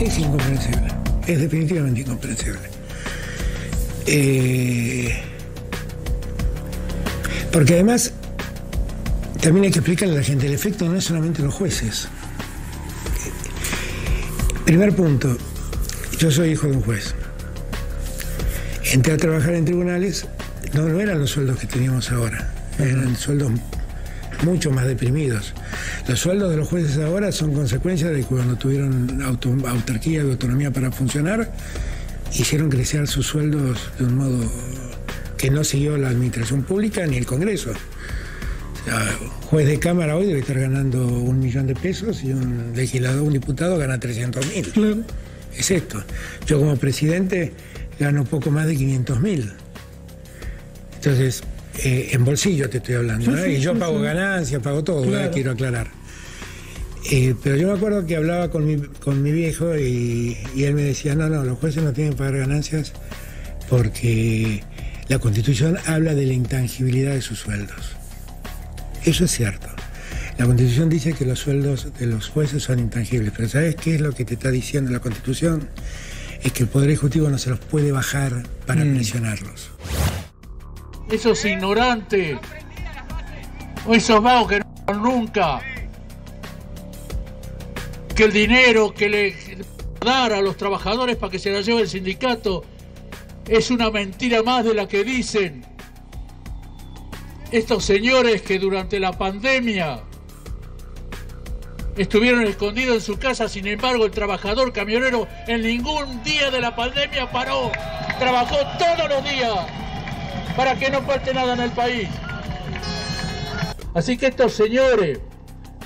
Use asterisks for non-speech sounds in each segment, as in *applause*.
Es incomprensible, es definitivamente incomprensible. Eh, porque además, también hay que explicarle a la gente, el efecto no es solamente los jueces. Primer punto, yo soy hijo de un juez. Entré a trabajar en tribunales, no eran los sueldos que teníamos ahora, eran sueldos mucho más deprimidos. Los sueldos de los jueces ahora son consecuencia de cuando tuvieron autarquía y autonomía para funcionar, hicieron crecer sus sueldos de un modo que no siguió la administración pública ni el Congreso. un juez de Cámara hoy debe estar ganando un millón de pesos y un legislador, un diputado gana 300 mil. Claro. Es esto. Yo como presidente gano poco más de 500 mil. Entonces, eh, en bolsillo te estoy hablando. ¿eh? y yo pago ganancias, pago todo, ¿eh? quiero aclarar. Eh, pero yo me acuerdo que hablaba con mi, viejo y, él me decía, no, no, los jueces no tienen que pagar ganancias porque la constitución habla de la intangibilidad de sus sueldos. Eso es cierto. La constitución dice que los sueldos de los jueces son intangibles, pero ¿sabes qué es lo que te está diciendo la constitución? Es que el Poder Ejecutivo no se los puede bajar para mencionarlos. Mm. Eso Esos ignorantes, o esos vagos que no nunca que el dinero que le dar a los trabajadores para que se la lleve el sindicato es una mentira más de la que dicen estos señores que durante la pandemia estuvieron escondidos en su casa, sin embargo el trabajador camionero en ningún día de la pandemia paró, trabajó todos los días para que no falte nada en el país. Así que estos señores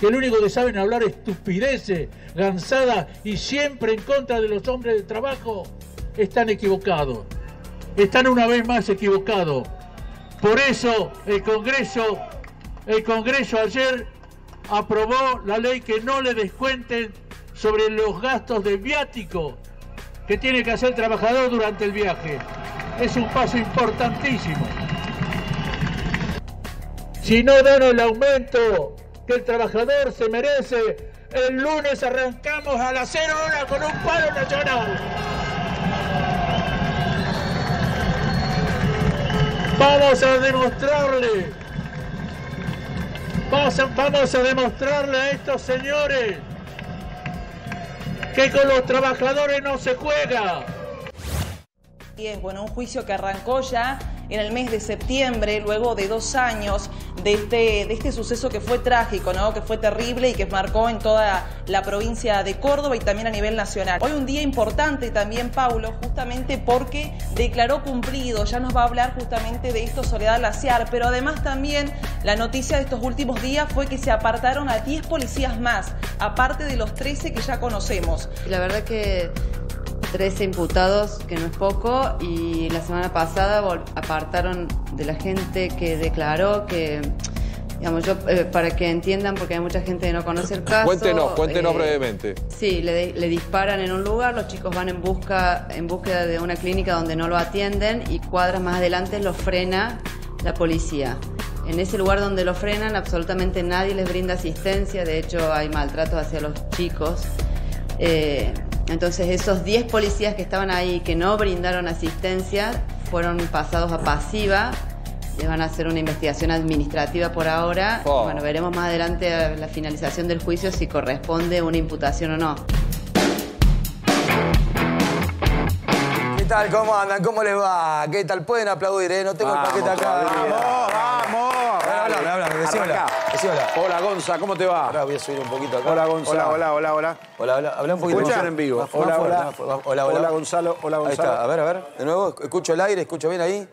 que lo único que saben hablar estupideces, gansadas y siempre en contra de los hombres de trabajo, están equivocados. Están una vez más equivocados. Por eso el Congreso, el Congreso ayer aprobó la ley que no le descuenten sobre los gastos de viático que tiene que hacer el trabajador durante el viaje. Es un paso importantísimo. Si no dan el aumento que el trabajador se merece. El lunes arrancamos a las cero horas con un paro nacional. Vamos a demostrarle, vamos a, vamos a demostrarle a estos señores que con los trabajadores no se juega. Bien, bueno, un juicio que arrancó ya en el mes de septiembre, luego de dos años este, de este, suceso que fue trágico, ¿no? que fue terrible y que marcó en toda la provincia de Córdoba y también a nivel nacional. Hoy un día importante también, Paulo, justamente porque declaró cumplido, ya nos va a hablar justamente de esto Soledad Laciar, pero además también la noticia de estos últimos días fue que se apartaron a 10 policías más, aparte de los 13 que ya conocemos. La verdad que 13 imputados, que no es poco, y la semana pasada apartaron de la gente que declaró que, digamos, yo, eh, para que entiendan, porque hay mucha gente que no conoce el caso. Cuéntenos, cuéntenos eh, brevemente. Sí, le, disparan en un lugar, los chicos van en, busca, en búsqueda de una clínica donde no lo atienden y cuadras más adelante los frena la policía. En ese lugar donde lo frenan, absolutamente nadie les brinda asistencia, de hecho hay maltratos hacia los chicos. Eh, entonces esos 10 policías que estaban ahí que no brindaron asistencia fueron pasados a pasiva. Les van a hacer una investigación administrativa por ahora. Oh. Bueno, veremos más adelante la finalización del juicio si corresponde una imputación o no. ¿Qué tal? ¿Cómo andan? ¿Cómo les va? ¿Qué tal? Pueden aplaudir, ¿eh? No tengo el paquete acá. ¡Vamos, vamos! Habla, habla, habla. Hola, Gonzalo, ¿cómo te va? Ahora voy a subir un poquito acá. Hola, Gonzalo. Hola, hola, hola, hola. Hola, hola. Habla un poquito. en vivo. Hola, hola. Hola, hola. Gonzalo. Hola, Gonzalo. Ahí está. A ver, a ver. De nuevo, escucho el aire, escucho bien ahí.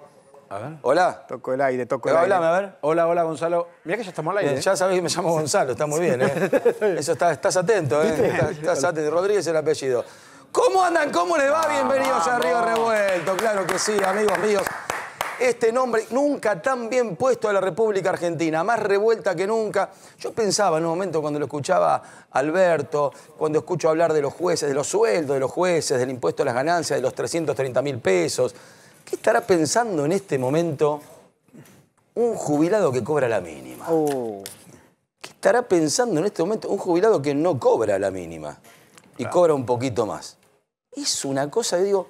A ver. Hola. Toco el aire, toco el aire. Hablame, a ver. Hola, hola, Gonzalo. Mira que ya estamos al aire. Eh, eh. Ya sabés que me llamo Gonzalo, está muy bien, ¿eh? *laughs* Eso está, estás atento, ¿eh? Estás, atento. Rodríguez es el apellido. ¿Cómo andan? ¿Cómo les va? Ah, Bienvenidos a Río Revuelto. Claro que sí, amigos míos este nombre nunca tan bien puesto a la República Argentina, más revuelta que nunca. Yo pensaba en un momento cuando lo escuchaba Alberto, cuando escucho hablar de los jueces, de los sueldos de los jueces, del impuesto a las ganancias, de los 330 mil pesos, ¿qué estará pensando en este momento un jubilado que cobra la mínima? Oh. ¿Qué estará pensando en este momento un jubilado que no cobra la mínima y cobra un poquito más? Es una cosa, digo,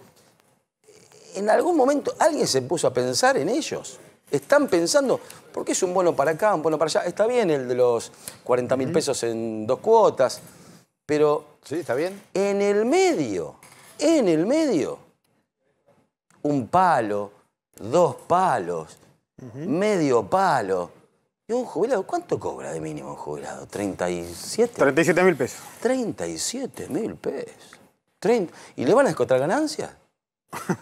en algún momento alguien se puso a pensar en ellos. Están pensando, ¿por qué es un bono para acá, un bono para allá? Está bien el de los 40 mil pesos en dos cuotas, pero... Sí, está bien. En el medio, en el medio, un palo, dos palos, medio palo. ¿Y un jubilado cuánto cobra de mínimo un jubilado? ¿37? 37 mil pesos. 37 mil pesos. 30. ¿Y le van a escotar ganancias?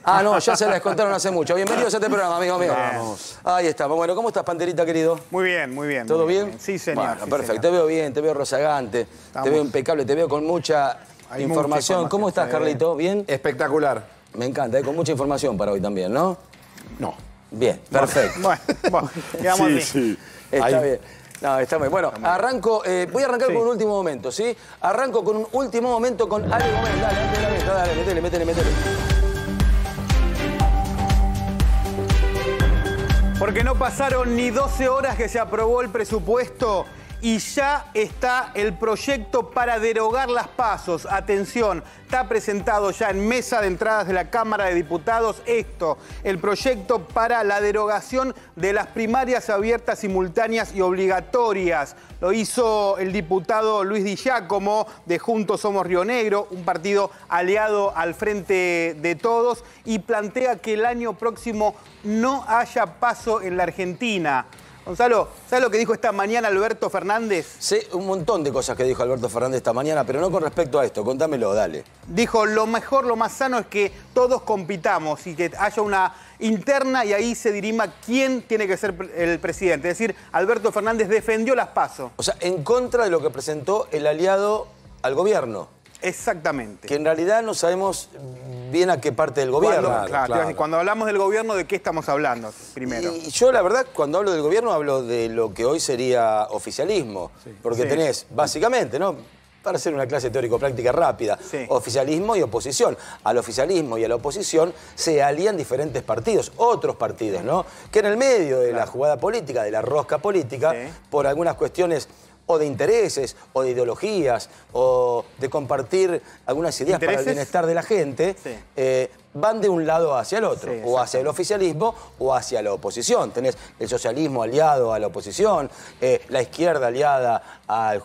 Ah, no, ya se la contaron hace mucho. Bienvenidos a este programa, amigo míos Ahí estamos. Bueno, ¿cómo estás, Panterita, querido? Muy bien, muy bien. ¿Todo bien? Sí, señor. perfecto. Te veo bien, te veo rozagante, te veo impecable, te veo con mucha información. ¿Cómo estás, Carlito? ¿Bien? Espectacular. Me encanta, ¿eh? con mucha información para hoy también, ¿no? No. Bien, perfecto. Bueno, bueno, bueno sí, sí. Está bien. No, está muy bueno. Arranco, eh, voy a arrancar con un último momento, ¿sí? Arranco con un último momento con algo Dale, dale, dale, dale, metele, metele Porque no pasaron ni 12 horas que se aprobó el presupuesto y ya está el proyecto para derogar las pasos. Atención, está presentado ya en mesa de entradas de la Cámara de Diputados esto, el proyecto para la derogación de las primarias abiertas, simultáneas y obligatorias. Lo hizo el diputado Luis Di como de Juntos Somos Río Negro, un partido aliado al frente de todos, y plantea que el año próximo no haya paso en la Argentina. Gonzalo, ¿sabes lo que dijo esta mañana Alberto Fernández? Sé un montón de cosas que dijo Alberto Fernández esta mañana, pero no con respecto a esto. Contámelo, dale. Dijo, lo mejor, lo más sano es que todos compitamos y que haya una interna y ahí se dirima quién tiene que ser el presidente. Es decir, Alberto Fernández defendió las pasos, O sea, en contra de lo que presentó el aliado al gobierno. Exactamente. Que en realidad no sabemos bien a qué parte del gobierno. claro, claro. cuando hablamos del gobierno, ¿de qué estamos hablando primero? Y, yo, la verdad, cuando hablo del gobierno, hablo de lo que hoy sería oficialismo. Porque tenés, básicamente, ¿no? Para hacer una clase teórico-práctica rápida, oficialismo y oposición. Al oficialismo y a la oposición se alían diferentes partidos, otros partidos, ¿no? Que en el medio de la jugada política, de la rosca política, por algunas cuestiones o de intereses, o de ideologías, o de compartir algunas ideas para el bienestar de la gente, eh, van de un lado hacia el otro, o hacia el oficialismo o hacia la oposición. Tenés el socialismo aliado a la oposición, eh, la izquierda aliada al,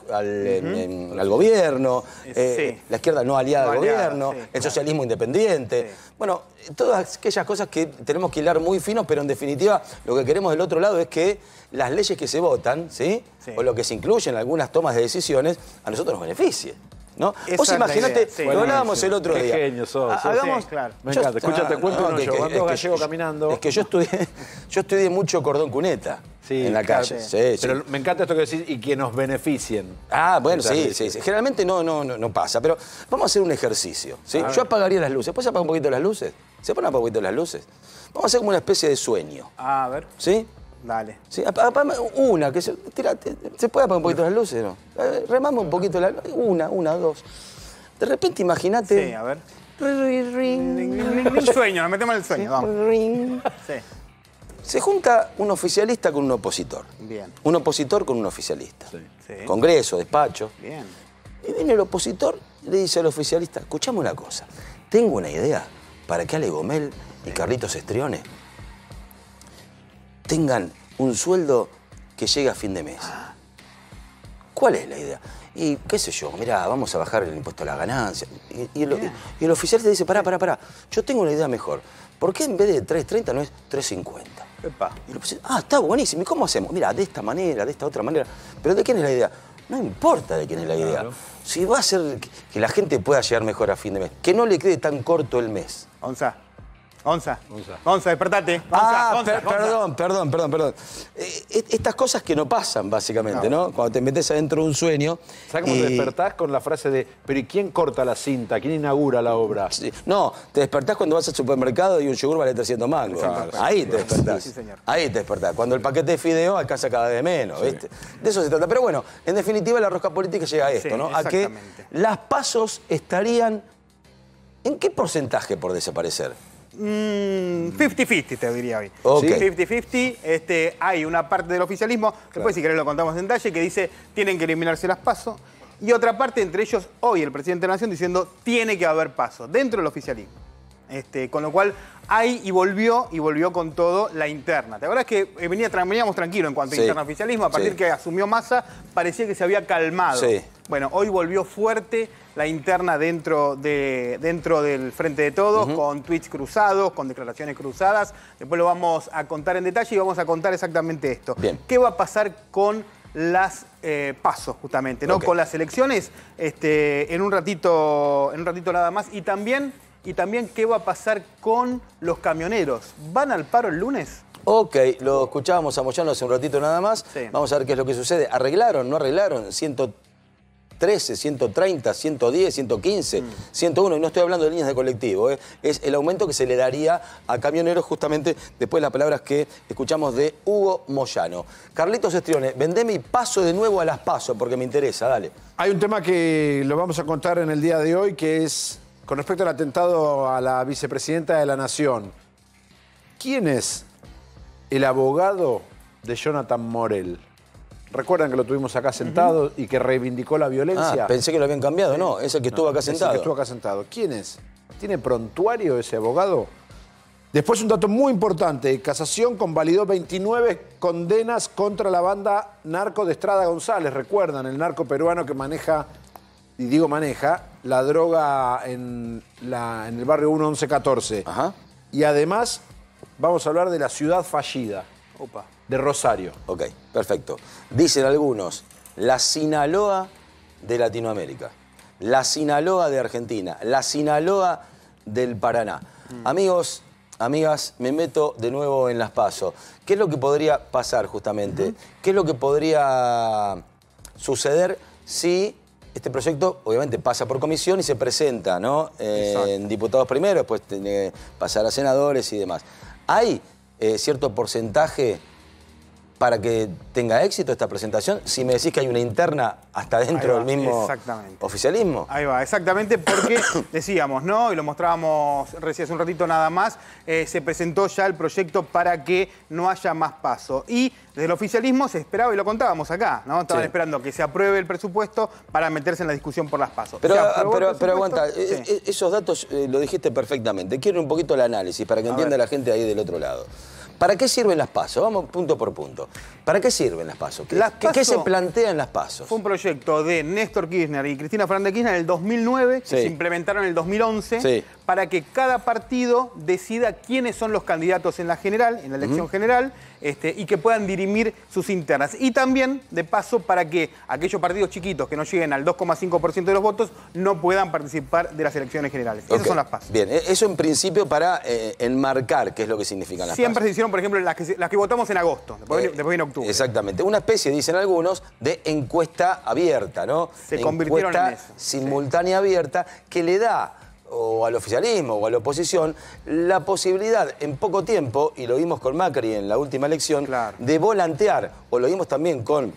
gobierno, eh, eh, la izquierda no aliada al gobierno, el socialismo independiente. Bueno, todas aquellas cosas que tenemos que hilar muy fino, pero en definitiva lo que queremos del otro lado es que las leyes que se votan, ¿sí? o lo que se incluye en algunas tomas de decisiones, a nosotros nos beneficie. ¿No? Vos imagínate, lo hablábamos el otro día. Genio claro. Me encanta. escúchate ah, cuento es caminando. Es que yo estudié, *laughs* yo estudié mucho cordón cuneta. en la calle. Sí, pero me encanta esto que decís y que nos beneficien. Ah, bueno, sí, sí, Generalmente no, no, no, pasa, pero vamos a hacer un ejercicio. Yo apagaría las luces. ¿Puedes apagar un poquito las luces? ¿Se ponen un poquito las luces? Vamos a hacer como una especie de sueño. a ver. ¿Sí? Dale. una, que se, se puede apagar un poquito las luces, ¿no? Remamos un poquito la Una, una, dos. De repente imagínate. Sí, a ver. Un sueño, nos metemos en el sueño, vamos. Sí. Se junta un oficialista con un opositor. Bien. Un opositor con un oficialista. Congreso, despacho. Bien. Y viene el opositor y le dice al oficialista, escuchame una cosa, tengo una idea para que Ale Gomel y Carlitos Estriones tengan un sueldo que llegue a fin de mes. ¿Cuál es la idea? Y qué sé yo, mira, vamos a bajar el impuesto a la ganancia. Y, el, oficial te dice, pará, pará, pará, yo tengo una idea mejor. ¿Por qué en vez de 3.30 no es 3.50? Y el oficial, ah, está buenísimo. ¿Y cómo hacemos? Mira, de esta manera, de esta otra manera. ¿Pero de quién es la idea? No importa de quién es la idea. Si va a ser que la gente pueda llegar mejor a fin de mes, que no le quede tan corto el mes. Onza. Onza. Onza. despertate. ah, perdón, perdón, perdón, perdón. Eh, eh, estas cosas que no pasan, básicamente, ¿no? Cuando te metes adentro de un sueño. ¿Sabes cómo te eh, despertás con la frase de, pero ¿y quién corta la cinta? ¿Quién inaugura la obra? No, te despertás cuando vas al supermercado y un yogur vale 300 mangos. Ahí te despertás. Ahí te despertás. Cuando el paquete de fideo alcanza cada vez menos, ¿viste? De eso se trata. Pero bueno, en definitiva la rosca política llega a esto, ¿no? A que las pasos estarían... ¿En qué porcentaje por desaparecer? 50-50, mm, te diría hoy. 50-50, este, hay una parte del oficialismo, después si querés lo contamos en detalle, que dice tienen que eliminarse las pasos, y otra parte, entre ellos hoy el presidente de la Nación, diciendo tiene que haber paso, dentro del oficialismo. Este, con lo cual, ahí y volvió, y volvió con todo la interna. La verdad es que eh, venía, veníamos tranquilos en cuanto a interna oficialismo, a partir que asumió masa parecía que se había calmado. Bueno, hoy volvió fuerte la interna dentro, dentro del Frente de Todos, con tweets cruzados, con declaraciones cruzadas. Después lo vamos a contar en detalle y vamos a contar exactamente esto. ¿Qué va a pasar con las eh, pasos justamente, ¿no? Con las elecciones, este, en un ratito, en un ratito nada más. Y también y también, ¿qué va a pasar con los camioneros? ¿Van al paro el lunes? Ok, lo escuchábamos a Moyano hace un ratito nada más. Vamos a ver qué es lo que sucede. ¿Arreglaron? ¿No arreglaron? 113, 130, 110, 115, 101. Y no estoy hablando de líneas de colectivo. ¿eh? Es el aumento que se le daría a camioneros justamente después de las palabras que escuchamos de Hugo Moyano. Carlitos Estriones, vendeme y paso de nuevo a las pasos porque me interesa. Dale. Hay un tema que lo vamos a contar en el día de hoy que es con respecto al atentado a la vicepresidenta de la Nación, ¿quién es el abogado de Jonathan Morel? ¿Recuerdan que lo tuvimos acá sentado y que reivindicó la violencia? Ah, pensé que lo habían cambiado, no, eh, es que estuvo acá sentado. el que estuvo acá sentado. ¿Quién es? ¿Tiene prontuario ese abogado? Después un dato muy importante, Casación convalidó 29 condenas contra la banda narco de Estrada González, recuerdan, el narco peruano que maneja, y digo maneja, la droga en, la, en el barrio 1114. Ajá. Y además vamos a hablar de la ciudad fallida. Opa. De Rosario. Ok, perfecto. Dicen algunos, la Sinaloa de Latinoamérica, la Sinaloa de Argentina, la Sinaloa del Paraná. Mm. Amigos, amigas, me meto de nuevo en las pasos. ¿Qué es lo que podría pasar justamente? ¿Qué es lo que podría suceder si este proyecto obviamente pasa por comisión y se presenta, ¿no? en diputados primero, después tiene que pasar a senadores y demás. ¿Hay eh, cierto porcentaje para que tenga éxito esta presentación? Si me decís que hay una interna hasta dentro del mismo oficialismo. Ahí va, exactamente porque *coughs* decíamos, ¿no? Y lo mostrábamos recién hace un ratito nada más, eh, se presentó ya el proyecto para que no haya más paso. Y desde el oficialismo se esperaba, y lo contábamos acá, ¿no? Estaban esperando que se apruebe el presupuesto para meterse en la discusión por las pasos. Pero, pero, aguanta, eh, eh, esos datos lo dijiste perfectamente. Quiero un poquito el análisis para que entienda la gente ahí del otro lado. ¿Para qué sirven las pasos? Vamos punto por punto. ¿Para qué sirven las pasos? ¿Qué, PASO ¿qué se plantean las pasos? Fue un proyecto de Néstor Kirchner y Cristina Fernández Kirchner en el 2009, que se implementaron en el 2011, sí para que cada partido decida quiénes son los candidatos en la general, en la elección general, este, y que puedan dirimir sus internas. Y también, de paso, para que aquellos partidos chiquitos que no lleguen al 2,5% de los votos no puedan participar de las elecciones generales. Esas son las PAS. Bien, e-, eso en principio para eh, enmarcar qué es lo que significan las Siempre se hicieron, por ejemplo, las que, votamos en agosto, después, en eh, octubre. Exactamente. Una especie, dicen algunos, de encuesta abierta, ¿no? Se convirtieron en eso. simultánea abierta que le da o al oficialismo o a la oposición la posibilidad en poco tiempo, y lo vimos con Macri en la última elección, de volantear, o lo vimos también con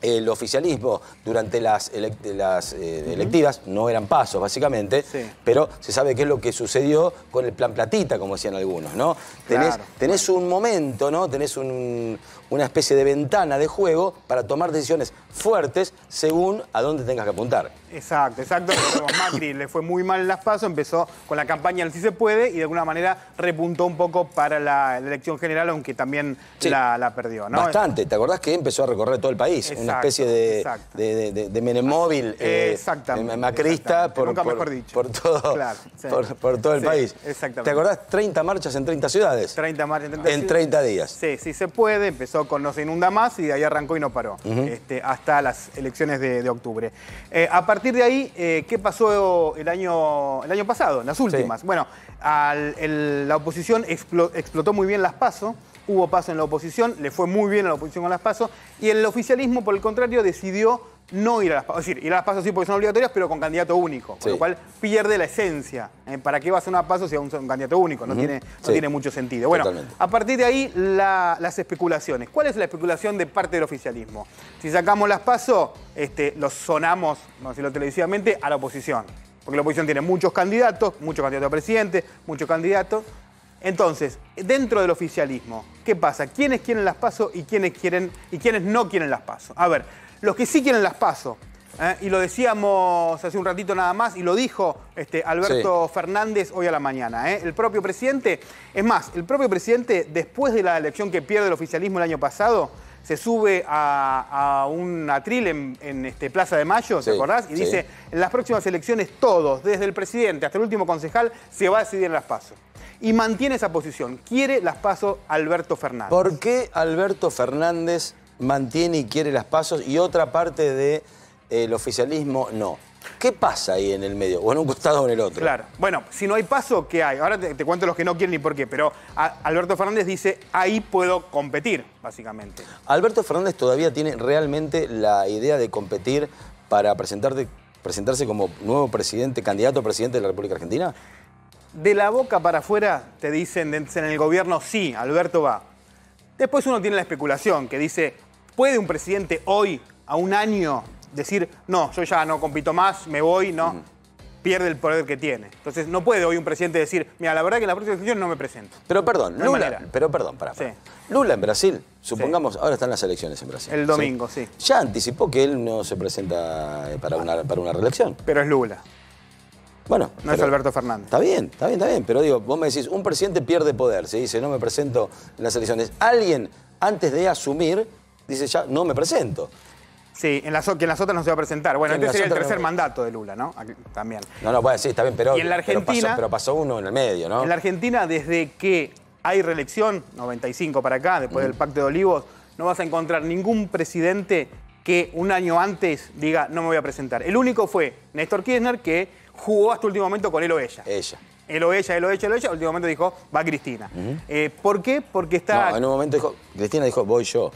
el oficialismo durante las, eh, electivas, no eran pasos básicamente, pero se sabe qué es lo que sucedió con el plan platita, como decían algunos, ¿no? tenés, un momento, ¿no? Tenés un, una especie de ventana de juego para tomar decisiones fuertes según a dónde tengas que apuntar. Exacto, exacto. Macri le fue muy mal en las PASO, empezó con la campaña El Si se puede y de alguna manera repuntó un poco para la, elección general, aunque también la, perdió. ¿no? Bastante, ¿te acordás que empezó a recorrer todo el país? una especie de, de, de, menemóvil macrista Por, por, todo, el país. ¿Te acordás? 30 marchas en 30 ciudades. 30 marchas en 30 días. Sí, sí se puede, empezó no se inunda más y de ahí arrancó y no paró, este, hasta las elecciones de, octubre. Eh, a partir de ahí, eh, ¿qué pasó el año, el año pasado, las últimas? Bueno, la oposición explotó muy bien las pasos. hubo paso en la oposición, le fue muy bien a la oposición con las pasos y el oficialismo, por el contrario, decidió no ir a las pasos. Es decir, ir a las pasos sí porque son obligatorias, pero con candidato único. Con lo cual pierde la esencia. Eh, ¿Para qué va a una paso si es un, candidato único? No, tiene, tiene mucho sentido. Bueno, a partir de ahí las especulaciones. ¿Cuál es la especulación de parte del oficialismo? Si sacamos las pasos, este, los sonamos, vamos a decirlo televisivamente, a la oposición. Porque la oposición tiene muchos candidatos, muchos candidatos a presidente, muchos candidatos. Entonces, dentro del oficialismo, ¿qué pasa? ¿Quiénes quieren las pasos y quiénes quieren y quiénes no quieren las pasos? A ver, los que sí quieren las PASO. ¿eh? Y lo decíamos hace un ratito nada más y lo dijo este, Alberto Fernández hoy a la mañana. ¿eh? El propio presidente, es más, el propio presidente después de la elección que pierde el oficialismo el año pasado, se sube a, un atril en, este Plaza de Mayo, ¿te acordás? Y dice, en las próximas elecciones todos, desde el presidente hasta el último concejal, se va a decidir en las PASO. Y mantiene esa posición, quiere las PASO Alberto Fernández. ¿Por qué Alberto Fernández mantiene y quiere las pasos y otra parte del de, eh, oficialismo no. ¿Qué pasa ahí en el medio? O en un costado o en el otro. Claro. Bueno, si no hay paso, ¿qué hay? Ahora te, cuento los que no quieren ni por qué, pero Alberto Fernández dice, ahí puedo competir, básicamente. ¿Alberto Fernández todavía tiene realmente la idea de competir para presentarte, presentarse como nuevo presidente, candidato a presidente de la República Argentina? De la boca para afuera te dicen en el gobierno, sí, Alberto va. Después uno tiene la especulación que dice, ¿Puede un presidente hoy, a un año, decir, no, yo ya no compito más, me voy, no? Pierde el poder que tiene. Entonces, no puede hoy un presidente decir, mira, la verdad que en la próxima elección no me presento. Pero perdón, Lula, pero perdón, para, Lula en Brasil, supongamos, ahora están las elecciones en Brasil. El domingo, ¿sí? Ya anticipó que él no se presenta eh, para una, para una reelección. Pero es Lula. Bueno, no es Alberto Fernández. Está bien, está bien, está bien. Pero digo, vos me decís, un presidente pierde poder, se dice, no me presento en las elecciones. Alguien, antes de asumir, dice ya, no me presento. Sí, en las, que en las otras no se va a presentar. Bueno, este sería el tercer mandato de Lula, ¿no? también. No, no, bueno, sí, está bien, pero, en la Argentina, pero pasó, uno en el medio, ¿no? En la Argentina, desde que hay reelección, 95 para acá, después del Pacto de Olivos, no vas a encontrar ningún presidente que un año antes diga, no me voy a presentar. El único fue Néstor Kirchner, que jugó hasta el último momento con él o ella. Ella el o ella, él o ella, el o ella, momento dijo, va Cristina. Eh, ¿Por qué? Porque está... en un momento dijo, Cristina dijo, voy yo.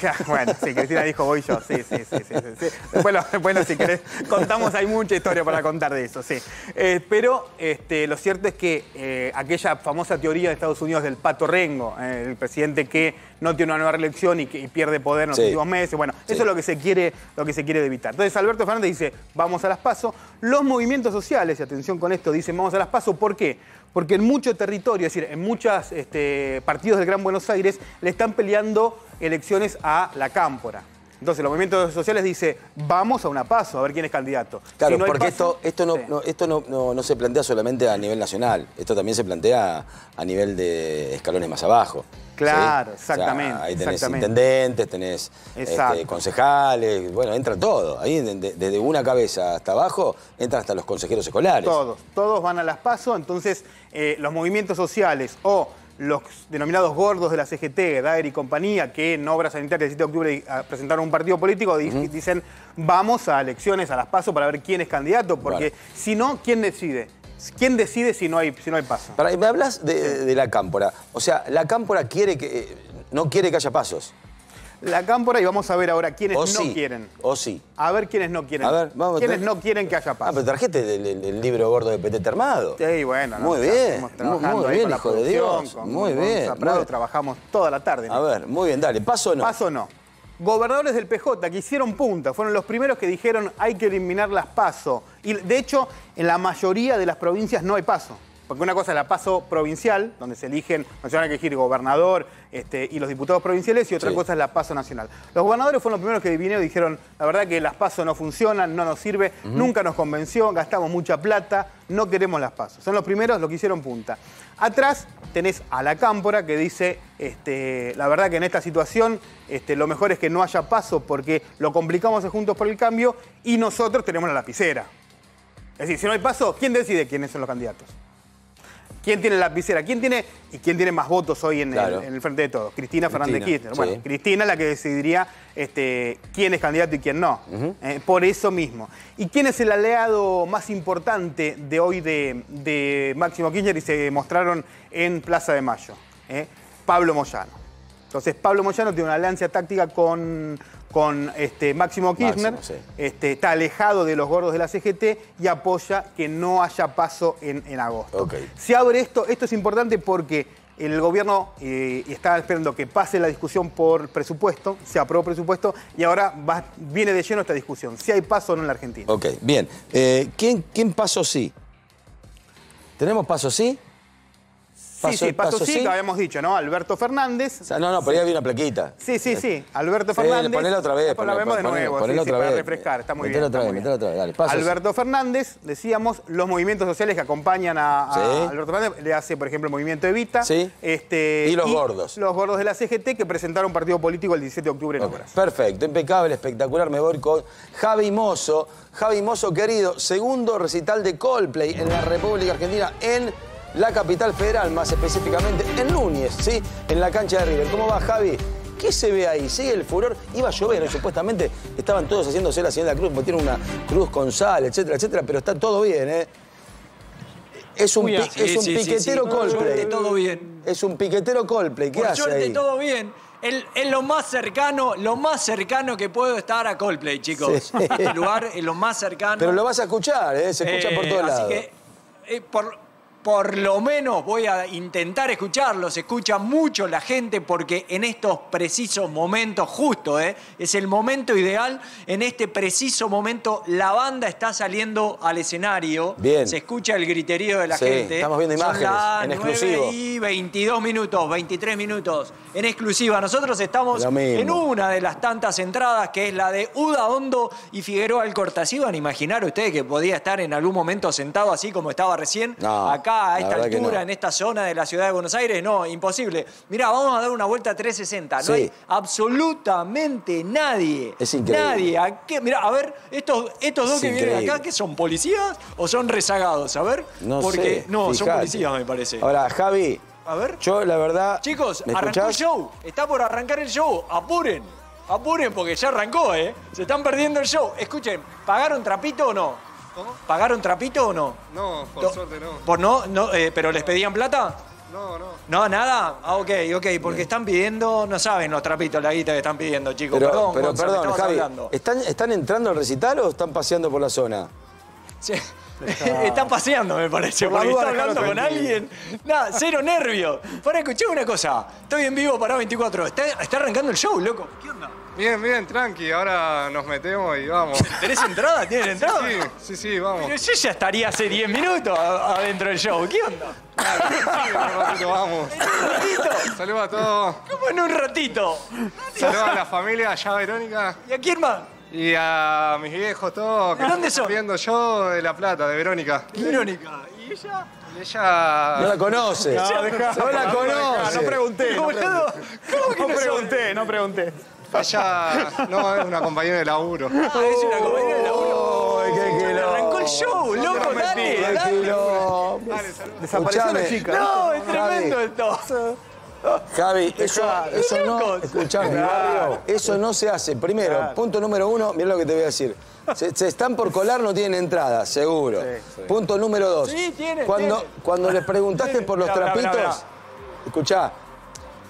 *laughs* Bueno, sí, Cristina dijo voy yo, sí, sí, sí. sí, *laughs* Bueno, si querés, contamos, hay mucha historia para contar de eso, sí. Eh, pero este, lo cierto es que eh, aquella famosa teoría de Estados Unidos del pato rengo, eh, el presidente que no tiene una nueva reelección y, que, pierde poder en los últimos meses, bueno, eso es lo que, se quiere, lo que se quiere evitar. Entonces Alberto Fernández dice, vamos a las pasos Los movimientos sociales, y atención con esto, dicen, vamos a las pasos ¿por qué? porque en mucho territorio, es decir, en muchos este, partidos del Gran Buenos Aires, le están peleando elecciones a la Cámpora. Entonces, los movimientos sociales dicen, vamos a una paso, a ver quién es candidato. Claro, porque esto, esto, no, no, no, se plantea solamente a nivel nacional, esto también se plantea a nivel de escalones más abajo. Claro, exactamente. ahí tenés intendentes, tenés este, concejales, bueno, entra todo. Ahí desde una cabeza hasta abajo entran hasta los consejeros escolares. Todos, todos van a las PASO, entonces eh, los movimientos sociales o los denominados gordos de la CGT, Daer y compañía, que en obras sanitarias el 7 de octubre ah, presentaron un partido político, dicen vamos a elecciones, a las PASO para ver quién es candidato, porque si no, ¿quién decide? ¿Quién decide si no hay, si no hay paso? me hablas de, la cámpora. O sea, la cámpora quiere que, eh, no quiere que haya pasos. La cámpora y vamos a ver ahora quiénes no quieren. O sí. A ver quiénes no quieren. A ver, vamos Quiénes no quieren que haya pasos. Ah, pero trajiste del, libro gordo de Petete Armado. Sí, bueno. Muy bien. muy, bien, hijo de Dios. muy bien. Con trabajamos toda la tarde. A ver, muy bien, dale. ¿Paso o no? Paso o no gobernadores del PJ que hicieron punta, fueron los primeros que dijeron hay que eliminar las paso. Y de hecho, en la mayoría de las provincias no hay paso. Porque una cosa es la paso provincial, donde se eligen, no se van a elegir gobernador este, y los diputados provinciales, y otra cosa es la paso nacional. Los gobernadores fueron los primeros que vinieron y dijeron, la verdad que las paso no funcionan, no nos sirve, nunca nos convenció, gastamos mucha plata, no queremos las pasos. Son los primeros los que hicieron punta. Atrás tenés a la cámpora que dice, este, la verdad que en esta situación este, lo mejor es que no haya paso porque lo complicamos Juntos por el Cambio y nosotros tenemos la lapicera. Es decir, si no hay paso, ¿quién decide quiénes son los candidatos? ¿Quién tiene la lapicera? ¿Quién tiene y quién tiene más votos hoy en, el, frente de todos? Cristina Fernández Kirchner. Bueno, Cristina la que decidiría este, quién es candidato y quién no. Eh, por eso mismo. ¿Y quién es el aliado más importante de hoy de, Máximo Kirchner y se mostraron en Plaza de Mayo? Eh, Pablo Moyano. Entonces Pablo Moyano tiene una alianza táctica con, con este, Máximo Kirchner, este, está alejado de los gordos de la CGT y apoya que no haya paso en, agosto. Se abre esto, esto es importante porque el gobierno eh, está esperando que pase la discusión por presupuesto, se aprobó presupuesto y ahora viene de lleno esta discusión, si hay paso o no en la Argentina. Ok, bien. Eh, ¿quién, ¿Quién paso sí? ¿Tenemos paso sí? sí, sí, Paso, habíamos dicho, ¿no? Alberto Fernández. no, no, pero ahí había una plaquita. Sí, sí, sí. Alberto Fernández. ponelo otra vez. Ponelo, la vemos de nuevo, sí, otra para vez. refrescar. Está muy bien. Otra vez, otra vez, dale. Alberto Fernández, decíamos, los movimientos sociales que acompañan a, Alberto Fernández, le hace, por ejemplo, el movimiento Evita. Sí. Este, y los gordos. Los gordos de la CGT que presentaron partido político el 17 de octubre en Obras. Perfecto, impecable, espectacular. Me voy con Javi Mozo. Javi Mozo, querido, segundo recital de Coldplay en la República Argentina en la capital federal, más específicamente en Núñez, ¿sí? En la cancha de River. ¿Cómo va, Javi? ¿Qué se ve ahí? Sigue el furor, iba a llover, supuestamente estaban todos haciéndose la señal de la cruz, porque tiene una cruz con sal, etcétera, etcétera, pero está todo bien, ¿eh? Es un, es un piquetero Coldplay. todo bien. Es un piquetero Coldplay. ¿Qué Por hace suerte, ahí? todo bien. Es lo más cercano, lo más cercano que puedo estar a Coldplay, chicos. El *laughs* lugar es lo más cercano. Pero lo vas a escuchar, ¿eh? se escucha por eh, todos lados. Así que, eh, por lo menos voy a intentar escucharlos. Escucha mucho la gente porque en estos precisos momentos, justo, ¿eh? es el momento ideal. En este preciso momento, la banda está saliendo al escenario. Bien. Se escucha el griterío de la gente. Estamos viendo imágenes Son las en y 22 minutos, 23 minutos en exclusiva. Nosotros estamos en una de las tantas entradas que es la de Uda Hondo y Figueroa Alcorta. van a imaginar ustedes que podía estar en algún momento sentado así como estaba recién? Acá a esta altura, en esta zona de la ciudad de Buenos Aires, no, imposible. Mirá, vamos a dar una vuelta 360. No hay absolutamente nadie. Es increíble. Nadie. Mirá, a ver, estos, estos dos que vienen acá, ¿qué son policías o son rezagados? A ver, no porque no, son policías, me parece. Ahora, Javi. A ver. Yo, la verdad. Chicos, arrancó el show. Está por arrancar el show. Apuren. Apuren porque ya arrancó, ¿eh? Se están perdiendo el show. Escuchen, ¿pagaron trapito o no? ¿Pagaron trapito o no? No, por suerte no. Eh, ¿Pero les pedían plata? No, no. ¿No, nada? Ah, ok, ok, porque están pidiendo, no saben los trapitos, la guita que están pidiendo, chicos. Pero, perdón, perdón ¿están, entrando al recital o están paseando por la zona? Sí. *laughs* Están paseando, me parece, por porque hablando con alguien. Nada, cero nervio Para escuchar una cosa. Estoy en vivo para 24. Está, está arrancando el show, loco. ¿Qué onda? Bien, bien, tranqui, ahora nos metemos y vamos. *laughs* ¿Tenés entrada? ¿Tienen entrada? Sí, sí, sí, vamos. Pero yo ya estaría hace 10 minutos adentro del show, ¿qué onda? un ratito vamos. un ratito? Saludos a todos. ¿Cómo en un ratito? Saludos a la familia, allá Verónica. ¿Y a quién más? Y a mis viejos todos. ¿De dónde son? viendo yo de La Plata, de Verónica. ¿Y Verónica? ¿Y ella? Ella. No la conoce. No, la conoce. No pregunté. ¿Cómo que No, pregunté, no pregunté. Allá no es una compañera de laburo. Ah, es una compañera de laburo. Ay, Arrancó el show, loco, dale, dale. Desapareció la chica. No, es tremendo esto. Javi, eso, eso no. Escuchame, eso no se hace. Primero, punto número uno, mira lo que te voy a decir. Se, están por colar, no tienen entrada, seguro. Punto número dos. Sí, tienen, cuando, cuando les preguntaste por los trapitos, escuchá,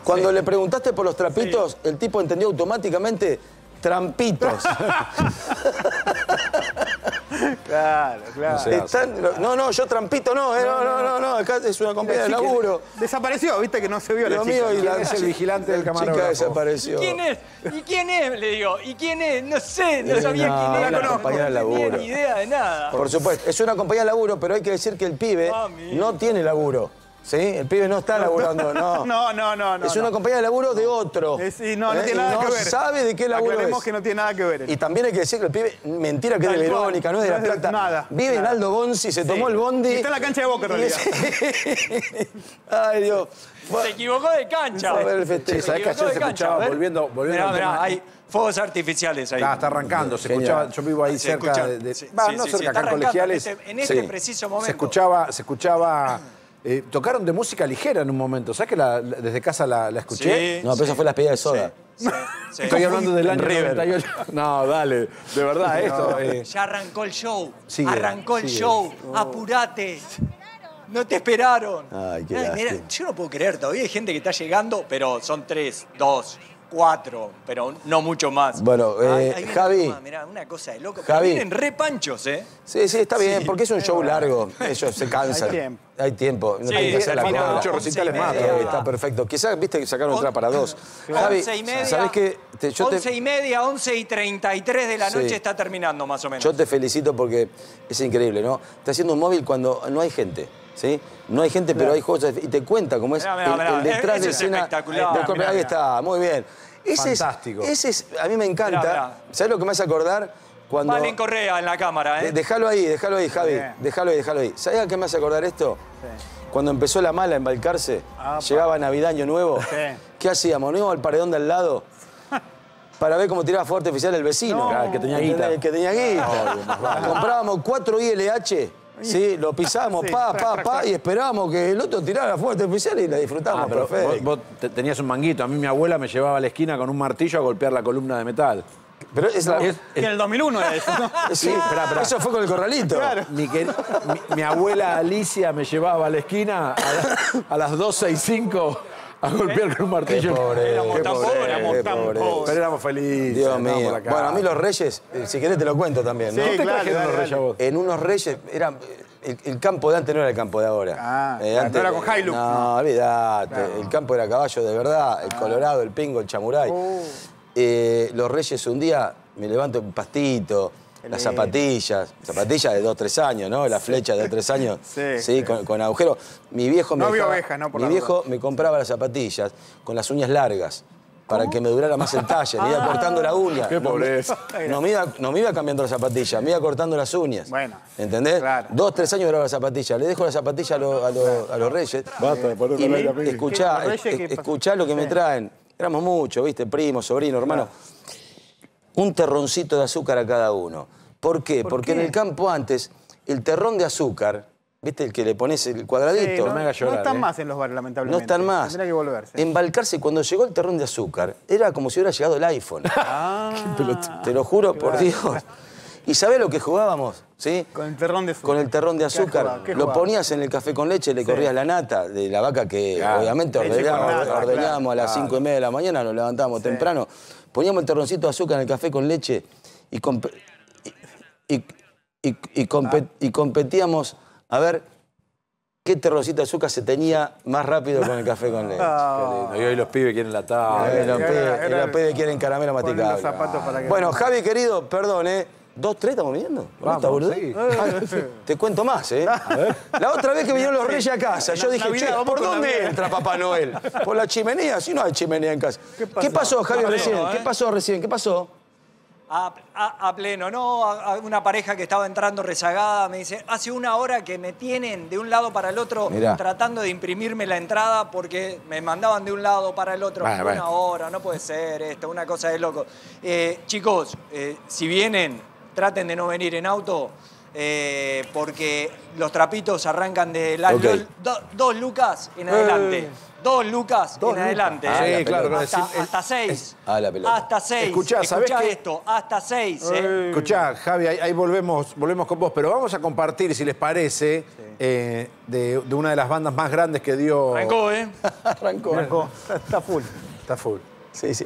cuando le preguntaste por los trapitos, el tipo entendió automáticamente trampitos. *laughs* claro, claro. No, no, no, yo trampito eh, no, no, no, no, acá es una compañía de laburo. Desapareció, viste que no se vio Lo la chica. Mío y es el vigilante del camarógrafo? Chica desapareció. ¿Y quién es? ¿Y quién es? Le digo, ¿y quién es? No sé, no sabía quién era. La conozco, laburo. no tenía ni idea de nada. Por supuesto, es una compañía de laburo, pero hay que decir que el pibe no tiene laburo. ¿Sí? El pibe no está laburando, no. *laughs* No, no, no. no es una compañía de laburo de otro. Eh, sí, no, no ¿Eh? tiene nada que ver. No sabe de qué laburo Aclaremos que no tiene nada que ver. Y también hay que decir que el pibe, mentira que es de Verónica, no es de La Plata. Nada. Vive en Aldo Bonzi, se tomó el bondi. está en la cancha de Boca, en realidad. *laughs* Ay, Dios. Se equivocó de cancha. A ver el Sabés que ayer se escuchaba volviendo, volviendo mirá, mirá, hay fuegos artificiales ahí. Está, está arrancando. Se escuchaba, yo vivo ahí cerca de, de no cerca, acá en colegiales. Este, en este preciso momento. Se escuchaba, se escuchaba eh, tocaron de música ligera en un momento. ¿Sabes que desde casa la, escuché? no, pero esa fue la pedida de soda. *laughs* Estoy hablando del año 98. No, dale. De verdad, esto. Eh. Eh. Ya arrancó el show. arrancó el show. Oh. Apurate. No te esperaron. Ay, qué yo no puedo creer, todavía hay gente que está llegando, pero son tres, dos, cuatro, pero no mucho más. Bueno, eh, Javi. mirá, una cosa de loco. Javi. vienen re panchos, ¿eh? Sí, sí, está bien, porque es un show largo. *laughs* Ellos se cansan. Hay tiempo. Hay tiempo. recitales más, está perfecto. Quizás, viste, que sacaron otra para dos. Javi, Once y media. once y media, treinta y tres de la noche está terminando más o menos. Yo te felicito porque es increíble, ¿no? Está haciendo un móvil cuando no hay gente. No hay gente, pero hay cosas Y te cuenta cómo es el, detrás de escena. Ahí está, muy bien. Fantástico. a mí me encanta. ¿Sabes lo que me hace acordar? Cuando... Malin Correa en la cámara, ¿eh? Déjalo ahí, déjalo ahí, Javi. Déjalo ahí, déjalo ahí. ¿Sabes a qué me hace acordar esto? Cuando empezó la mala a embalcarse, llegaba navidaño Nuevo. ¿Qué hacíamos? ¿No íbamos al paredón de al lado? *laughs* para ver cómo tiraba fuerte oficial el vecino. el ah, que tenía guita. Ah, Comprábamos cuatro ILH Sí, lo pisamos, pa, pa, pa, y esperábamos que el otro tirara fuerte oficial y la disfrutamos. Ah, vos, tenías un manguito. A mí mi abuela me llevaba a la esquina con un martillo a golpear la columna de metal. Pero es en el 2001 era eso. *laughs* Sí, pero Eso fue con el corralito. Mi, abuela Alicia me llevaba a la esquina a, las 12 y 5 a golpear con un martillo. Pobre, tan pobres, éramos pobres. Pero éramos felices. Dios mío. Bueno, a mí los Reyes, eh, si querés te lo cuento también. ¿no? Sí, claro, Reyes vos? En unos Reyes, era, el, campo de antes no era el campo de ahora. Ah, antes, no era con Hailu. No, olvidate. El campo era caballo de verdad, el ah. colorado, el pingo, el chamuray. Uh. Eh, los Reyes un día me levanto un pastito, las eh, zapatillas, zapatillas de dos, tres años, ¿no? La flecha de tres años, *laughs* sí, sí con, agujero. Mi viejo me, mi viejo me compraba las zapatillas con las uñas largas para que me durara más el talle. Me iba *laughs* ah. cortando la uña. Qué pobreza. No me, iba, cambiando las zapatillas, me iba cortando las uñas. Bueno. ¿Entendés? Claro. Dos, tres años duraba la zapatilla. Le dejo la zapatilla a, los reyes. Basta, y escuchá, escuchá lo que me traen. Éramos muchos, ¿viste? Primo, sobrino, hermano un terroncito de azúcar a cada uno. ¿Por qué? Porque en el campo antes, el terrón de azúcar, ¿viste? El que le pones el cuadradito. no, están más en los bares, lamentablemente. No están más. Tendrá que volverse. Embalcarse, cuando llegó el terrón de azúcar, era como si hubiera llegado el iPhone. *laughs* Ah, Te lo juro, por Dios. ¿Y sabés lo que jugábamos? ¿Sí? Con el terrón de azúcar. Con el terrón de azúcar. Lo ponías en el café con leche, le corrías la nata de la vaca que obviamente ordenábamos, a las cinco y media de la mañana, nos levantábamos temprano. Poníamos el terroncito de azúcar en el café con leche y, y, ah. y, competíamos a ver qué terroncito de azúcar se tenía más rápido con el café con leche. *laughs* Ah. Y hoy los pibes quieren la tabla. los, pibes, quieren caramelo maticado. bueno, Javi, querido, perdón, ¿eh? Dos, tres estamos viendo? Vamos, ah, Te cuento más, ¿eh? La otra vez que vinieron los reyes a casa, yo dije, ¿por dónde entra Papá Noel? ¿Por la chimenea? Si no hay chimenea en casa. ¿Qué pasó, Javier, recién? ¿Qué ¿eh? pasó recién? ¿Qué pasó? A, pleno, ¿no? una pareja que estaba entrando rezagada me dice, hace una hora que me tienen de un lado para el otro tratando de imprimirme la entrada porque me mandaban de un lado para el otro una hora, no puede ser esto, una cosa de loco. Eh, chicos, eh, si vienen traten de no venir en auto. Eh, porque los trapitos arrancan de la dos lucas en adelante. Eh. Dos lucas en adelante. Ah, hasta, seis. Ah, hasta seis. Escuchá, ¿sabés Escuchá esto, hasta seis. Eh. Escuchá, Javi, ahí, volvemos, volvemos con vos, pero vamos a compartir, si les parece, de, una de las bandas más grandes que dio. Arrancó, ¿eh? *laughs* Arrancó. Está full. Está full. Sí,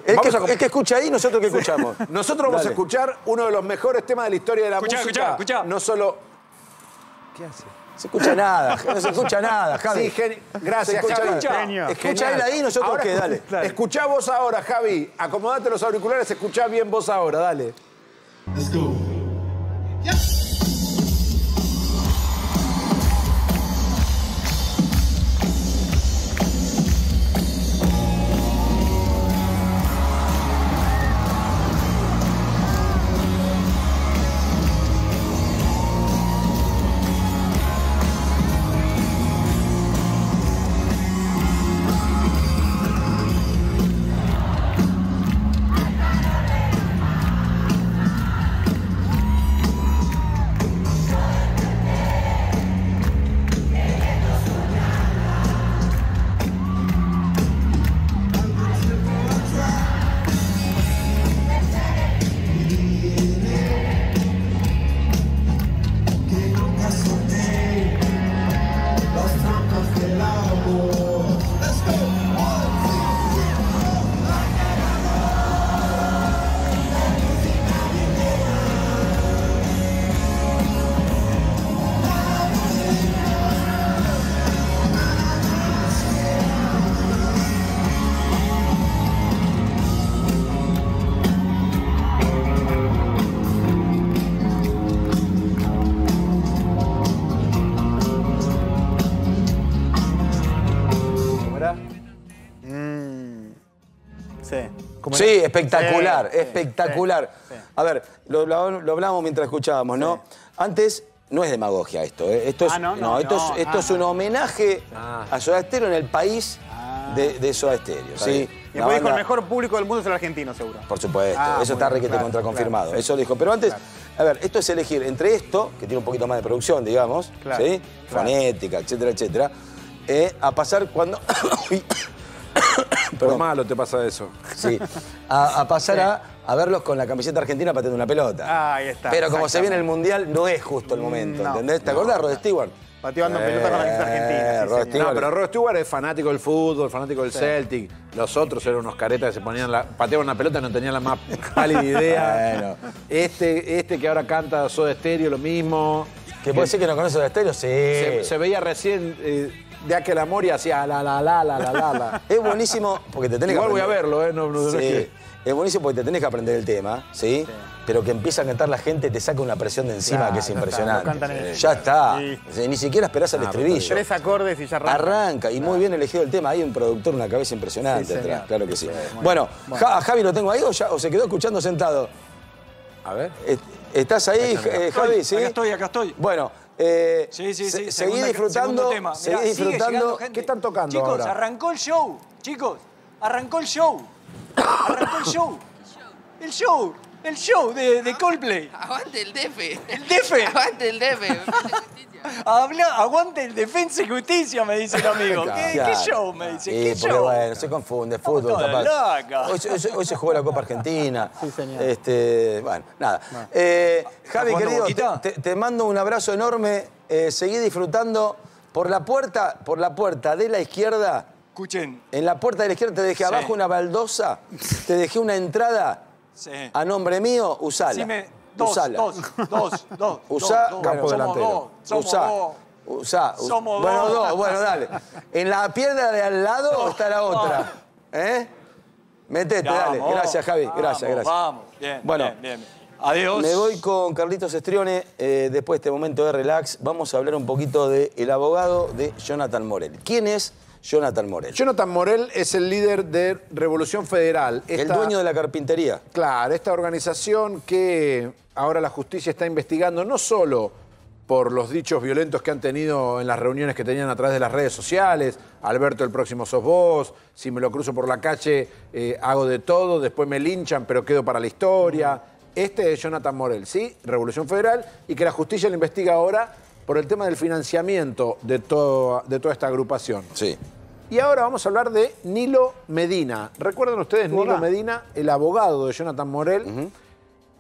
que, escucha ahí, nosotros que escuchamos. *laughs* Nosotros vamos a escuchar uno de los mejores temas de la historia de la música. Escuchá, escuchá. No solo. ¿Qué hace? Se escucha nada, *laughs* no se escucha nada, Javi. Sí, gracias, escucha, Javi. Escucha, ahí, nosotros ahora, dale. Escuchá vos ahora, Javi. Acomodate los auriculares, escuchá bien vos ahora, dale. Let's go. espectacular, espectacular. A ver, lo, hablamos mientras escuchábamos, ¿no? Antes no es demagogia esto, ¿eh? esto es, ah, no, esto es, esto es ah. un homenaje ah. a Soda Estéreo en el país de, de Soda ¿sí? Y después dijo, el mejor público del mundo es el argentino, seguro. Por supuesto, eso está requete contraconfirmado, eso dijo. Pero antes, a ver, esto es elegir entre esto, que tiene un poquito más de producción, digamos, ¿sí? Fonética, etcétera, etcétera, eh, a pasar cuando... *coughs* *coughs* Pero malo te pasa eso. Sí. *laughs* A, pasar a, verlos con la camiseta argentina pateando una pelota. Ah, ahí está. Pero como se viene el Mundial, no es justo el mm, momento, ¿entendés? ¿Te de Rod Stewart? Pateando eh, pelota con la camiseta argentina. No, pero Rod Stewart es fanático del fútbol, fanático del Celtic. Los otros eran unos caretas que se ponían la, pateaban una pelota y no tenían la más pálida idea. bueno. este, este que ahora canta Soda Stereo, lo mismo. ¿Que puede ser que no conoce Soda Stereo? Sí. Se, veía recién... Eh, de aquel amor y hacía la la la la la la la. *laughs* Es buenísimo porque te tenés Igual voy a verlo, ¿eh? No, no, sí. es, buenísimo porque te tenés que aprender el tema, ¿sí? Pero que empieza a cantar la gente, te saca una presión de encima que es impresionante. Ya está. Ni siquiera esperás al ah, estribillo. Tres acordes y ya arranca. Arranca, y muy bien elegido el tema. Hay un productor, una cabeza impresionante atrás, claro que sí. bueno, a Javi lo tengo ahí o, ya, o se quedó escuchando sentado. A ver. ¿Estás ahí, eh, Javi? Sí. Acá estoy, acá estoy. Bueno. Eh, sí, sí, sí. seguí disfrutando. disfrutando. ¿Qué están tocando Chicos, ahora? arrancó el show. Chicos, arrancó el show. Arrancó el show. el show el show de, ah, Coldplay. Aguante el DF. ¿El DF? *laughs* Aguante el DF. Habla, aguante el defensa y justicia, me dice el amigo. ¿Qué, show? Me dice. ¿Qué eh, porque, bueno, se confunde, fútbol capaz. Hoy, se- hoy jugó la Copa Argentina. *laughs* Sí, señor. Este, bueno, nada. Eh, Javi, querido, te, mando un abrazo enorme. Eh, seguí disfrutando. Por la puerta, por la puerta de la izquierda, Escuchen, en la puerta de la izquierda te dejé abajo una baldosa, te dejé una entrada a nombre mío, usala. Decime, dos, dos, dos, *laughs* Usá, campo bueno, delantero. Somos Dos. Somos bueno, dos. Bueno, dale. En la pierna de al lado está la otra. ¿Eh? Metete, dale. Gracias, Javi. gracias, gracias. Vamos. Bien, bien, bien, Adiós. Me voy con Carlitos Estrione. Eh, después de este momento de relax, vamos a hablar un poquito del abogado de Jonathan Morel. ¿Quién es? Jonathan Morel. Jonathan Morel es el líder de Revolución Federal. es el dueño de la carpintería. Claro, esta organización que ahora la justicia está investigando no solo por los dichos violentos que han tenido en las reuniones que tenían a través de las redes sociales, Alberto el próximo sos vos, si me lo cruzo por la calle eh, hago de todo, después me linchan pero quedo para la historia. Este es Jonathan Morel, ¿sí? Revolución Federal, y que la justicia lo investiga ahora por el tema del financiamiento de, de toda esta agrupación. Sí. Y ahora vamos a hablar de Nilo Medina. ¿Recuerdan ustedes Nilo Medina, el abogado de Jonathan Morel,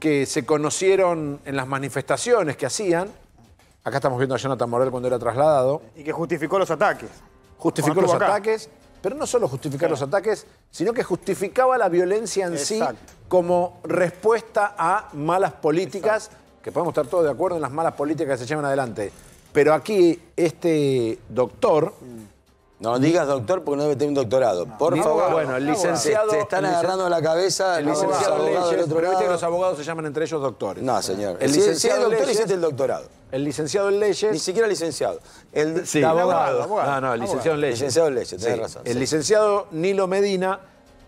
que se conocieron en las manifestaciones que hacían? Acá estamos viendo a Jonathan Morel cuando era trasladado. Y que justificó los ataques. Justificó los ataques, pero no solo justificar los ataques, sino que justificaba la violencia en sí como respuesta a malas políticas, que podemos estar todos de acuerdo en las malas políticas que se llevan adelante. Pero aquí este doctor... Mm. No digas doctor porque no debe tener un doctorado. Por favor. Bueno, el licenciado. Se, están agarrando la cabeza el licenciado abogado, leyes, otro Pero viste que los abogados se llaman entre ellos doctores. No, señor. El licenciado si es doctor, hiciste el doctorado. El licenciado en leyes. Ni siquiera licenciado. El, sí, abogado, abogado, No, no, el licenciado en leyes. Licenciado en leyes, tenés razón. El licenciado Nilo Medina,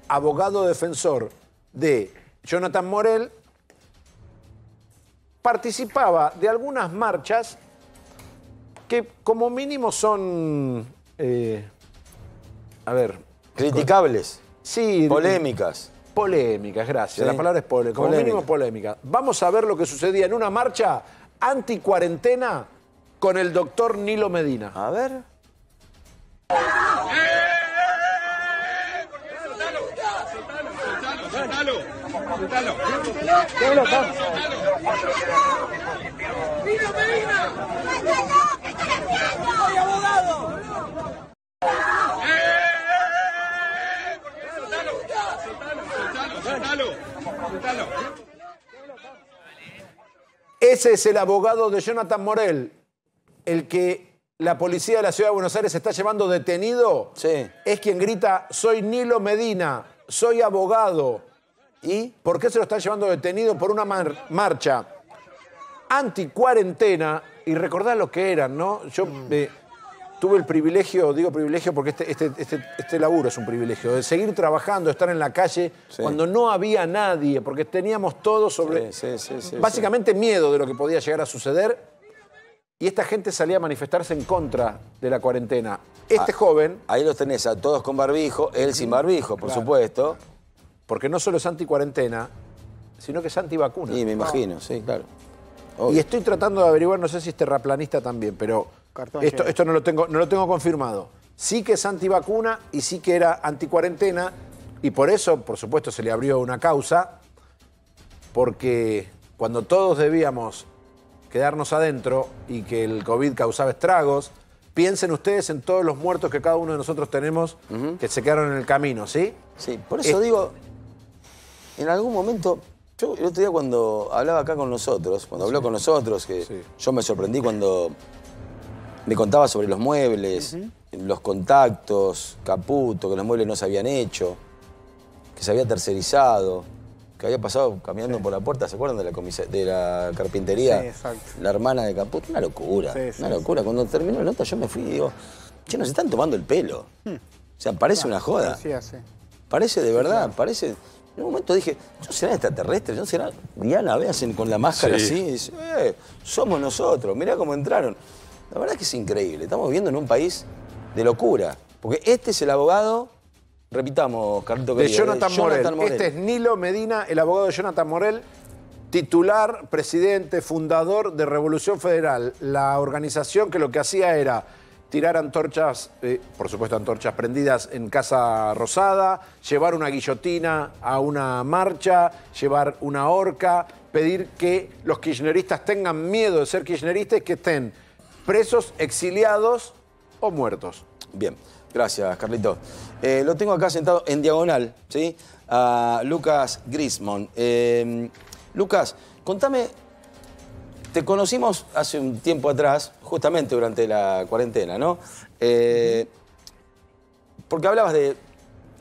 abogado defensor de Jonathan Morel, participaba de algunas marchas que como mínimo son eh, a ver. Criticables. Sí. Polémicas. Polémicas, gracias. La palabra es polémica. Como mínimo polémica. Vamos a ver lo que sucedía en una marcha anti cuarentena con el doctor Nilo Medina. A ver. ¡Eh! ¡Suéltalo! ¡Suéltalo! Medina! Ese es el abogado de Jonathan Morel, el que la policía de la Ciudad de Buenos Aires está llevando detenido sí. es quien grita, soy Nilo Medina, soy abogado, ¿Y por qué se lo están llevando detenido por una marcha marcha anticuarentena? Y recordar lo que eran, ¿no? Yo mm. eh, tuve el privilegio, digo privilegio porque este, este, este, este, laburo es un privilegio, de seguir trabajando, estar en la calle cuando no había nadie, porque teníamos todo sobre básicamente miedo de lo que podía llegar a suceder. Y esta gente salía a manifestarse en contra de la cuarentena. Este ah, joven... Ahí los tenés a todos con barbijo, él sin barbijo, por supuesto. Porque no solo es anti-cuarentena, sino que es antivacuna. Sí, me imagino, sí, claro. Y estoy tratando de averiguar, no sé si es terraplanista también, pero esto, no, lo tengo, no lo tengo confirmado. Sí que es antivacuna y sí que era anti-cuarentena y por eso, por supuesto, se le abrió una causa, porque cuando todos debíamos quedarnos adentro y que el COVID causaba estragos, piensen ustedes en todos los muertos que cada uno de nosotros tenemos que se quedaron en el camino, ¿sí? Sí, por eso digo, en algún momento, yo el otro día cuando hablaba acá con nosotros, cuando habló con nosotros, que yo me sorprendí cuando me contaba sobre los muebles, los contactos, Caputo, que los muebles no se habían hecho, que se había tercerizado, que había pasado caminando por la puerta, ¿se acuerdan de la, de la carpintería? Sí, exacto. La hermana de Caputo, una locura, una locura. Cuando terminó la nota yo me fui y digo, che, nos están tomando el pelo. Hmm. O sea, parece una joda. Sí, sí. Parece de verdad, parece. En un momento dije, ¿no serán extraterrestres? ¿No serán Diana? Veas con la máscara así. dice, eh, somos nosotros, mirá cómo entraron. La verdad es que es increíble. Estamos viviendo en un país de locura. Porque este es el abogado, repitamos, Carlito que de Jonathan Morel. Este es Nilo Medina, el abogado de Jonathan Morel, titular, presidente, fundador de Revolución Federal, la organización que lo que hacía era tirar antorchas, eh, por supuesto antorchas prendidas en Casa Rosada, llevar una guillotina a una marcha, llevar una horca, pedir que los kirchneristas tengan miedo de ser kirchneristas y que estén presos, exiliados o muertos. Bien, gracias Carlito. Eh, lo tengo acá sentado en diagonal, ¿sí? A Lucas grismond em, Lucas, contame, te conocimos hace un tiempo atrás, justamente durante la cuarentena, ¿no? Eh, porque hablabas de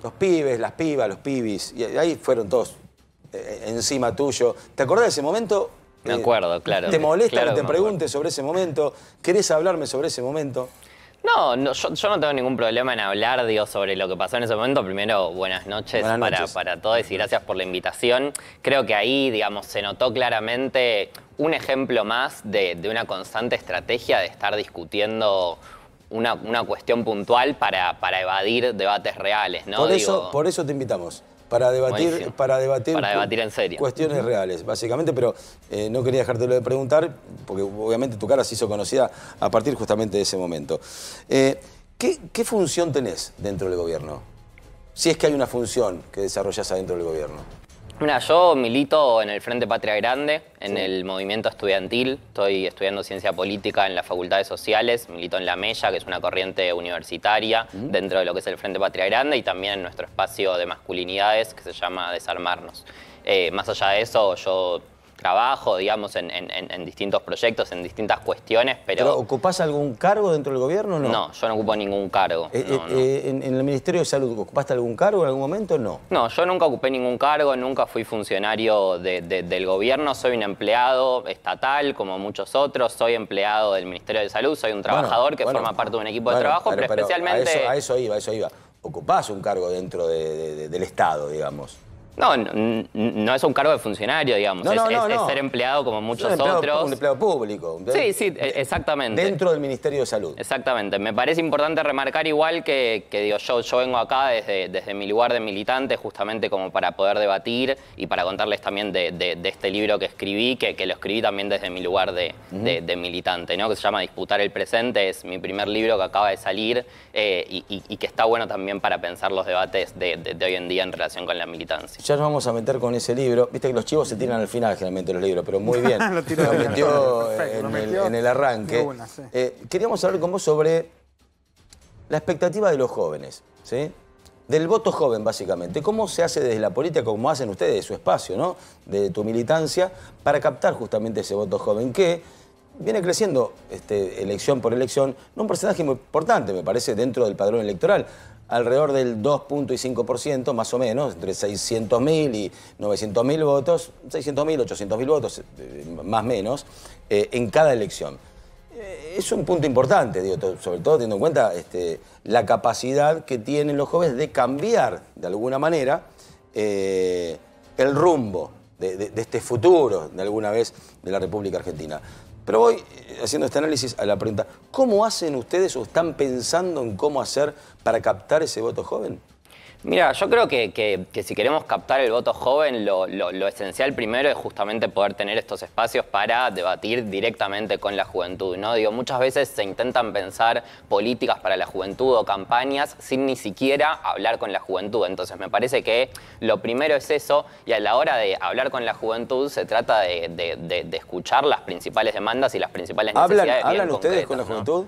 los pibes, las pibas, los pibis, y ahí fueron todos eh, encima tuyo. ¿Te acordás de ese momento? Me eh, acuerdo, claro. ¿Te molesta que te pregunte sobre ese momento? ¿Querés hablarme sobre ese momento? No, yo, no tengo ningún problema en hablar digo, sobre lo que pasó en ese momento. Primero, buenas noches, Para, todos y gracias por la invitación. Creo que ahí, digamos, se notó claramente un ejemplo más de, una constante estrategia de estar discutiendo una, cuestión puntual para, evadir debates reales. ¿no? Por, eso, por eso te invitamos para debatir, para debatir, cuestiones reales, básicamente, pero eh, no quería dejártelo de preguntar, porque obviamente tu cara se hizo conocida a partir justamente de ese momento. Eh, ¿qué, ¿Qué función tenés dentro del gobierno? Si es que hay una función que desarrollas adentro del gobierno. Mira, yo milito en el Frente Patria Grande, en el movimiento estudiantil. Estoy estudiando ciencia política en las facultades sociales. Milito en la Mella, que es una corriente universitaria dentro de lo que es el Frente Patria Grande y también en nuestro espacio de masculinidades que se llama Desarmarnos. Eh, más allá de eso, yo trabajo, digamos, en, distintos proyectos, en distintas cuestiones, pero... ocupas ¿Ocupás algún cargo dentro del gobierno o no? No, yo no ocupo ningún cargo. Eh, eh, eh, en, el Ministerio de Salud ocupaste algún cargo en algún momento no? No, yo nunca ocupé ningún cargo, nunca fui funcionario del gobierno, soy un empleado estatal como muchos otros, soy empleado del Ministerio de Salud, soy un trabajador que forma parte de un equipo de trabajo, pero, especialmente... A eso, iba, a eso iba. Ocupás un cargo dentro del Estado, digamos. No, no, es un cargo de funcionario, digamos. es, ser empleado como muchos empleado, otros. Un empleado público. Sí, sí, e, exactamente. Dentro del Ministerio de Salud. Exactamente. Me parece importante remarcar igual que, que yo, yo vengo acá desde, desde mi lugar de militante, justamente como para poder debatir y para contarles también de, de, este libro que escribí, que, lo escribí también desde mi lugar de, militante, ¿no? Que se llama Disputar el Presente. Es mi primer libro que acaba de salir eh, y, y, que está bueno también para pensar los debates de hoy en día en relación con la militancia ya nos vamos a meter con ese libro. Viste que los chivos se tiran al final generalmente los libros, pero muy *laughs* bien. lo, *laughs* metió en, el, arranque. Eh, queríamos hablar con vos sobre la expectativa de los jóvenes, Del voto joven, básicamente. ¿Cómo se hace desde la política, como hacen ustedes, de su espacio, ¿no? De tu militancia, para captar justamente ese voto joven que viene creciendo este, elección por elección, un personaje muy importante, me parece, dentro del padrón electoral alrededor del 2.5%, más o menos, entre 600.000 y 900.000 votos, 600.000, 800.000 votos, eh, más o menos, eh, en cada elección. Eh, es un punto importante, sobre todo teniendo en cuenta este, la capacidad que tienen los jóvenes de cambiar, de alguna manera, el rumbo de este futuro, de alguna vez, de la República Argentina. Pero voy eh, haciendo este análisis a la pregunta, ¿cómo hacen ustedes o están pensando en cómo hacer para captar ese voto joven? Mira, yo creo que, si queremos captar el voto joven, lo, esencial primero es justamente poder tener estos espacios para debatir directamente con la juventud, ¿no? Digo, muchas veces se intentan pensar políticas para la juventud o campañas sin ni siquiera hablar con la juventud. Entonces, me parece que lo primero es eso y a la hora de hablar con la juventud se trata de, de, escuchar las principales demandas y las principales necesidades. ¿Hablan, ustedes con la juventud?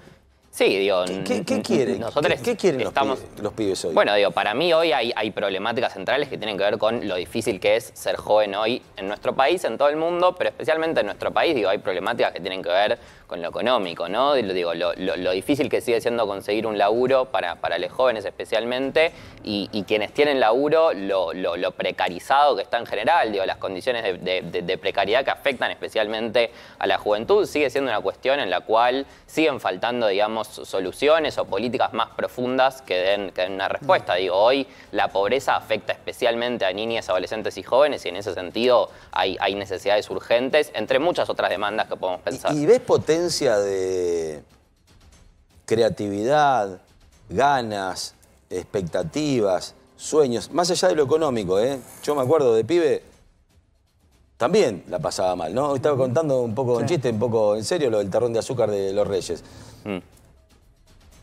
Sí, digo. ¿Qué, qué quieren? Nosotros ¿Qué, quieren estamos, los, pibes, hoy? Bueno, digo, para mí hoy hay, problemáticas centrales que tienen que ver con lo difícil que es ser joven hoy en nuestro país, en todo el mundo, pero especialmente en nuestro país, digo, hay problemáticas que tienen que ver con lo económico, ¿no? Digo, lo, difícil que sigue siendo conseguir un laburo para, para los jóvenes especialmente, y, quienes tienen laburo, lo, precarizado que está en general, digo, las condiciones de precariedad que afectan especialmente a la juventud, sigue siendo una cuestión en la cual siguen faltando, digamos, soluciones o políticas más profundas que den, una respuesta. Digo, hoy la pobreza afecta especialmente a niñas, adolescentes y jóvenes y en ese sentido hay, necesidades urgentes, entre muchas otras demandas que podemos pensar. ¿Y, ves potencia de creatividad, ganas, expectativas, sueños, más allá de lo económico? ¿eh? Yo me acuerdo de pibe, también la pasaba mal, ¿no? Estaba contando un poco un chiste, un poco en serio, lo del tarrón de azúcar de los Reyes. Mm.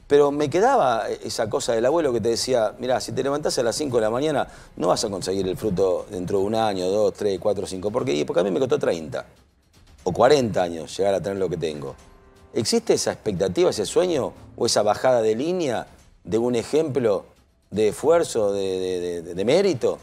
Pero me quedaba esa cosa del abuelo que te decía, mira, si te levantás a las 5 de la mañana, no vas a conseguir el fruto dentro de un año, dos, tres, cuatro, cinco. Porque, porque a mí me costó 30 o 40 años llegar a tener lo que tengo. ¿Existe esa expectativa, ese sueño o esa bajada de línea de un ejemplo de esfuerzo, de mérito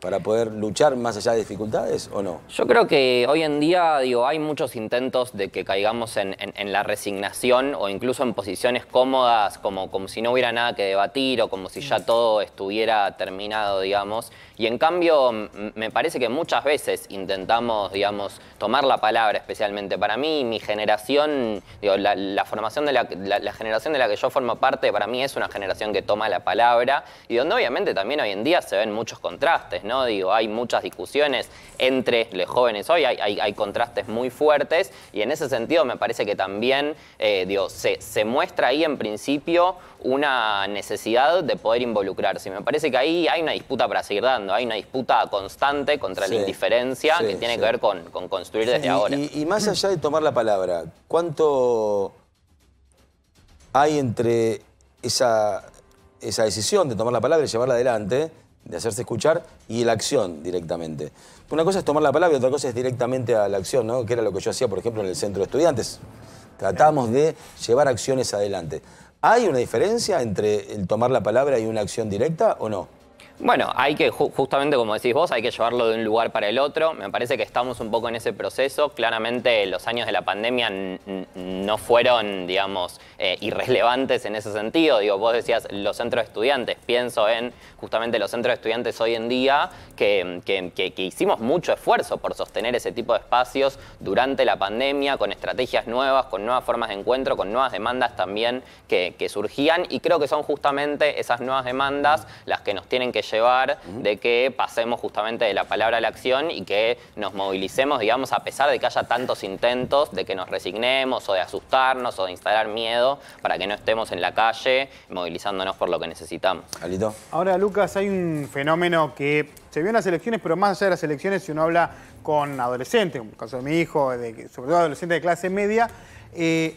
para poder luchar más allá de dificultades o no? Yo creo que hoy en día digo, hay muchos intentos de que caigamos en, la resignación o incluso en posiciones cómodas, como, como si no hubiera nada que debatir o como si ya mm. todo estuviera terminado, digamos. Y en cambio, me parece que muchas veces intentamos, digamos, tomar la palabra, especialmente para mí, mi generación, la, formación de la, generación de la que yo formo parte, para mí es una generación que toma la palabra y donde obviamente también hoy en día se ven muchos contrastes, ¿no? Digo, hay muchas discusiones entre los jóvenes hoy, hay, contrastes muy fuertes y en ese sentido me parece que también, eh, digo, se, se muestra ahí en principio una necesidad de poder involucrarse. me parece que ahí hay una disputa para seguir dando, hay una disputa constante contra la indiferencia que tiene que ver con, construir desde ahora. Y, más allá de tomar la palabra, ¿cuánto hay entre esa, decisión de tomar la palabra y llevarla adelante, de hacerse escuchar, y la acción directamente. Una cosa es tomar la palabra y otra cosa es directamente a la acción, ¿no? que era lo que yo hacía, por ejemplo, en el centro de estudiantes. Tratamos de llevar acciones adelante. ¿Hay una diferencia entre el tomar la palabra y una acción directa o no? Bueno, hay que, justamente como decís vos, hay que llevarlo de un lugar para el otro. Me parece que estamos un poco en ese proceso. Claramente los años de la pandemia no fueron, digamos, eh, irrelevantes en ese sentido. Digo, vos decías los centros de estudiantes. Pienso en justamente los centros de estudiantes hoy en día que, hicimos mucho esfuerzo por sostener ese tipo de espacios durante la pandemia, con estrategias nuevas, con nuevas formas de encuentro, con nuevas demandas también que, surgían. Y creo que son justamente esas nuevas demandas las que nos tienen que llevar, de que pasemos justamente de la palabra a la acción y que nos movilicemos, digamos, a pesar de que haya tantos intentos de que nos resignemos o de asustarnos o de instalar miedo para que no estemos en la calle movilizándonos por lo que necesitamos. Ahora, Lucas, hay un fenómeno que se vio en las elecciones, pero más allá de las elecciones, si uno habla con adolescentes, en el caso de mi hijo, sobre todo adolescentes de clase media, eh,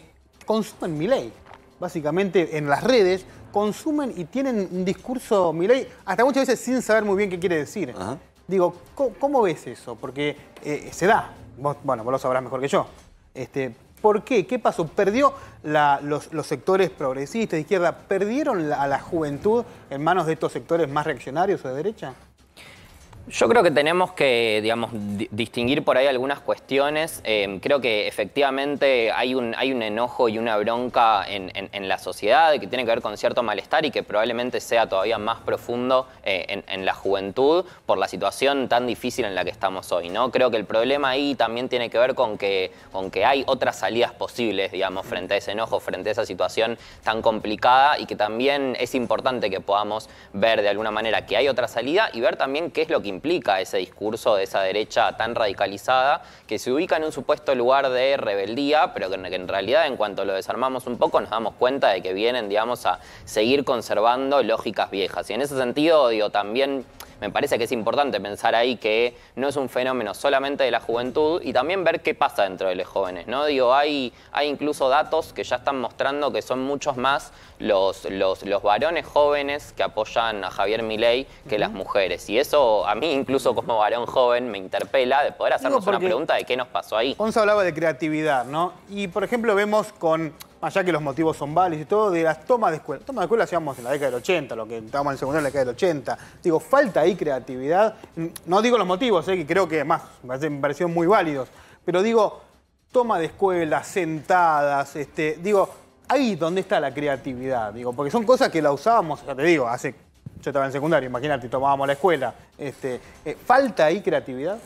en mi ley. Básicamente en las redes consumen y tienen un discurso, Milei, hasta muchas veces sin saber muy bien qué quiere decir. Digo, ¿cómo, ves eso? Porque eh, se da, bueno, vos lo sabrás mejor que yo. Este, ¿Por qué? ¿Qué pasó? ¿Perdió los, sectores progresistas de izquierda? ¿Perdieron a la juventud en manos de estos sectores más reaccionarios o de derecha? Yo creo que tenemos que, digamos, distinguir por ahí algunas cuestiones. Eh, creo que efectivamente hay un, hay un enojo y una bronca en, la sociedad que tiene que ver con cierto malestar y que probablemente sea todavía más profundo eh, en, la juventud por la situación tan difícil en la que estamos hoy, ¿no? Creo que el problema ahí también tiene que ver con que, con que hay otras salidas posibles, digamos, frente a ese enojo, frente a esa situación tan complicada y que también es importante que podamos ver de alguna manera que hay otra salida y ver también qué es lo que implica ese discurso de esa derecha tan radicalizada que se ubica en un supuesto lugar de rebeldía, pero que en realidad en cuanto lo desarmamos un poco nos damos cuenta de que vienen, digamos, a seguir conservando lógicas viejas. Y en ese sentido, digo, también me parece que es importante pensar ahí que no es un fenómeno solamente de la juventud y también ver qué pasa dentro de los jóvenes, ¿no? Digo, hay, hay incluso datos que ya están mostrando que son muchos más los, los, varones jóvenes que apoyan a Javier Milei que las mujeres. Y eso a mí, incluso como varón joven, me interpela de poder hacernos una pregunta de qué nos pasó ahí. Ponce hablaba de creatividad, ¿no? Y, por ejemplo, vemos con allá que los motivos son válidos y todo, de las tomas de escuela. Tomas de escuela hacíamos en la década del 80, lo que estábamos en el en la década del 80. Digo, falta ahí creatividad. No digo los motivos, eh, que creo que más, me parecieron muy válidos, pero digo, toma de escuela, sentadas, este, digo, ahí donde está la creatividad, digo, porque son cosas que la usábamos, ya te digo, hace. Yo estaba en secundaria, imagínate, tomábamos la escuela. Este, eh, ¿Falta ahí creatividad?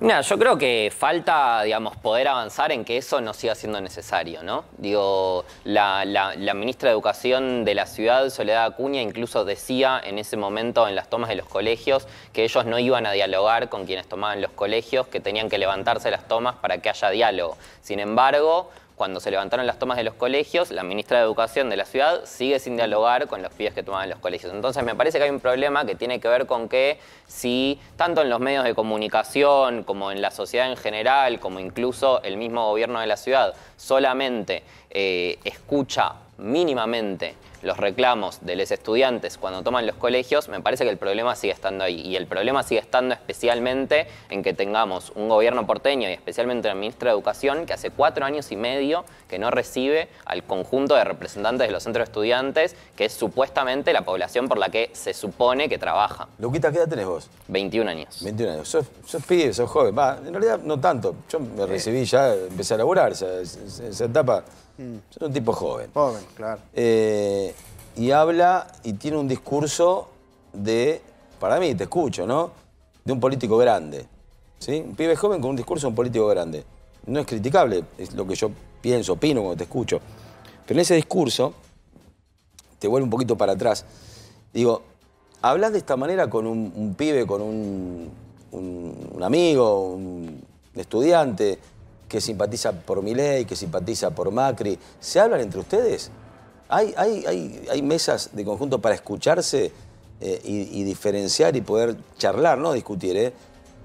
Mira, yo creo que falta, digamos, poder avanzar en que eso no siga siendo necesario, ¿no? Digo, la, la, ministra de Educación de la ciudad, Soledad Acuña, incluso decía en ese momento en las tomas de los colegios que ellos no iban a dialogar con quienes tomaban los colegios, que tenían que levantarse las tomas para que haya diálogo. Sin embargo, cuando se levantaron las tomas de los colegios, la ministra de Educación de la ciudad sigue sin dialogar con los pibes que tomaban los colegios. Entonces me parece que hay un problema que tiene que ver con que si tanto en los medios de comunicación como en la sociedad en general, como incluso el mismo gobierno de la ciudad, solamente eh, escucha mínimamente los reclamos de los estudiantes cuando toman los colegios, me parece que el problema sigue estando ahí. Y el problema sigue estando especialmente en que tengamos un gobierno porteño y especialmente la ministro de Educación que hace cuatro años y medio que no recibe al conjunto de representantes de los centros de estudiantes, que es supuestamente la población por la que se supone que trabaja. Luquita, ¿qué edad tenés vos? 21 años. 21 años. Sos, sos pibe, sos joven. en realidad no tanto. Yo me recibí ya, empecé a laburar. se tapa. esa Mm. Es un tipo joven. Joven, claro. Eh, y habla y tiene un discurso de, para mí, te escucho, ¿no? De un político grande. ¿sí? Un pibe joven con un discurso de un político grande. No es criticable, es lo que yo pienso, opino cuando te escucho. Pero en ese discurso, te vuelvo un poquito para atrás. Digo, hablas de esta manera con un, pibe, con un amigo, un estudiante, que simpatiza por Milei, que simpatiza por Macri, ¿se hablan entre ustedes? ¿Hay, hay, hay, mesas de conjunto para escucharse eh, y, diferenciar y poder charlar, no discutir, eh?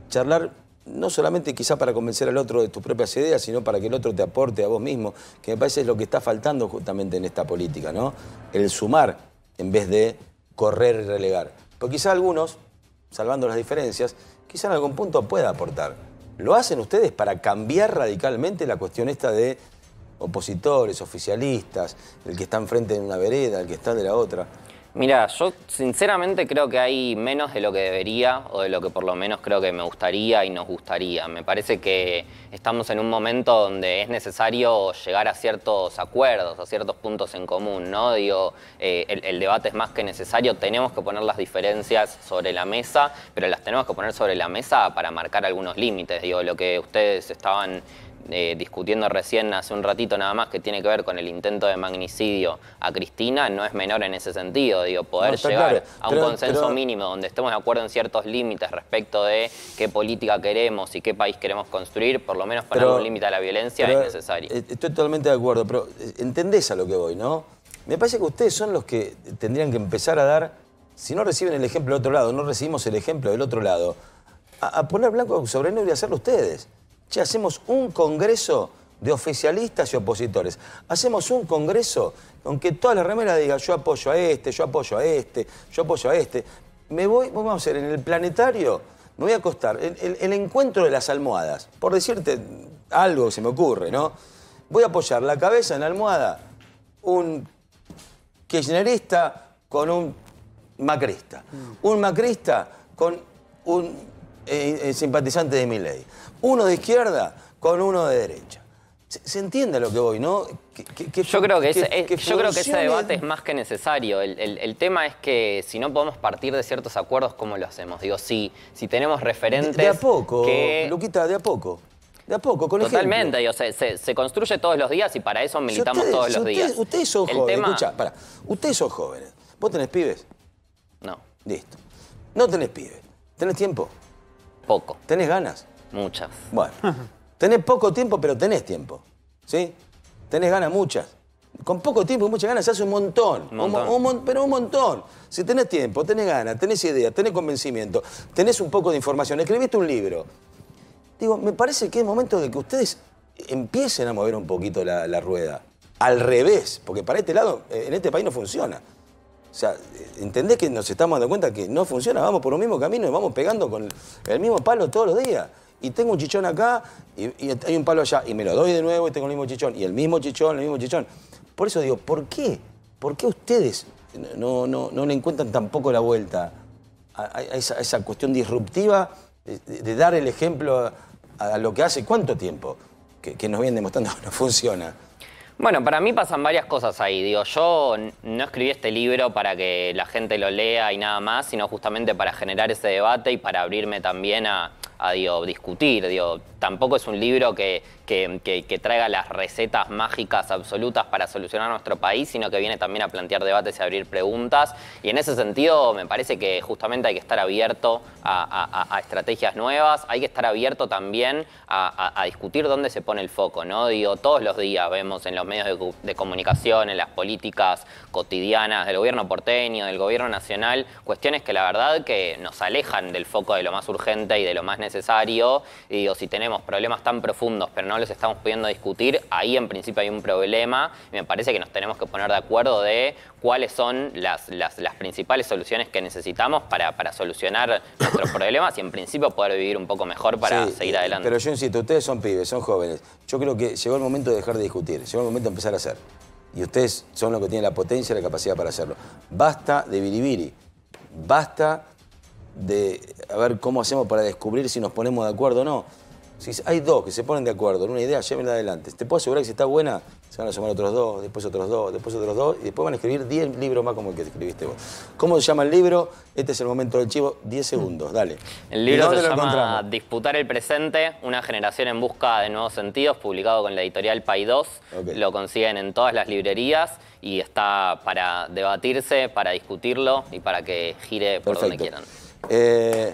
Charlar no solamente quizá para convencer al otro de tus propias ideas, sino para que el otro te aporte a vos mismo, que me parece es lo que está faltando justamente en esta política, ¿no? El sumar en vez de correr y relegar. Porque quizá algunos, salvando las diferencias, quizá en algún punto pueda aportar ¿Lo hacen ustedes para cambiar radicalmente la cuestión esta de opositores, oficialistas, el que está enfrente de una vereda, el que está de la otra? Mira, yo sinceramente creo que hay menos de lo que debería o de lo que por lo menos creo que me gustaría y nos gustaría. Me parece que estamos en un momento donde es necesario llegar a ciertos acuerdos, a ciertos puntos en común, ¿no? Digo, eh, el, el, debate es más que necesario, tenemos que poner las diferencias sobre la mesa, pero las tenemos que poner sobre la mesa para marcar algunos límites. Digo, lo que ustedes estaban eh, discutiendo recién hace un ratito nada más que tiene que ver con el intento de magnicidio a Cristina no es menor en ese sentido, digo, poder llegar a un consenso mínimo donde estemos de acuerdo en ciertos límites respecto de qué política queremos y qué país queremos construir, por lo menos poner un límite a la violencia es necesario. Eh, estoy totalmente de acuerdo, pero eh, entendés a lo que voy, ¿no? Me parece que ustedes son los que tendrían que empezar a dar, si no reciben el ejemplo del otro lado, no recibimos el ejemplo del otro lado, a, a poner blanco sobre negro y hacerlo ustedes che, hacemos un congreso de oficialistas y opositores. Hacemos un congreso con que toda la remera diga yo apoyo a este, yo apoyo a este, yo apoyo a este. Me voy, vamos a hacer en el planetario, me voy a acostar, el, encuentro de las almohadas, por decirte algo que se me ocurre, ¿no? Voy a apoyar la cabeza en la almohada, un kirchnerista con un macrista, mm. un macrista con un eh, eh, simpatizantes de mi ley. Uno de izquierda con uno de derecha. Se, entiende lo que voy, ¿no? yo creo que, ese, debate es más que necesario. El, tema es que si no podemos partir de ciertos acuerdos, ¿cómo lo hacemos? Digo, si tenemos referentes... De, a poco, Luquita, de a poco. De a poco, con Totalmente, ejemplo. Totalmente, se, se, construye todos los días y para eso militamos todos los días. Ustedes son jóvenes, escucha, Ustedes son jóvenes. ¿Vos tenés pibes? No. Listo. No tenés pibes. ¿Tenés tiempo? Poco. ¿Tenés ganas? Muchas. Bueno, tenés poco tiempo, pero tenés tiempo. ¿Sí? Tenés ganas muchas. Con poco tiempo y muchas ganas se hace un montón. pero un montón. Si tenés tiempo, tenés ganas, tenés ideas, tenés convencimiento, tenés un poco de información, escribiste un libro. Digo, me parece que es momento de que ustedes empiecen a mover un poquito la rueda. Al revés, porque para este lado, eh, en este país no funciona. O sea, ¿entendés que nos estamos dando cuenta que no funciona? Vamos por un mismo camino y vamos pegando con el mismo palo todos los días. Y tengo un chichón acá y, hay un palo allá y me lo doy de nuevo y tengo el mismo chichón. Y el mismo chichón, el mismo chichón. Por eso digo, ¿por qué? ¿Por qué ustedes no, le encuentran tampoco la vuelta a, esa, cuestión disruptiva de, dar el ejemplo a, lo que hace cuánto tiempo que nos vienen demostrando que no funciona? Bueno, para mí pasan varias cosas ahí. Digo, yo no escribí este libro para que la gente lo lea y nada más, sino justamente para generar ese debate y para abrirme también a, a digo, discutir. Digo, tampoco es un libro que, traiga las recetas mágicas absolutas para solucionar nuestro país, sino que viene también a plantear debates y abrir preguntas. Y en ese sentido me parece que justamente hay que estar abierto a, estrategias nuevas, hay que estar abierto también a, discutir dónde se pone el foco, ¿no? Digo, todos los días vemos en los medios de, comunicación, en las políticas cotidianas del gobierno porteño, del gobierno nacional, cuestiones que la verdad que nos alejan del foco de lo más urgente y de lo más necesario. si problemas tan profundos, pero no los estamos pudiendo discutir, ahí en principio hay un problema. Y me parece que nos tenemos que poner de acuerdo de cuáles son las, principales soluciones que necesitamos para, solucionar *coughs* nuestros problemas y en principio poder vivir un poco mejor para seguir adelante. Pero yo insisto, ustedes son pibes, son jóvenes. Yo creo que llegó el momento de dejar de discutir, llegó el momento de empezar a hacer. Y ustedes son los que tienen la potencia y la capacidad para hacerlo. Basta de biribiri, basta de a ver cómo hacemos para descubrir si nos ponemos de acuerdo o no. Si hay dos que se ponen de acuerdo en una idea, llévenla adelante. Te puedo asegurar que si está buena, se van a sumar otros dos, después otros dos, después otros dos, y después van a escribir 10 libros más como el que escribiste vos. ¿Cómo se llama el libro? Este es el momento del chivo, 10 segundos, dale. El libro se llama Disputar el presente, una generación en busca de nuevos sentidos, publicado con la editorial Paidós. Lo consiguen en todas las librerías y está para debatirse, para discutirlo y para que gire por donde quieran. Eh,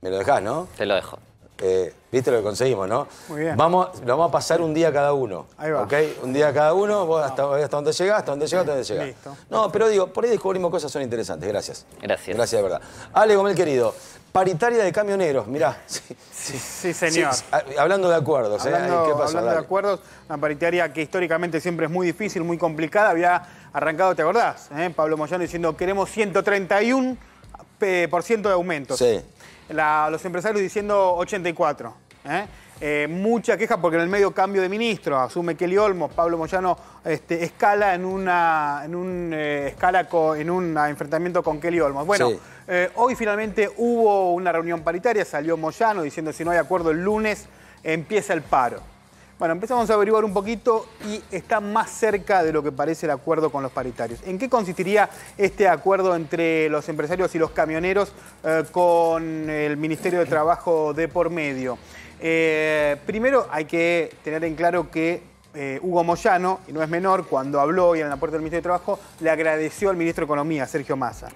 me lo dejás, ¿no? Te lo dejo. Eh, Viste lo que conseguimos, ¿no? Muy bien. Vamos, lo vamos a pasar un día cada uno. Ahí va. Un día cada uno, hasta, hasta donde llegas, hasta donde llegas, hasta donde llegas. Listo. No, pero digo, por ahí descubrimos cosas son interesantes. Gracias. Gracias. Gracias de verdad. Ale Gomel, querido. Paritaria de camioneros, mirá. *laughs* Sí, señor. hablando de acuerdos, ¿eh? ¿Qué pasó? Hablando de acuerdos, una paritaria que históricamente siempre es muy difícil, muy complicada. Había arrancado, ¿te acordás? ¿Eh? Pablo Moyano diciendo, queremos 131% eh, de aumento. Sí. los empresarios diciendo 84. ¿eh? Eh, mucha queja porque en el medio cambio de ministro asume Kelly Olmos, Pablo Moyano este, escala en una un eh, en un enfrentamiento con Kelly Olmos. Bueno, hoy finalmente hubo una reunión paritaria, salió Moyano diciendo si no hay acuerdo el lunes empieza el paro. Bueno, empezamos a averiguar un poquito y está más cerca de lo que parece el acuerdo con los paritarios. ¿En qué consistiría este acuerdo entre los empresarios y los camioneros con el Ministerio de Trabajo de por medio? Eh, primero hay que tener en claro que eh, Hugo Moyano, y no es menor, cuando habló y en la puerta del Ministerio de Trabajo, le agradeció al ministro de Economía, Sergio Massa.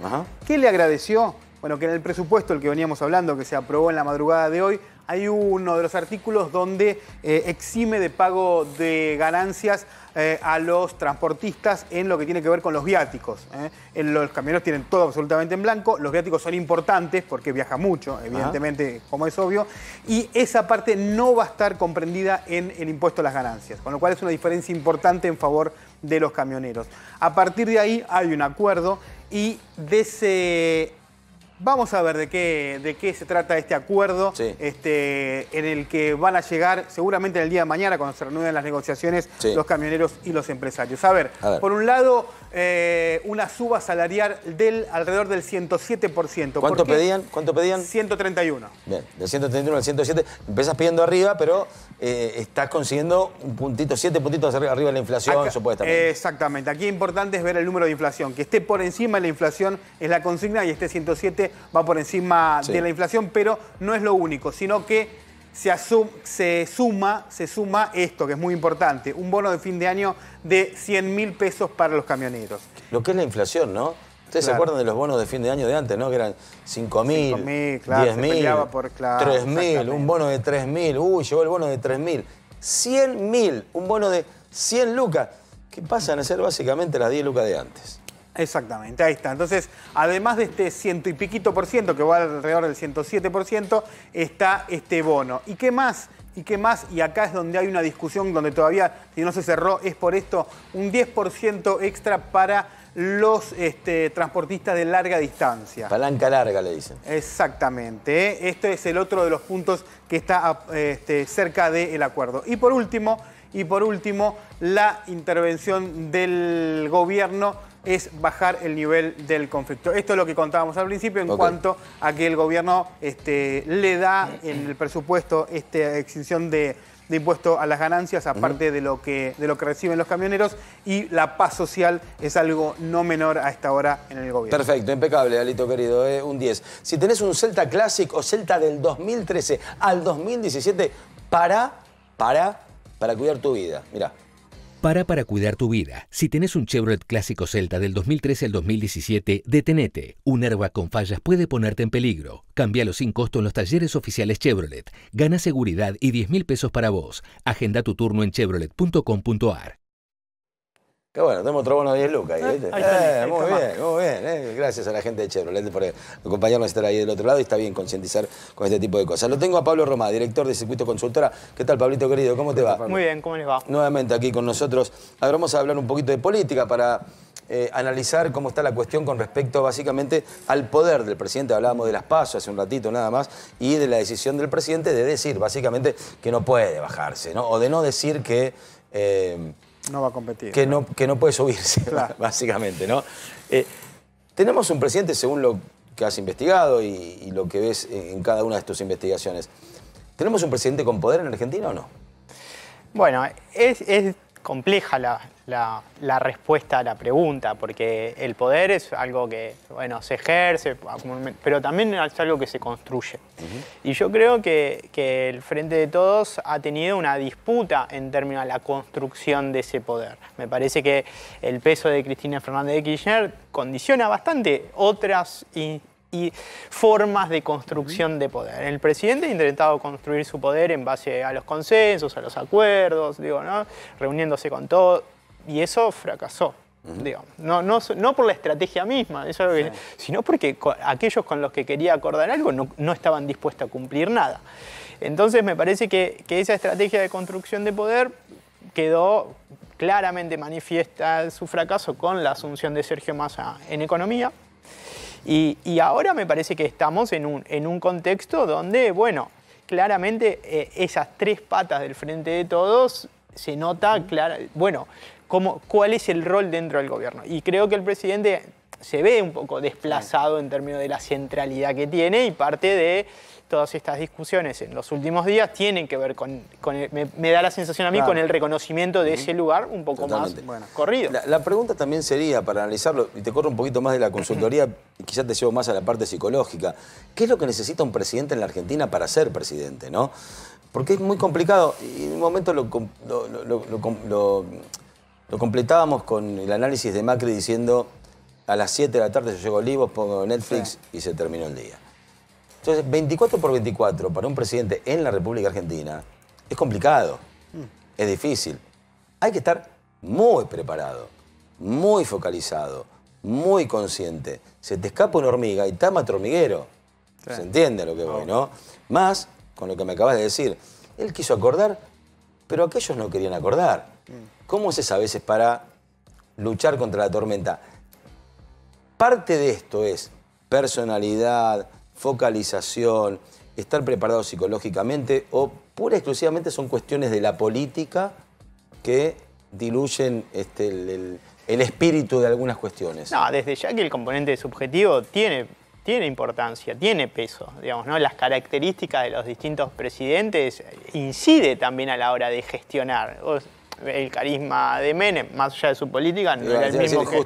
¿Qué le agradeció? Bueno, que en el presupuesto, el que veníamos hablando, que se aprobó en la madrugada de hoy, hay uno de los artículos donde eh, exime de pago de ganancias eh, a los transportistas en lo que tiene que ver con los viáticos. ¿eh? En los camioneros tienen todo absolutamente en blanco, los viáticos son importantes porque viaja mucho, evidentemente, como es obvio, y esa parte no va a estar comprendida en el impuesto a las ganancias, con lo cual es una diferencia importante en favor de los camioneros. A partir de ahí hay un acuerdo y de ese Vamos a ver de qué, de qué se trata este acuerdo este, en el que van a llegar seguramente el día de mañana cuando se renueven las negociaciones los camioneros y los empresarios. a ver. por un lado eh, una suba salarial del alrededor del 107%. ¿Cuánto pedían? ¿Cuánto pedían? 131. Bien, del 131 al 107. Empezás pidiendo arriba, pero eh, estás consiguiendo un puntito, siete puntitos arriba de la inflación, supuestamente. Exactamente. Aquí importante es ver el número de inflación. Que esté por encima de la inflación es la consigna y este 107 va por encima de la inflación, pero no es lo único, sino que se, suma, esto, que es muy importante, un bono de fin de año de 100 mil pesos para los camioneros. Lo que es la inflación, ¿no? Ustedes se acuerdan de los bonos de fin de año de antes, ¿no? Que eran 5 mil, 10 mil, 3 mil, un bono de 3 mil, uy, llegó el bono de 3 mil, 100 mil, un bono de 100 lucas, que pasan a ser básicamente las 10 lucas de antes. Exactamente, ahí está. Entonces, además de este ciento y piquito por ciento, que va alrededor del 107 ciento, está este bono. ¿Y qué más? ¿Y qué más? Y acá es donde hay una discusión donde todavía, si no se cerró, es por esto, un 10% extra para los este, transportistas de larga distancia. Palanca larga, le dicen. Exactamente. ¿eh? Este es el otro de los puntos que está este, cerca del acuerdo. Y por último, y por último, la intervención del gobierno es bajar el nivel del conflicto. Esto es lo que contábamos al principio en cuanto a que el gobierno este, le da en el presupuesto esta extinción de, de impuesto a las ganancias, aparte de, lo que, de lo que reciben los camioneros, y la paz social es algo no menor a esta hora en el gobierno. Perfecto, impecable, Alito querido, eh, un 10. Si tenés un Celta Classic o Celta del 2013 al 2017, para, para, para cuidar tu vida. mira para para cuidar tu vida. Si tenés un Chevrolet Clásico Celta del 2013 al 2017, detenete. Un herba con fallas puede ponerte en peligro. Cámbialo sin costo en los talleres oficiales Chevrolet. Gana seguridad y 10 mil pesos para vos. Agenda tu turno en chevrolet.com.ar. Que bueno, tenemos otro buenos 10 lucas. Ah, eh, muy, bien, muy bien, eh. Gracias a la gente de Chevrolet por acompañarnos a estar ahí del otro lado y está bien concientizar con este tipo de cosas. Lo tengo a Pablo Romá, director de Circuito Consultora. ¿Qué tal, Pablito querido? ¿Cómo te va? Muy bien, ¿cómo les va? Nuevamente aquí con nosotros. Ahora vamos a hablar un poquito de política para eh, analizar cómo está la cuestión con respecto básicamente al poder del presidente. Hablábamos de las pasos hace un ratito nada más y de la decisión del presidente de decir básicamente que no puede bajarse, ¿no? O de no decir que... No va a competir. Que no, que no puede subirse, *laughs* básicamente, ¿no? Eh, tenemos un presidente, según lo que has investigado y, lo que ves en cada una de tus investigaciones, ¿tenemos un presidente con poder en Argentina o no? Bueno, es compleja la, respuesta a la pregunta, porque el poder es algo que, bueno, se ejerce, pero también es algo que se construye. Y yo creo que, que, el Frente de Todos ha tenido una disputa en términos de la construcción de ese poder. Me parece que el peso de Cristina Fernández de Kirchner condiciona bastante otras instituciones formas de construcción de poder. El presidente ha intentado construir su poder en base a los consensos, a los acuerdos, digo, reuniéndose con todo, y eso fracasó. no, por la estrategia misma, sino porque aquellos con los que quería acordar algo no, estaban dispuestos a cumplir nada. Entonces me parece que, que, esa estrategia de construcción de poder quedó claramente manifiesta su fracaso con la asunción de Sergio Massa en economía y, ahora me parece que estamos en un, en un contexto donde, bueno, claramente eh, esas tres patas del frente de todos se nota, claro bueno, cómo, cuál es el rol dentro del gobierno. Y creo que el presidente se ve un poco desplazado en términos de la centralidad que tiene y parte de todas estas discusiones en los últimos días tienen que ver con, me, da la sensación a mí, con el reconocimiento de ese lugar un poco más corrido. La, pregunta también sería, para analizarlo, y te corro un poquito más de la consultoría, quizás te llevo más a la parte psicológica, ¿qué es lo que necesita un presidente en la Argentina para ser presidente? ¿no? Porque es muy complicado, y en un momento lo, completábamos con el análisis de Macri diciendo, a las 7 de la tarde yo llego a pongo Netflix y se terminó el día. Entonces, 24 por 24 para un presidente en la República Argentina es complicado, mm. es difícil. Hay que estar muy preparado, muy focalizado, muy consciente. Se te escapa una hormiga y tama tu hormiguero. ¿Se entiende lo que voy, ah. no? Más con lo que me acabas de decir. Él quiso acordar, pero aquellos no querían acordar. Mm. ¿Cómo es a veces para luchar contra la tormenta? Parte de esto es personalidad, focalización, estar preparado psicológicamente o pura y exclusivamente son cuestiones de la política que diluyen este, el, espíritu de algunas cuestiones? No, desde ya que el componente subjetivo tiene, tiene importancia, tiene peso, digamos, ¿no? Las características de los distintos presidentes eh, incide también a la hora de gestionar el carisma de Menem, más allá de su política, no era el mismo que,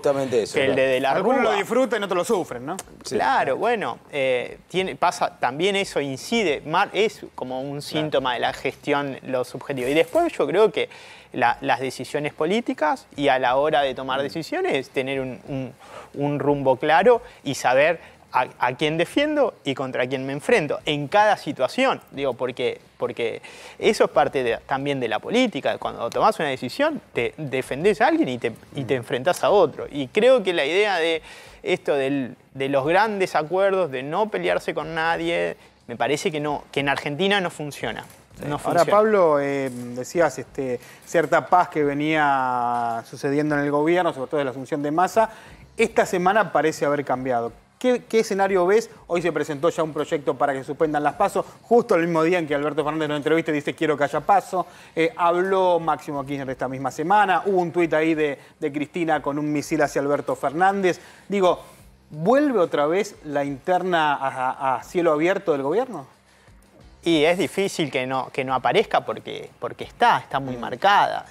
el de, la la Algunos lo disfrutan otros lo sufren, ¿no? Claro, bueno, eh, tiene, pasa, también eso incide, es como un síntoma de la gestión lo subjetivo. Y después yo creo que las decisiones políticas y a la hora de tomar mm. decisiones tener un rumbo claro y saber a, quién defiendo y contra quién me enfrento en cada situación. Digo, porque, porque eso es parte también de la política. Cuando tomás una decisión, te defendés a alguien y te, y te mm. enfrentás a otro. Y creo que la idea de esto de los grandes acuerdos, de no pelearse con nadie, me parece que, no, que en Argentina no funciona. Ahora, Pablo, eh, decías este, cierta paz que venía sucediendo en el gobierno, sobre todo de la asunción de masa. Esta semana parece haber cambiado. ¿Qué, escenario ves? Hoy se presentó ya un proyecto para que suspendan las pasos, justo el mismo día en que Alberto Fernández lo entrevista dice quiero que haya paso. Eh, habló Máximo Kirchner esta misma semana, hubo un tuit ahí de, Cristina con un misil hacia Alberto Fernández. Digo, ¿vuelve otra vez la interna a, cielo abierto del gobierno? Y es difícil que no, que no aparezca porque, porque está, está muy mm. marcada.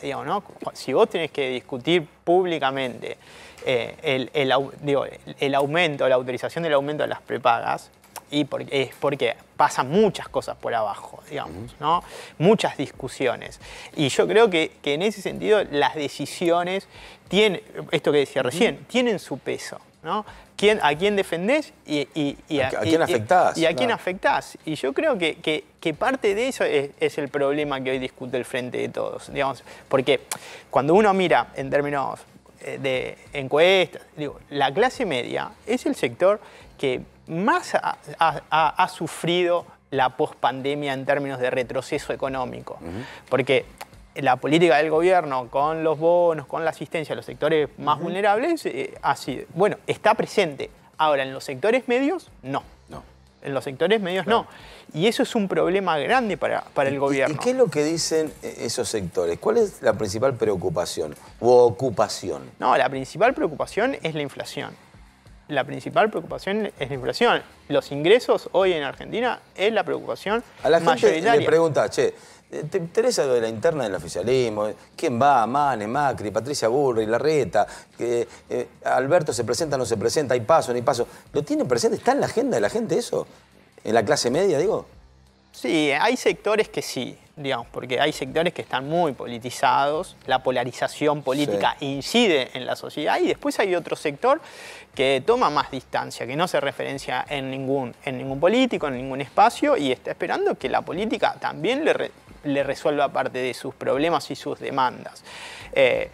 Si vos tenés que discutir públicamente eh, el, aumento, la autorización del aumento de las prepagas, y es porque pasan muchas cosas por abajo, digamos, Muchas discusiones. Y yo creo que, en ese sentido las decisiones tienen, esto que decía recién, tienen su peso. ¿A quién defendés y, a, quién afectás? Y, yo creo que, parte de eso es, es, el problema que hoy discute el Frente de Todos. Digamos, porque cuando uno mira en términos eh, de encuestas, digo, la clase media es el sector que más ha, sufrido la pospandemia en términos de retroceso económico. Porque la política del gobierno con los bonos, con la asistencia a los sectores más vulnerables, eh, bueno, está presente. Ahora, en los sectores medios, no. No en los sectores medios no. Y eso es un problema grande para, para el gobierno. ¿Y qué es lo que dicen e-, esos sectores? ¿Cuál es la principal preocupación o ocupación? No, la principal preocupación es la inflación. La principal preocupación es la inflación. Los ingresos hoy en Argentina es la preocupación mayoritaria. A la gente le pregunta, che, eh, ¿Te interesa lo de la interna del oficialismo? ¿Quién va? Manes, Macri, Patricia Burri, Larreta, eh, Alberto se presenta, no se presenta, hay paso, no hay paso. ¿Lo tiene presente? ¿Está en la agenda de la gente eso? ¿En la clase media, digo? Sí, hay sectores que sí, digamos, porque hay sectores que están muy politizados, la polarización política incide en la sociedad y después hay otro sector que toma más distancia, que no se referencia en ningún, en ningún político, en ningún espacio y está esperando que la política también le, le resuelva parte de sus problemas y sus demandas. Eh,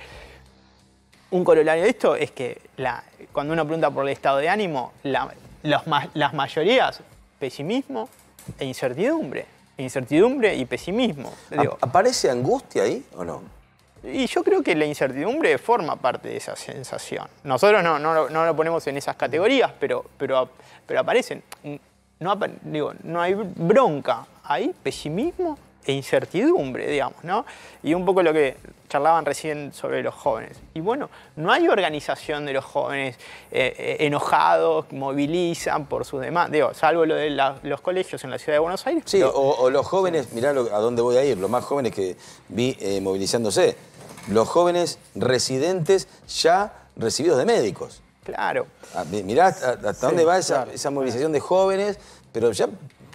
un corolario de esto es que cuando uno pregunta por el estado de ánimo, las mayorías, pesimismo e incertidumbre. Incertidumbre y pesimismo. ¿Aparece angustia ahí o no? Y yo creo que la incertidumbre forma parte de esa sensación. Nosotros no, lo ponemos en esas categorías, pero, pero, aparecen. No, no hay bronca, hay pesimismo e incertidumbre, digamos, ¿no? Y un poco lo que charlaban recién sobre los jóvenes. Y bueno, no hay organización de los jóvenes eh, eh, enojados, movilizan por sus demandas, digo, salvo lo de los colegios en la ciudad de Buenos Aires. Sí, o, los jóvenes, mirá a dónde voy a ir, los más jóvenes que vi eh, movilizándose, los jóvenes residentes ya recibidos de médicos. Claro. Ah, mirá hasta dónde va esa movilización de jóvenes, pero ya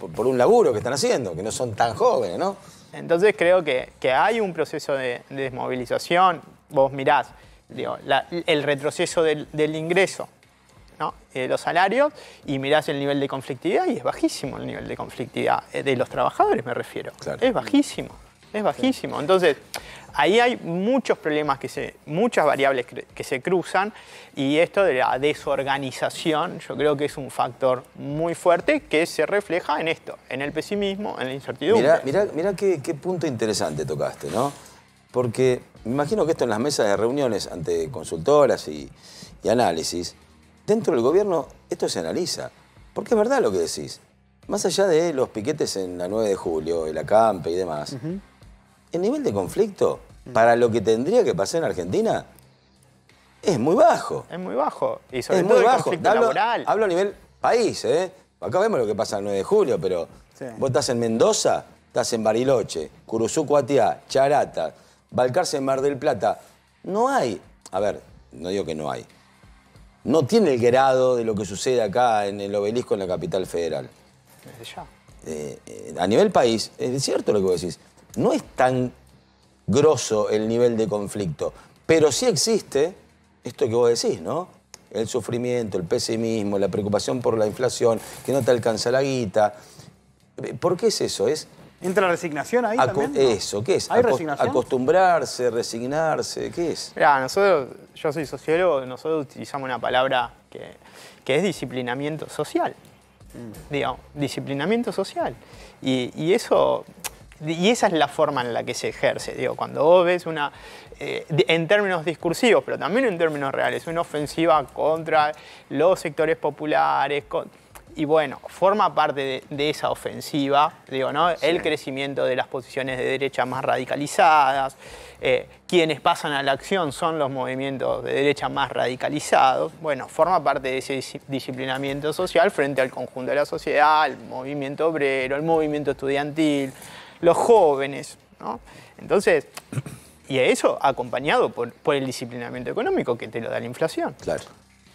por, un laburo que están haciendo, que no son tan jóvenes, ¿no? Entonces creo que, hay un proceso de, desmovilización. Vos mirás el retroceso del, ingreso ¿no? de eh, los salarios y mirás el nivel de conflictividad y es bajísimo el nivel de conflictividad, eh, de los trabajadores me refiero. Claro. Es bajísimo, es bajísimo. Entonces, Ahí hay muchos problemas, que se, muchas variables que se cruzan y esto de la desorganización yo creo que es un factor muy fuerte que se refleja en esto, en el pesimismo, en la incertidumbre. Mirá, qué, punto interesante tocaste, ¿no? Porque me imagino que esto en las mesas de reuniones ante consultoras y, análisis, dentro del gobierno esto se analiza. Porque es verdad lo que decís. Más allá de los piquetes en la 9 de julio, la acampe y demás, el nivel de conflicto mm. para lo que tendría que pasar en Argentina es muy bajo. Es muy bajo. Y sobre es todo muy bajo. conflicto hablo, laboral. Hablo a nivel país, ¿eh? Acá vemos lo que pasa el 9 de julio, pero vos estás en Mendoza, estás en Bariloche, Curuzú, Cuatiá, Charata, Balcarce, Mar del Plata. No hay, a ver, no digo que no hay, no tiene el grado de lo que sucede acá en el obelisco en la capital federal. Desde ya. Eh, eh, a nivel país, es cierto lo que vos decís, no es tan grosso el nivel de conflicto, pero sí existe esto que vos decís, ¿no? El sufrimiento, el pesimismo, la preocupación por la inflación, que no te alcanza la guita. ¿Por qué es eso? Es ¿Entra la resignación ahí también? Eso, ¿qué es? ¿Hay resignación? Acostumbrarse, resignarse, ¿qué es? Mira, nosotros, yo soy sociólogo, nosotros utilizamos una palabra que, que es disciplinamiento social. Mm. Digo, disciplinamiento social. y, eso y esa es la forma en la que se ejerce. cuando vos ves una, eh, en términos discursivos, pero también en términos reales, una ofensiva contra los sectores populares, y bueno, forma parte de, esa ofensiva, El crecimiento de las posiciones de derecha más radicalizadas, eh, quienes pasan a la acción son los movimientos de derecha más radicalizados, bueno, forma parte de ese disciplinamiento social frente al conjunto de la sociedad, el movimiento obrero, el movimiento estudiantil, los jóvenes. ¿no? Entonces, y a eso acompañado por, el disciplinamiento económico que te lo da la inflación. Claro.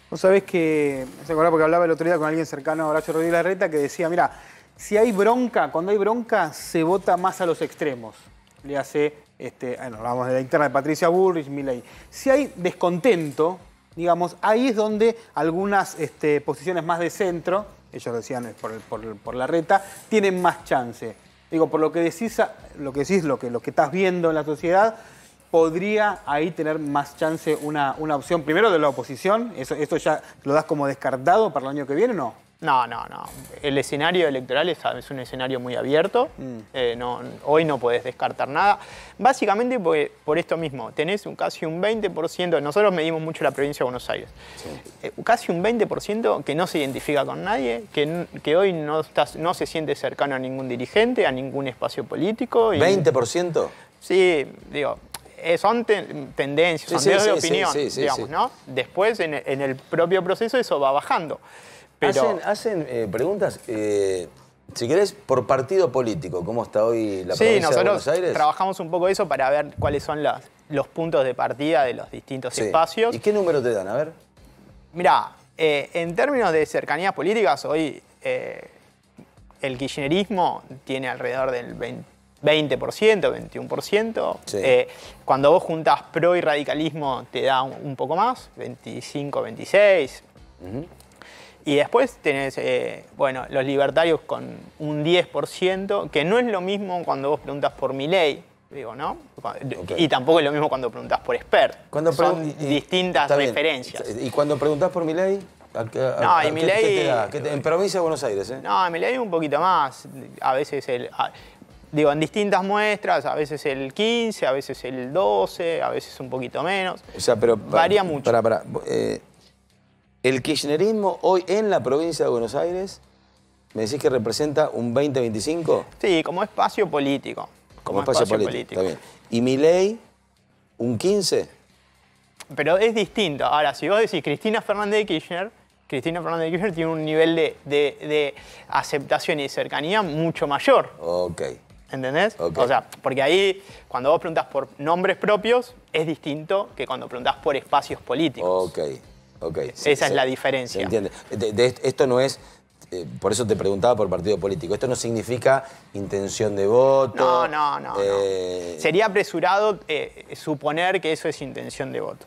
Vos sabés que, se acordaba porque hablaba el otro día con alguien cercano a Horacio Rodríguez Larreta que decía, mira, si hay bronca, cuando hay bronca se vota más a los extremos. Le hace, este, bueno, hablábamos de la interna de Patricia Burrich, Milley. Si hay descontento, digamos, ahí es donde algunas este, posiciones más de centro, ellos lo decían por, por la reta, tienen más chance. Digo, por lo que decís, ah, lo que lo que, lo que estás viendo en la sociedad, podría ahí tener más chance una, opción primero de la oposición. Eso, esto ya lo das como descartado para el año que viene, ¿no? No, no, no. El escenario electoral es, un escenario muy abierto. Mm. Eh, hoy no podés descartar nada. Básicamente por esto mismo, tenés un, casi un 20%, nosotros medimos mucho la provincia de Buenos Aires, eh, casi un 20% que no se identifica con nadie, que, hoy no, se siente cercano a ningún dirigente, a ningún espacio político. ¿20%? Sí, digo, eh, son tendencias, son de opinión, digamos, ¿no? Después, en, en el propio proceso, eso va bajando. Hacen, eh, preguntas, eh, si querés, por partido político. ¿Cómo está hoy la provincia de Buenos Aires? trabajamos un poco eso para ver cuáles son los puntos de partida de los distintos espacios. ¿Y qué número te dan? A ver. Mirá, eh, en términos de cercanías políticas, hoy el kirchnerismo tiene alrededor del 20%, 21%. cuando vos juntas pro y radicalismo te da un, poco más, 25, 26. Y después tenés, eh, bueno, los libertarios con un 10%, que no es lo mismo cuando vos preguntas por mi ley, digo, ¿no? Y tampoco es lo mismo cuando preguntas por expert. Cuando Son distintas referencias. ¿Y cuando preguntas por mi ley? no, y en provincia de Buenos Aires, ¿eh? No, mi ley un poquito más. A veces el... digo, en distintas muestras, a veces el 15, a veces el 12, a veces un poquito menos. O sea, pero... Varía mucho. Para, para, eh, el kirchnerismo hoy en la provincia de Buenos Aires, ¿me decís que representa un 20-25? Sí, como espacio político. Como, espacio, político. ¿Y mi ley, un 15? Pero es distinto. Ahora, si vos decís Cristina Fernández de Kirchner, Cristina Fernández de Kirchner tiene un nivel de, aceptación y cercanía mucho mayor. Ok. ¿Entendés? O sea, porque ahí cuando vos preguntás por nombres propios es distinto que cuando preguntás por espacios políticos. Ok. Esa es la diferencia. Entiende. esto no es, eh, por eso te preguntaba por partido político, esto no significa intención de voto. No, no, no. Eh, Sería apresurado eh, suponer que eso es intención de voto.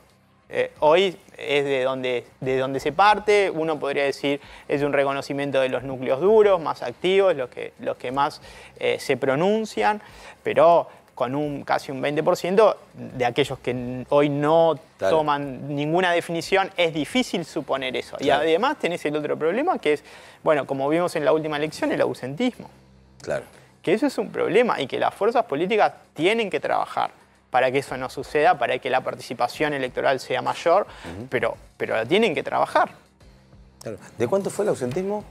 hoy es de donde, de donde se parte, uno podría decir es un reconocimiento de los núcleos duros, más activos, los que, los que más se pronuncian, pero con un casi un 20% de aquellos que hoy no toman ninguna definición, es difícil suponer eso. Y además tenés el otro problema que es, bueno, como vimos en la última elección, el ausentismo. Claro. Que eso es un problema y que las fuerzas políticas tienen que trabajar para que eso no suceda, para que la participación electoral sea mayor, pero, pero la tienen que trabajar. ¿De cuánto fue el ausentismo?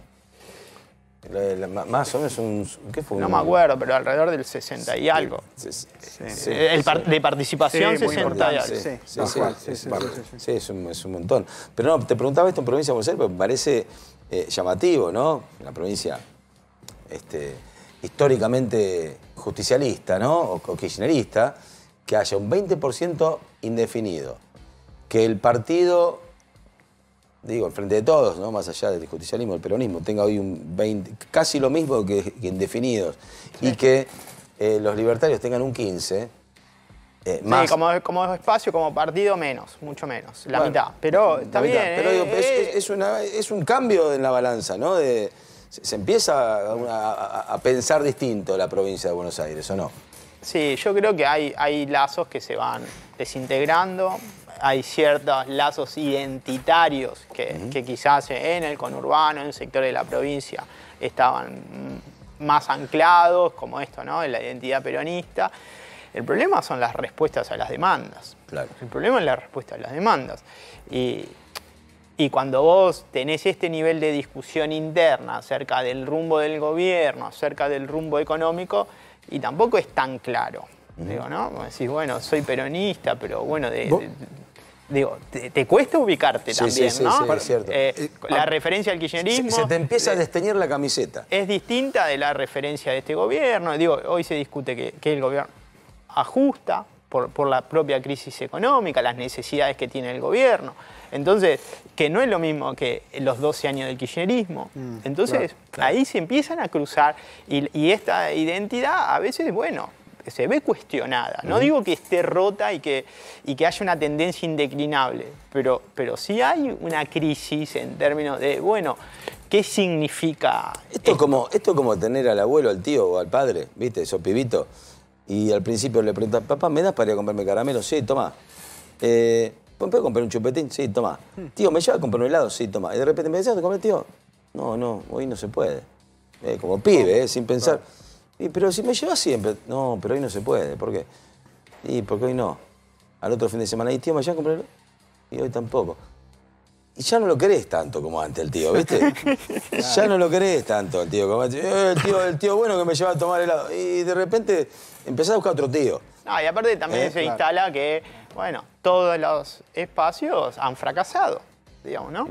Más o menos un. ¿qué fue? No me acuerdo, pero alrededor del 60 y algo. el de participación, 60 y algo. Sí, es un montón. Pero no, te preguntaba esto en provincia de Buenos Aires, porque me parece eh, llamativo, ¿no? La provincia este, históricamente justicialista, ¿no? O, o kirchnerista, que haya un 20% indefinido. Que el partido digo, enfrente frente de todos, ¿no? más allá del justicialismo, el peronismo, tenga hoy un 20, casi lo mismo que, que indefinidos, y que eh, los libertarios tengan un 15. Eh, más... Sí, como, espacio, como partido, menos, mucho menos, la mitad. Pero está bien. Pero, eh, es, es, un cambio en la balanza, ¿no? se, empieza a, pensar distinto la provincia de Buenos Aires, ¿o no? Sí, yo creo que hay, hay lazos que se van desintegrando, hay ciertos lazos identitarios que, quizás en el conurbano, en el sector de la provincia, estaban más anclados, como esto, ¿no? En la identidad peronista. El problema son las respuestas a las demandas. El problema es la respuesta a las demandas. Y, y cuando vos tenés este nivel de discusión interna acerca del rumbo del gobierno, acerca del rumbo económico, y tampoco es tan claro. Digo, ¿no? Decís, bueno, soy peronista, pero bueno, de, digo, te, cuesta ubicarte también, ¿no? Sí, cierto. Eh, eh, la referencia al kirchnerismo... Se, te empieza a desteñir la camiseta. Es distinta de la referencia de este gobierno. Digo, hoy se discute que, el gobierno ajusta por, la propia crisis económica, las necesidades que tiene el gobierno. Entonces, que no es lo mismo que los 12 años del kirchnerismo. Mm, Entonces, ahí se empiezan a cruzar y, y esta identidad a veces, bueno, se ve cuestionada. No digo que esté rota y que, y que haya una tendencia indeclinable, pero, pero sí hay una crisis en términos de, bueno, ¿qué significa? Esto, esto? Como, esto como tener al abuelo, al tío o al padre, ¿viste? Esos pibitos. Y al principio le preguntas papá, ¿me das para ir a comprarme caramelo? Sí, toma. Eh, comprar un chupetín? Sí, toma. Hmm. Tío, ¿me lleva a comprar un helado? Sí, toma. Y de repente me decían, ah, ¿te el tío? No, no, hoy no se puede. como pibe, eh, sin pensar pero si me lleva siempre, no, pero hoy no se puede, ¿por qué? Y porque hoy no. Al otro fin de semana, y tío, mañana compré y hoy tampoco. Y ya no lo querés tanto como antes el tío, ¿viste? *laughs* Ya no lo querés tanto eh, el tío el tío, bueno que me lleva a tomar helado. Y de repente empezás a buscar otro tío. No, y aparte también eh, se instala que, bueno, todos los espacios han fracasado, digamos, ¿no?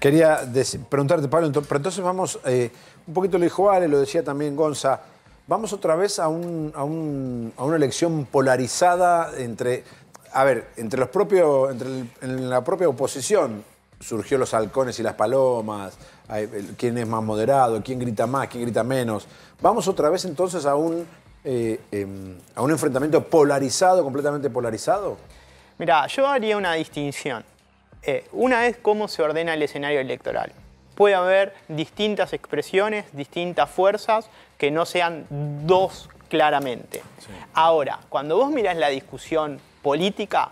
Quería preguntarte, Pablo, pero entonces vamos eh, un poquito lo dijo Ale, lo decía también Gonza, vamos otra vez a, una elección polarizada entre, a ver, entre los propios, en la propia oposición surgió los halcones y las palomas, quién es más moderado, quién grita más, quién grita menos. Vamos otra vez entonces a un, eh, em, enfrentamiento polarizado, completamente polarizado. Mira, yo haría una distinción. Eh, una es cómo se ordena el escenario electoral puede haber distintas expresiones, distintas fuerzas que no sean dos claramente. Ahora, cuando vos mirás la discusión política,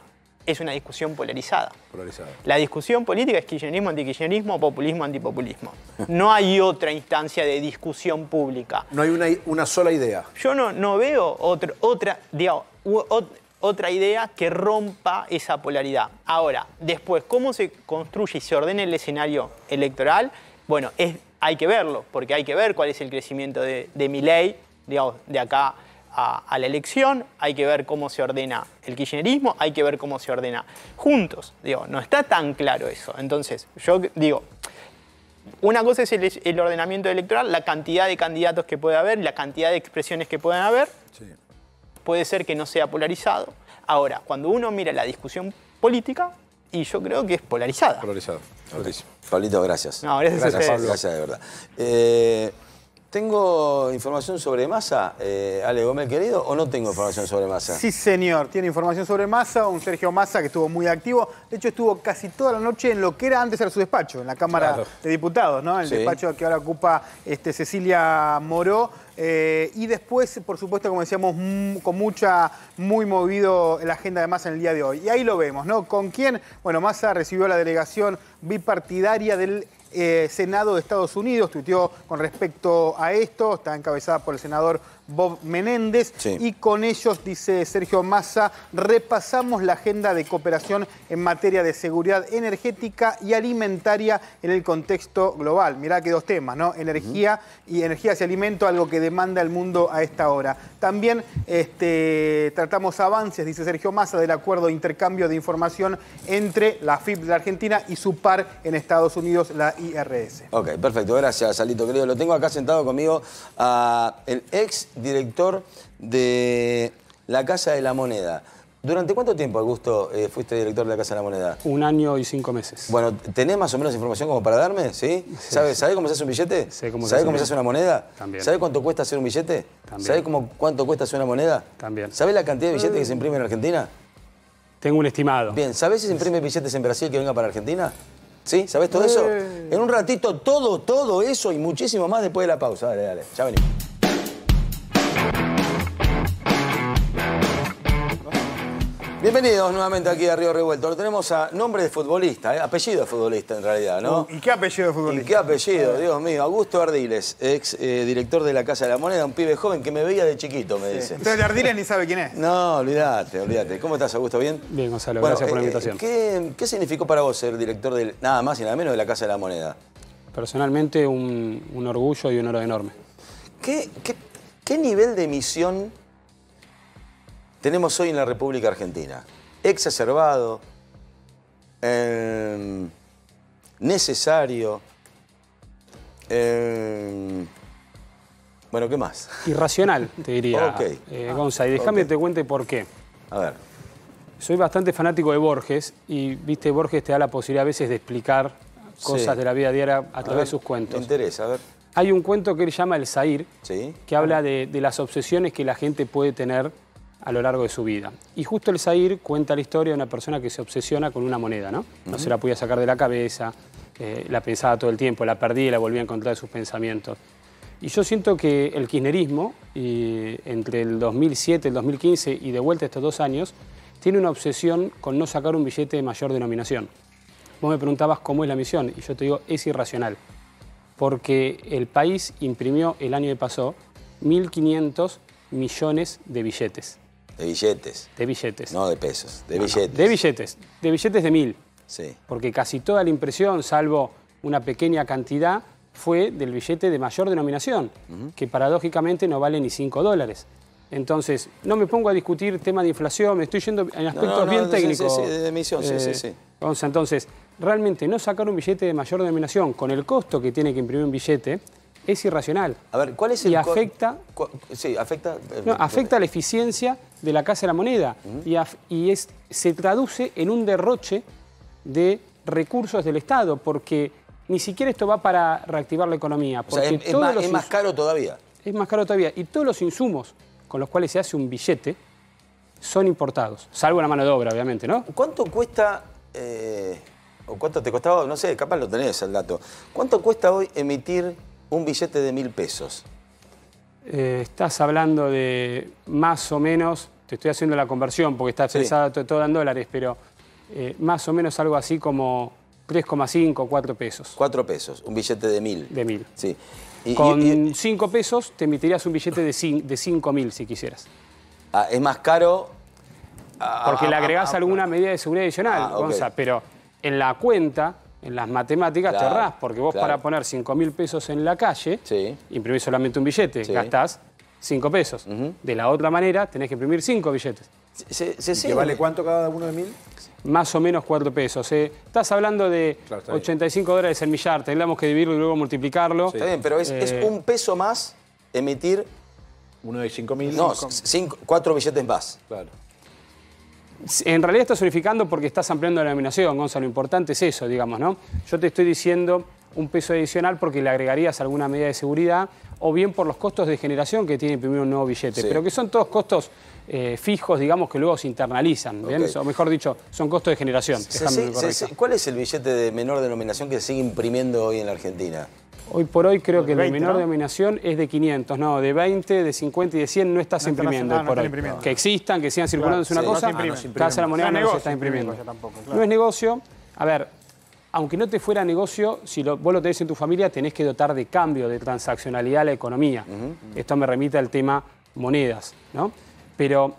es una discusión polarizada. polarizada. La discusión política es kirchnerismo, antikirchnerismo, populismo, antipopulismo. No hay otra instancia de discusión pública. No hay una, sola idea. Yo no, no veo otra, otra idea que rompa esa polaridad. Ahora, después, ¿cómo se construye y se ordena el escenario electoral? Bueno, es, hay que verlo, porque hay que ver cuál es el crecimiento de, mi ley, digamos, de acá a, la elección, hay que ver cómo se ordena el kirchnerismo, hay que ver cómo se ordena juntos. Digo, no está tan claro eso. Entonces, yo digo, una cosa es el, ordenamiento electoral, la cantidad de candidatos que puede haber, la cantidad de expresiones que pueden haber. Sí puede ser que no sea polarizado. Ahora, cuando uno mira la discusión política, y yo creo que es polarizada. Polarizado. Pablito, gracias. No, gracias, gracias Pablo. Gracias de verdad. Eh, ¿Tengo información sobre masa, eh, Ale Gómez querido, o no tengo información sobre masa? Sí, señor, tiene información sobre masa, un Sergio Massa que estuvo muy activo. De hecho, estuvo casi toda la noche en lo que era antes era su despacho, en la Cámara de Diputados, ¿no? El despacho que ahora ocupa este, Cecilia Moró eh, y después, por supuesto, como decíamos, mm, con mucha, muy movido la agenda de Massa en el día de hoy. Y ahí lo vemos, ¿no? ¿Con quién? Bueno, Massa recibió la delegación bipartidaria del eh, Senado de Estados Unidos, tuiteó con respecto a esto, está encabezada por el senador Bob Menéndez. Y con ellos, dice Sergio Massa, repasamos la agenda de cooperación en materia de seguridad energética y alimentaria en el contexto global. Mirá que dos temas, ¿no? Energía y energía hacia alimento, algo que demanda el mundo a esta hora. También este, tratamos avances, dice Sergio Massa, del acuerdo de intercambio de información entre la FIP de Argentina y su par en Estados Unidos, la IRS. Ok, perfecto. Gracias, Salito querido. Lo tengo acá sentado conmigo a ah, el ex director de la Casa de la Moneda. ¿Durante cuánto tiempo, Augusto, eh, fuiste director de la Casa de la Moneda? Un año y cinco meses. Bueno, ¿tenés más o menos información como para darme? ¿Sí? sí. sabes ¿Sabés cómo se hace un billete? ¿Sabés cómo se hace una moneda? También. ¿Sabés cuánto cuesta hacer un billete? También. ¿Sabés cuánto cuesta hacer una moneda? También. ¿Sabés la cantidad de billetes que se imprimen en Argentina? Tengo un estimado. Bien, ¿sabés si se imprime billetes en Brasil que venga para Argentina? ¿Sí? ¿Sabés todo eso? Eh. En un ratito, todo, todo eso y muchísimo más después de la pausa. Dale, dale. Ya venimos. Bienvenidos nuevamente aquí a Río Revuelto. Lo tenemos a nombre de futbolista, eh, apellido de futbolista en realidad, ¿no? ¿Y qué apellido de futbolista? ¿Y qué apellido? Dios mío. Augusto Ardiles, ex eh, director de la Casa de la Moneda, un pibe joven que me veía de chiquito, me dicen. Entonces Ardiles ni sabe quién es. No, olvídate, olvídate. ¿Cómo estás, Augusto? ¿Bien? Bien, Gonzalo, gracias por la eh, invitación. ¿qué, ¿qué, significó para vos ser director de nada más y nada menos de la Casa de la Moneda? Personalmente, un, orgullo y un honor enorme. ¿Qué, qué, qué nivel de misión tenemos hoy en la República Argentina? Exacerbado, em, necesario, em, bueno, ¿qué más? *laughs* Irracional, te diría. Ok. Eh, Gonza, y déjame que te cuente por qué. A ver. Soy bastante fanático de Borges y, viste, Borges te da la posibilidad a veces de explicar cosas de la vida diaria a, través de sus cuentos. Me interesa, a ver. Hay un cuento que él llama El Sair, que habla de, las obsesiones que la gente puede tener a lo largo de su vida. Y justo el SAIR cuenta la historia de una persona que se obsesiona con una moneda, ¿no? No se la podía sacar de la cabeza, eh, la pensaba todo el tiempo, la perdía y la volvía a encontrar en sus pensamientos. Y yo siento que el kirchnerismo, entre el 2007, el 2015 y de vuelta estos dos años, tiene una obsesión con no sacar un billete de mayor denominación. Vos me preguntabas cómo es la misión y yo te digo, es irracional. Porque el país imprimió el año que pasó 1.500 millones de billetes. De billetes. De billetes. No de pesos, de billetes. de billetes, de billetes de mil. Sí. Porque casi toda la impresión, salvo una pequeña cantidad, fue del billete de mayor denominación, que paradójicamente no vale ni cinco dólares. Entonces, no me pongo a discutir tema de inflación, me estoy yendo en aspectos bien técnicos. Sí, sí, de emisión, sí, sí, eh, sí. entonces, realmente no sacar un billete de mayor denominación con el costo que tiene que imprimir un billete, es irracional. A ver, ¿cuál es el y afecta, sí, afecta, eh, no, eh, afecta la eficiencia de la Casa de la Moneda y, es, se traduce en un derroche de recursos del Estado, porque ni siquiera esto va para reactivar la economía. o sea, es, más, caro todavía. Es más caro todavía. Y todos los insumos con los cuales se hace un billete son importados, salvo la mano de obra, obviamente, ¿no? ¿Cuánto cuesta... Eh, o cuánto te costaba, no sé, capaz lo tenés el dato. ¿Cuánto cuesta hoy emitir un billete de mil pesos? Eh, estás hablando de más o menos, te estoy haciendo la conversión porque está pensada todo en dólares, pero eh, más o menos algo así como 3,5, 4 pesos. 4 pesos, un billete de mil. De mil. Sí. Con 5 pesos te emitirías un billete de 5 mil si quisieras. Ah, es más caro. Ah, porque ah, le agregás alguna medida de seguridad adicional, pero en la cuenta en las matemáticas te ahorrás, porque vos para poner 5 mil pesos en la calle, imprimís solamente un billete, gastás 5 pesos. De la otra manera, tenés que imprimir 5 billetes. ¿Qué vale cuánto cada uno de mil? Más o menos 4 pesos. ¿eh? Estás hablando de 85 dólares de millar, tendríamos que dividirlo y luego multiplicarlo. Está bien, pero es, eh, un peso más emitir... Uno de 5 mil. No, 4 billetes más. Claro. En realidad estás unificando porque estás ampliando la denominación, Gonzalo. Lo importante es eso, digamos, ¿no? Yo te estoy diciendo un peso adicional porque le agregarías alguna medida de seguridad o bien por los costos de generación que tiene imprimir un nuevo billete, pero que son todos costos eh, fijos, digamos, que luego se internalizan, ¿bien? o mejor dicho, son costos de generación. ¿Cuál es el billete de menor denominación que se sigue imprimiendo hoy en la Argentina? Hoy por hoy creo que el la menor denominación es de 500, no, de 20 de 50 y de 100 no estás imprimiendo por Que existan, que sigan circulando es una cosa, Casa la moneda no, se está imprimiendo. No es negocio. A ver, aunque no te fuera negocio, si vos lo tenés en tu familia, tenés que dotar de cambio, de transaccionalidad a la economía. Esto me remite al tema monedas, ¿no? Pero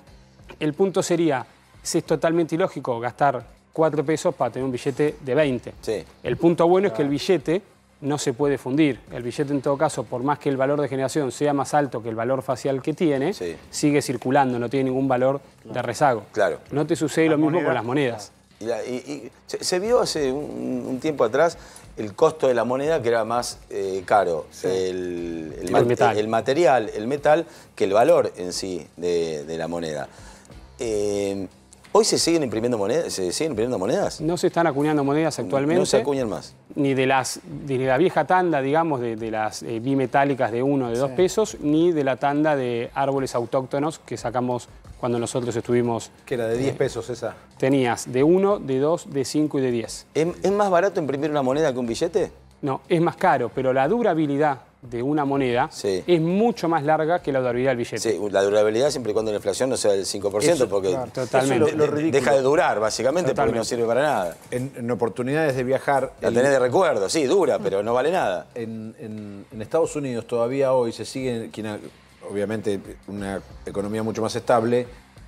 el punto sería, si es totalmente ilógico gastar 4 pesos para tener un billete de 20. El punto bueno es que el billete no se puede fundir. El billete, en todo caso, por más que el valor de generación sea más alto que el valor facial que tiene, sigue circulando, no tiene ningún valor de rezago. Claro. No te sucede lo mismo con las monedas. Y, se, vio hace un, tiempo atrás el costo de la moneda que era más eh, caro, el, el, material, el metal, que el valor en sí de, la moneda. Eh, ¿Hoy se siguen imprimiendo monedas? ¿Se siguen imprimiendo monedas? No se están acuñando monedas actualmente. No se acuñan más. Ni de las de la vieja tanda, digamos, de, las eh, bimetálicas de uno, de dos pesos, ni de la tanda de árboles autóctonos que sacamos cuando nosotros estuvimos. Que era de 10 eh, pesos esa. Tenías de uno, de dos, de cinco y de diez. ¿Es más barato imprimir una moneda que un billete? No, es más caro, pero la durabilidad de una moneda es mucho más larga que la durabilidad del billete. Sí, la durabilidad siempre y cuando la inflación no sea del 5%, porque deja de durar, básicamente, porque no sirve para nada. En, oportunidades de viajar... La tenés de recuerdo, sí, dura, pero no vale nada. En, en Estados Unidos todavía hoy se sigue, obviamente una economía mucho más estable,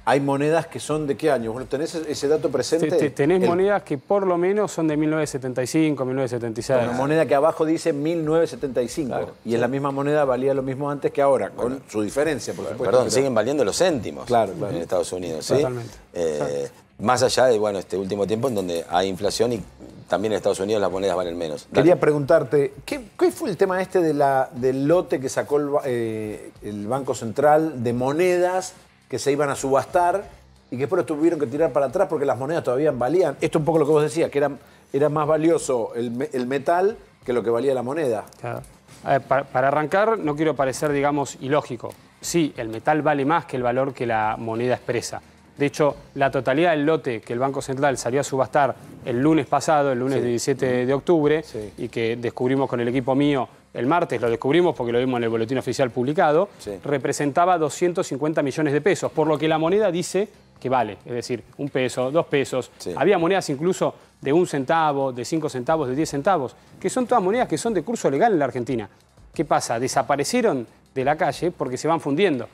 hay monedas que son de qué año? ¿Tenés ese dato presente? Tenés monedas que por lo menos son de 1975, 1976. Una moneda que abajo dice 1975 y en la misma moneda, valía lo mismo antes que ahora, con su diferencia, por supuesto. Perdón, siguen valiendo los céntimos en Estados Unidos. Totalmente. Eh, más allá de bueno, este último tiempo en donde hay inflación y también en Estados Unidos las monedas valen menos. Quería preguntarte, ¿qué, fue el tema este de la, del lote que sacó el eh, Banco Central de monedas que se iban a subastar y que después tuvieron que tirar para atrás porque las monedas todavía valían. Esto es un poco lo que vos decías, que era, más valioso el, metal que lo que valía la moneda. Ver, para, arrancar, no quiero parecer, digamos, ilógico. Sí, el metal vale más que el valor que la moneda expresa. De hecho, la totalidad del lote que el Banco Central salió a subastar el lunes pasado, el lunes 17 de octubre, y que descubrimos con el equipo mío el martes, lo descubrimos porque lo vimos en el boletín oficial publicado, representaba 250 millones de pesos, por lo que la moneda dice que vale, es decir, un peso, dos pesos. Había monedas incluso de un centavo, de cinco centavos, de diez centavos, que son todas monedas que son de curso legal en la Argentina. ¿Qué pasa? Desaparecieron de la calle porque se van fundiendo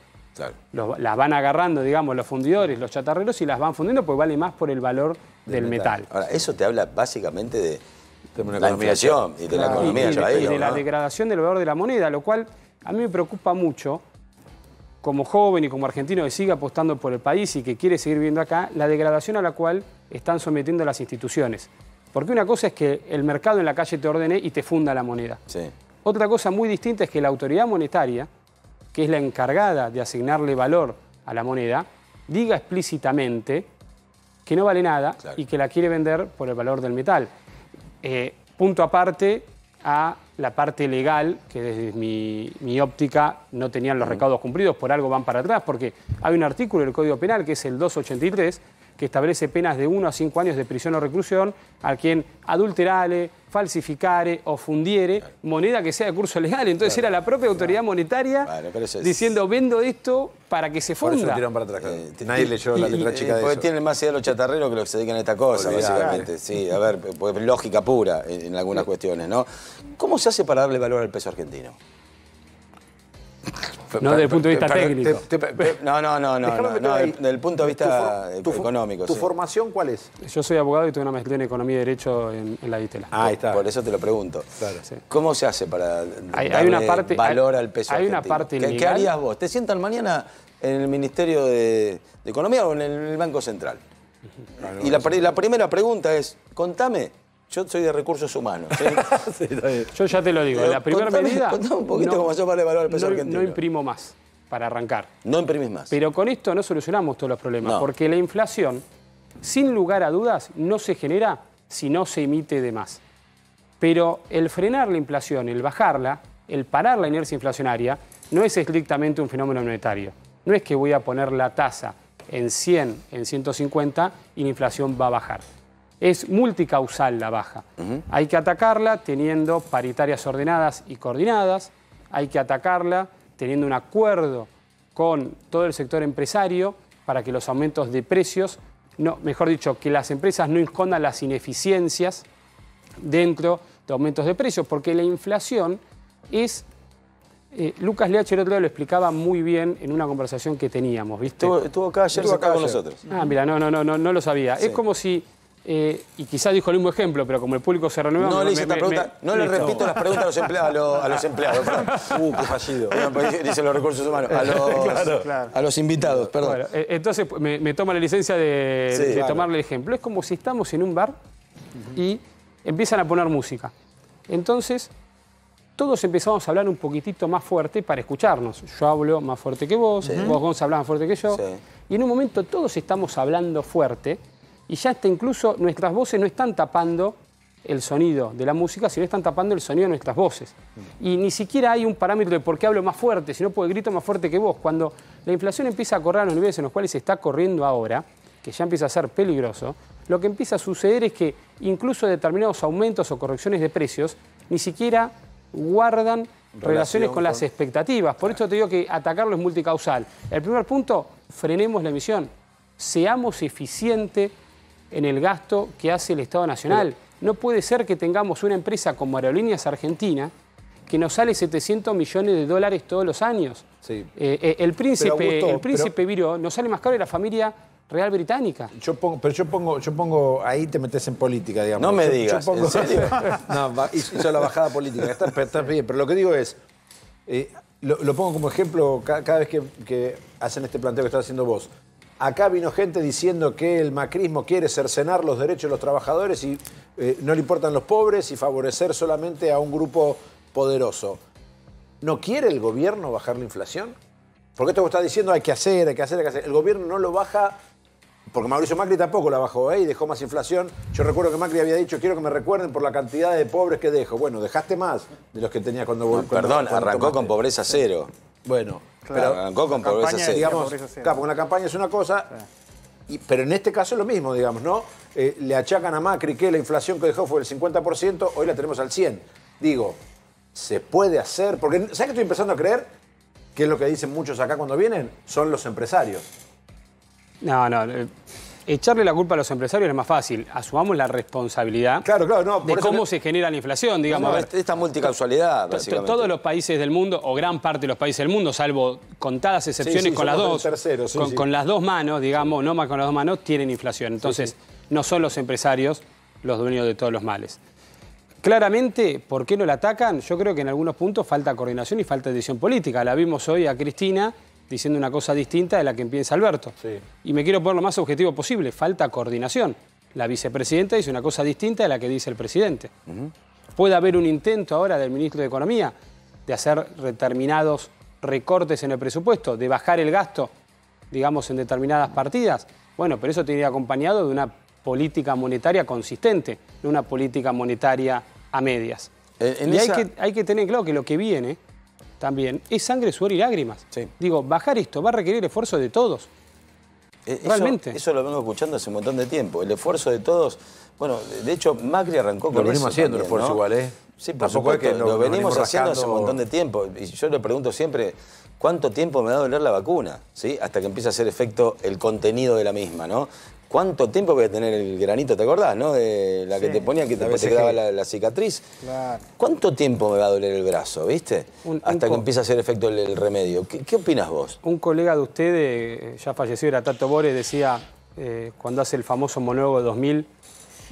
las van agarrando, digamos, los fundidores, los chatarreros y las van fundiendo porque vale más por el valor del, metal. Ahora, eso te habla básicamente de, una la y de la, economía. la degradación del valor de la moneda, lo cual a mí me preocupa mucho, como joven y como argentino que siga apostando por el país y que quiere seguir viviendo acá, la degradación a la cual están sometiendo las instituciones. Porque una cosa es que el mercado en la calle te ordene y te funda la moneda. Otra cosa muy distinta es que la autoridad monetaria que es la encargada de asignarle valor a la moneda, diga explícitamente que no vale nada y que la quiere vender por el valor del metal. Eh, punto aparte a la parte legal, que desde mi, mi óptica no tenían los recaudos cumplidos, por algo van para atrás, porque hay un artículo del Código Penal, que es el 283, que establece penas de uno a cinco años de prisión o reclusión a quien adulterare, falsificare o fundiere moneda que sea de curso legal. Entonces era la propia autoridad monetaria diciendo vendo esto para que se funda. Eh, Nadie leyó la letra chica de tienen más idea los chatarreros que los que se dedican a esta cosa, básicamente. Sí, a ver, pues, lógica pura en, algunas cuestiones, ¿no? ¿Cómo se hace para darle valor al peso argentino? no desde el punto de vista técnico. no, no, no, no, desde el punto de vista económico. ¿Tu formación cuál es? Yo soy abogado y tuve una maestría en Economía y Derecho en, la Ditela. Ah, está. Por eso te lo pregunto. ¿Cómo se hace para hay, una parte, valor al peso Hay una parte ¿Qué, harías vos? ¿Te sientan mañana en el Ministerio de, Economía o en el Banco Central? y la primera pregunta es, contame yo soy de recursos humanos. ¿eh? *laughs* yo ya te lo digo, la primera medida. un poquito no, yo para evaluar el peso argentino. No imprimo más para arrancar. No imprimís más. Pero con esto no solucionamos todos los problemas, porque la inflación, sin lugar a dudas, no se genera si no se emite de más. Pero el frenar la inflación, el bajarla, el parar la inercia inflacionaria, no es estrictamente un fenómeno monetario. No es que voy a poner la tasa en 100, en 150 y la inflación va a bajar es multicausal la baja. Hay que atacarla teniendo paritarias ordenadas y coordinadas, hay que atacarla teniendo un acuerdo con todo el sector empresario para que los aumentos de precios, no, mejor dicho, que las empresas no escondan las ineficiencias dentro de aumentos de precios, porque la inflación es eh, Lucas Leach el otro día lo explicaba muy bien en una conversación que teníamos, ¿viste? Estuvo, acá ayer, estuvo acá, con nosotros. Ah, mira, no, no, no, no, no lo sabía. Es como si eh, y quizás dijo el mismo ejemplo, pero como el público se renueva... No le repito las preguntas a los empleados. A los, *laughs* Uh, qué fallido. Pues, dice los recursos humanos. A *laughs* los, invitados, perdón. Eh, entonces me, toma la licencia de, tomarle el ejemplo. Es como si estamos en un bar y empiezan a poner música. Entonces, todos empezamos a hablar un poquitito más fuerte para escucharnos. Yo hablo más fuerte que vos, vos Gonzalo hablás más fuerte que yo. Y en un momento todos estamos hablando fuerte y ya está incluso nuestras voces no están tapando el sonido de la música, sino están tapando el sonido de nuestras voces. Y ni siquiera hay un parámetro de por qué hablo más fuerte, si no porque grito más fuerte que vos. Cuando la inflación empieza a correr a los niveles en los cuales se está corriendo ahora, que ya empieza a ser peligroso, lo que empieza a suceder es que incluso determinados aumentos o correcciones de precios ni siquiera guardan relaciones con, las expectativas. Por eso esto te digo que atacarlo es multicausal. El primer punto, frenemos la emisión. Seamos eficientes en el gasto que hace el Estado Nacional. no puede ser que tengamos una empresa como Aerolíneas Argentina que nos sale 700 millones de dólares todos los años. Eh, eh, el príncipe, el príncipe Viro nos sale más caro de la familia real británica. Yo pongo, pero yo pongo, yo pongo, ahí te metes en política, digamos. No me digas, yo pongo, *laughs* no, hizo la bajada política, está, bien, pero lo que digo es, eh, lo, pongo como ejemplo cada, vez que, que hacen este planteo que estás haciendo vos. Acá vino gente diciendo que el macrismo quiere cercenar los derechos de los trabajadores y eh, no le importan los pobres y favorecer solamente a un grupo poderoso. ¿No quiere el gobierno bajar la inflación? Porque esto que está diciendo hay que hacer, hay que hacer, hay que hacer. El gobierno no lo baja, porque Mauricio Macri tampoco la bajó ahí ¿eh? dejó más inflación. Yo recuerdo que Macri había dicho, quiero que me recuerden por la cantidad de pobres que dejo. Bueno, dejaste más de los que tenía cuando... No, perdón, arrancó con pobreza cero. Bueno, Claro. Pero una campaña es una cosa, pero en este caso es lo mismo, digamos, ¿no? Eh, le achacan a Macri que la inflación que dejó fue del 50%, hoy la tenemos al 100%. Digo, se puede hacer, porque ¿sabes que estoy empezando a creer? Que es lo que dicen muchos acá cuando vienen, son los empresarios. no. no eh, echarle la culpa a los empresarios es más fácil. Asumamos la responsabilidad claro, claro, no, de cómo se genera la inflación, digamos. esta multicausalidad, Todos los países del mundo, o gran parte de los países del mundo, salvo contadas excepciones con las dos. con, las dos manos, digamos, no más con las dos manos, tienen inflación. Entonces, no son los empresarios los dueños de todos los males. Claramente, ¿por qué no la atacan? Yo creo que en algunos puntos falta coordinación y falta decisión política. La vimos hoy a Cristina diciendo una cosa distinta de la que empieza Alberto. Y me quiero poner lo más objetivo posible, falta coordinación. La vicepresidenta dice una cosa distinta de la que dice el presidente. Puede haber un intento ahora del ministro de Economía de hacer determinados recortes en el presupuesto, de bajar el gasto, digamos, en determinadas partidas. Bueno, pero eso tiene acompañado de una política monetaria consistente, no una política monetaria a medias. Eh, y que, hay que tener claro que lo que viene también es sangre, sudor y lágrimas. Digo, bajar esto va a requerir esfuerzo de todos. E-, eso, Realmente. Eso lo vengo escuchando hace un montón de tiempo. El esfuerzo de todos. Bueno, de hecho, Macri arrancó con lo eso. Lo venimos haciendo el esfuerzo igual, ¿eh? Sí, por supuesto. lo, venimos, haciendo hace un montón de tiempo. Y yo le pregunto siempre, ¿cuánto tiempo me va a doler la vacuna? ¿Sí? Hasta que empiece a hacer efecto el contenido de la misma, ¿no? ¿Cuánto tiempo voy a tener el granito? ¿Te acordás, no? De la que te ponían que te, te quedaba la, cicatriz. ¿Cuánto tiempo me va a doler el brazo, viste? Hasta que empieza a hacer efecto el, remedio. ¿Qué, opinas vos? Un colega de ustedes, eh, ya falleció, era Tato Bore, decía, eh, cuando hace el famoso monólogo 2000,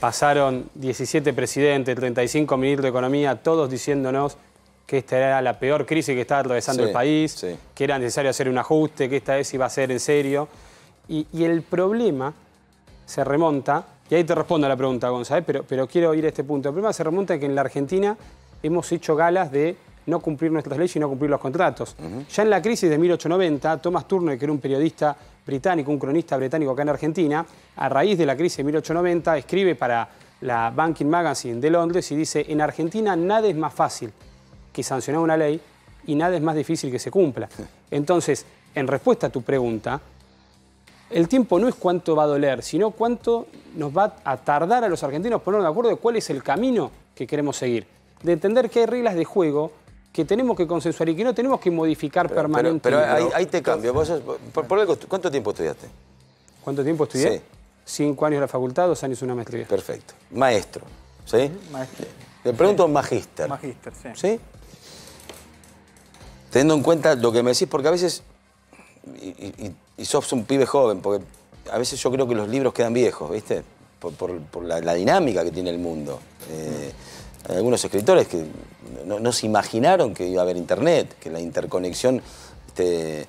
pasaron 17 presidentes, 35 ministros de Economía, todos diciéndonos que esta era la peor crisis que estaba atravesando el país, que era necesario hacer un ajuste, que esta vez iba a ser en serio. y el problema se remonta, y ahí te respondo a la pregunta, González, pero, quiero ir a este punto. El problema se remonta que en la Argentina hemos hecho galas de no cumplir nuestras leyes y no cumplir los contratos. Ya en la crisis de 1890, Thomas Turner, que era un periodista británico, un cronista británico acá en Argentina, a raíz de la crisis de 1890, escribe para la Banking Magazine de Londres y dice, en Argentina nada es más fácil que sancionar una ley y nada es más difícil que se cumpla. Entonces, en respuesta a tu pregunta, el tiempo no es cuánto va a doler, sino cuánto nos va a tardar a los argentinos ponernos de acuerdo de cuál es el camino que queremos seguir. De entender que hay reglas de juego que tenemos que consensuar y que no tenemos que modificar permanentemente. Pero, ahí, te cambio. ¿Cuánto tiempo estudiaste? ¿Cuánto tiempo estudié? Sí. Cinco años en la facultad, dos años en una maestría. Perfecto. Maestro, ¿sí? Maestro. Le pregunto magíster. Magíster, sí. ¿Sí? Teniendo en cuenta lo que me decís, porque a veces y, y, y, sos un pibe joven, porque a veces yo creo que los libros quedan viejos, ¿viste? Por, la, dinámica que tiene el mundo. Eh, hay algunos escritores que no, se imaginaron que iba a haber internet, que la interconexión este,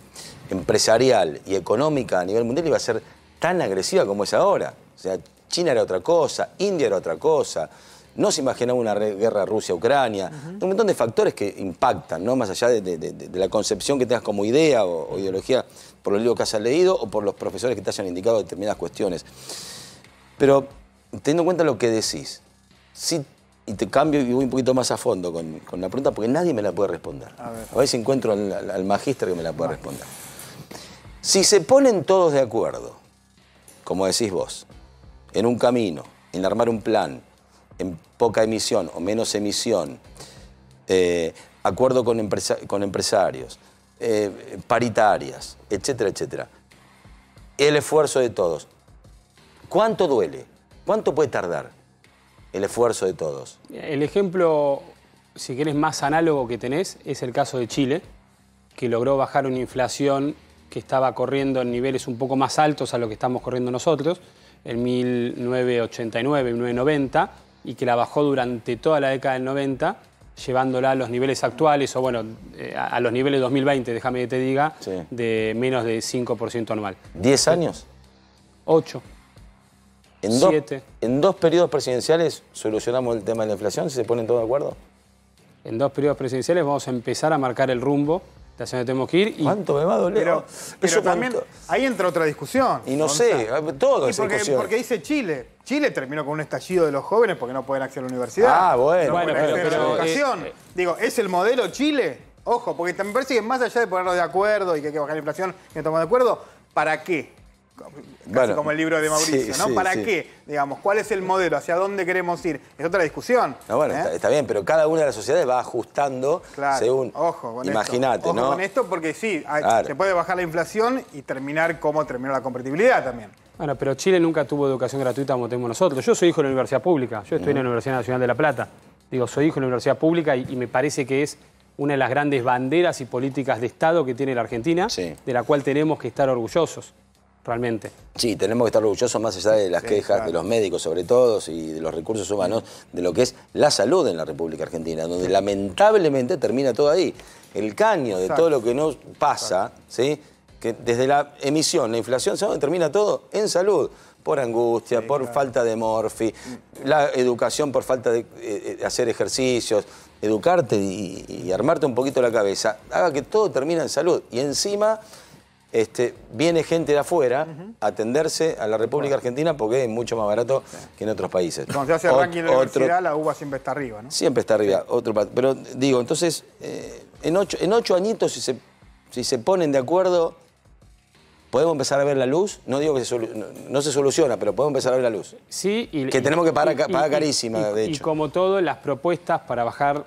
empresarial y económica a nivel mundial iba a ser tan agresiva como es ahora. O sea, China era otra cosa, India era otra cosa no se imaginaba una guerra Rusia-Ucrania, un montón de factores que impactan, ¿no? Más allá de, la concepción que tengas como idea o, ideología por los libros que has leído o por los profesores que te hayan indicado determinadas cuestiones. Pero teniendo en cuenta lo que decís, sí, y te cambio y voy un poquito más a fondo con, la pregunta porque nadie me la puede responder. A ver, si encuentro al, al magíster que me la pueda responder. Si se ponen todos de acuerdo, como decís vos, en un camino, en armar un plan, en poca emisión o menos emisión, eh, acuerdo con, empresarios, eh, paritarias, etcétera, etcétera. El esfuerzo de todos. ¿Cuánto duele? ¿Cuánto puede tardar el esfuerzo de todos? El ejemplo, si quieres más análogo que tenés es el caso de Chile, que logró bajar una inflación que estaba corriendo en niveles un poco más altos a lo que estamos corriendo nosotros, en 1989 1990 y que la bajó durante toda la década del 90, llevándola a los niveles actuales, o bueno, eh, a los niveles 2020, déjame que te diga, de menos de 5% anual. ¿10 años? 8. En ¿En dos periodos presidenciales solucionamos el tema de la inflación si se ponen todos de acuerdo? En dos periodos presidenciales vamos a empezar a marcar el rumbo tenemos que ir. ¿Cuánto me va a doler? Pero, oh, también ahí entra otra discusión. Y no sé, todo porque, discusión. Porque dice Chile. Chile terminó con un estallido de los jóvenes porque no pueden acceder a la universidad. Ah, bueno. educación. Eh, eh. Digo, ¿es el modelo Chile? Ojo, porque me parece que más allá de ponernos de acuerdo y que hay que bajar la inflación y no estamos de acuerdo, ¿para qué? Casi como el libro de Mauricio, ¿no? ¿Para qué? Digamos, ¿cuál es el modelo? ¿Hacia dónde queremos ir? Es otra discusión. Ah, bueno, ¿eh? está, bien, pero cada una de las sociedades va ajustando según. Ojo, imagínate, ¿no? con esto, porque sí, se puede bajar la inflación y terminar como terminó la competitividad también. Bueno, pero Chile nunca tuvo educación gratuita como tenemos nosotros. Yo soy hijo de la universidad pública, yo estoy en la Universidad Nacional de La Plata. Digo, soy hijo de la universidad pública y me parece que es una de las grandes banderas y políticas de Estado que tiene la Argentina, de la cual tenemos que estar orgullosos realmente. Sí, tenemos que estar orgullosos más allá de las quejas de los médicos sobre todo y de los recursos humanos, de lo que es la salud en la República Argentina, donde lamentablemente termina todo ahí. El caño de todo lo que nos pasa, ¿sí? que desde la emisión, la inflación, ¿sabes termina todo? En salud por angustia, por falta de morfi, la educación por falta de eh, eh, hacer ejercicios, educarte y, armarte un poquito la cabeza, haga que todo termine en salud. Y encima este, viene gente de afuera a atenderse a la República Argentina porque es mucho más barato que en otros países. Cuando se hace el ranking de la la uva siempre está arriba, ¿no? Siempre está arriba. Otro, pero digo, entonces, eh, en, ocho, en ocho añitos, si se, si se ponen de acuerdo, podemos empezar a ver la luz. No digo que no, se soluciona, pero podemos empezar a ver la luz. Sí, y, Que tenemos que pagar, pagar carísima, de hecho. Y como todo, las propuestas para bajar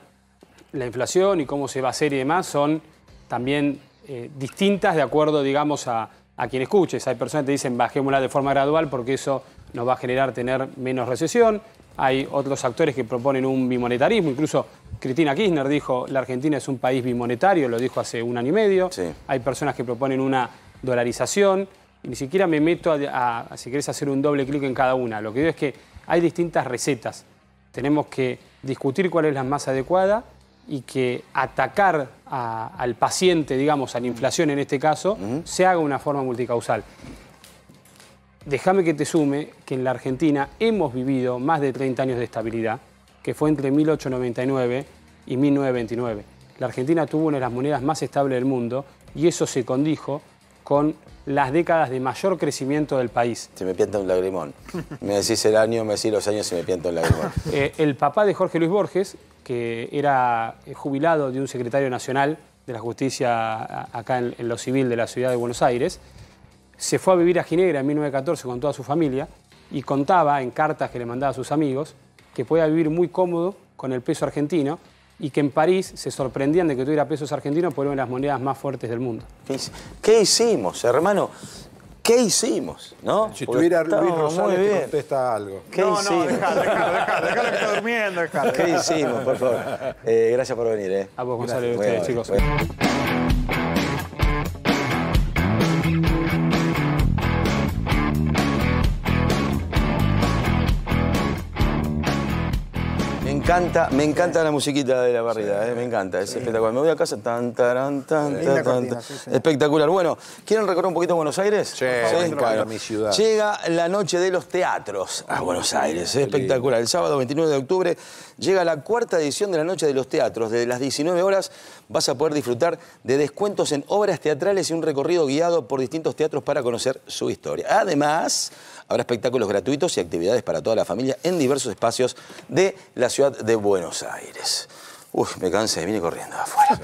la inflación y cómo se va a hacer y demás son también eh, distintas de acuerdo, digamos, a, quien escuches. Hay personas que te dicen bajémosla de forma gradual porque eso nos va a generar tener menos recesión. Hay otros actores que proponen un bimonetarismo. Incluso Cristina Kirchner dijo la Argentina es un país bimonetario, lo dijo hace un año y medio. Hay personas que proponen una dolarización. ni siquiera me meto a, a si querés hacer un doble clic en cada una. Lo que digo es que hay distintas recetas. Tenemos que discutir cuál es la más adecuada y que atacar al paciente, digamos, a la inflación en este caso, se haga de una forma multicausal. Déjame que te sume que en la Argentina hemos vivido más de 30 años de estabilidad, que fue entre 1899 y 1929. La Argentina tuvo una de las monedas más estables del mundo y eso se condijo con las décadas de mayor crecimiento del país. Se me pienta un lagrimón. Me decís el año, me decís los años y me piento un lagrimón. *laughs* Eh, el papá de Jorge Luis Borges que era eh, jubilado de un secretario nacional de la justicia acá en, lo civil de la ciudad de Buenos Aires, se fue a vivir a Ginebra en 1914 con toda su familia y contaba en cartas que le mandaba a sus amigos que podía vivir muy cómodo con el peso argentino y que en París se sorprendían de que tuviera pesos argentinos por una de las monedas más fuertes del mundo. ¿Qué hicimos, hermano? ¿Qué hicimos? ¿No? Si tuviera Luis Rosales, te contesta algo. no, no, dejalo, dejalo, dejalo, que está durmiendo, déjalo. ¿Qué hicimos, por favor? Eh, gracias por venir, ¿eh? A vos, Gonzalo, y a ustedes, chicos. me encanta la musiquita de la barrida, eh, me encanta, es espectacular. Me voy a casa tan, Espectacular. Bueno, ¿quieren recorrer un poquito Buenos Aires? Sí, mi ciudad. Llega la noche de los teatros a Buenos Aires, espectacular. El sábado 29 de octubre llega la cuarta edición de la noche de los teatros. Desde las 19 horas vas a poder disfrutar de descuentos en obras teatrales y un recorrido guiado por distintos teatros para conocer su historia. Además, Habrá espectáculos gratuitos y actividades para toda la familia en diversos espacios de la ciudad de Buenos Aires. Uf, me cansé, vine corriendo afuera.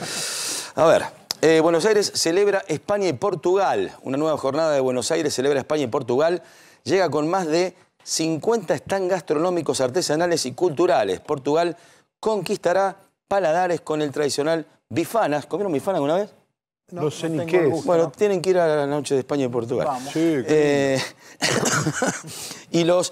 A ver, eh, Buenos Aires celebra España y Portugal. Una nueva jornada de Buenos Aires celebra España y Portugal. Llega con más de 50 stands gastronómicos, artesanales y culturales. Portugal conquistará paladares con el tradicional bifanas. ¿Comieron bifanas alguna vez? Los Bueno, tienen que ir a la noche de España y Portugal. Vamos. Sí, eh, *laughs* y los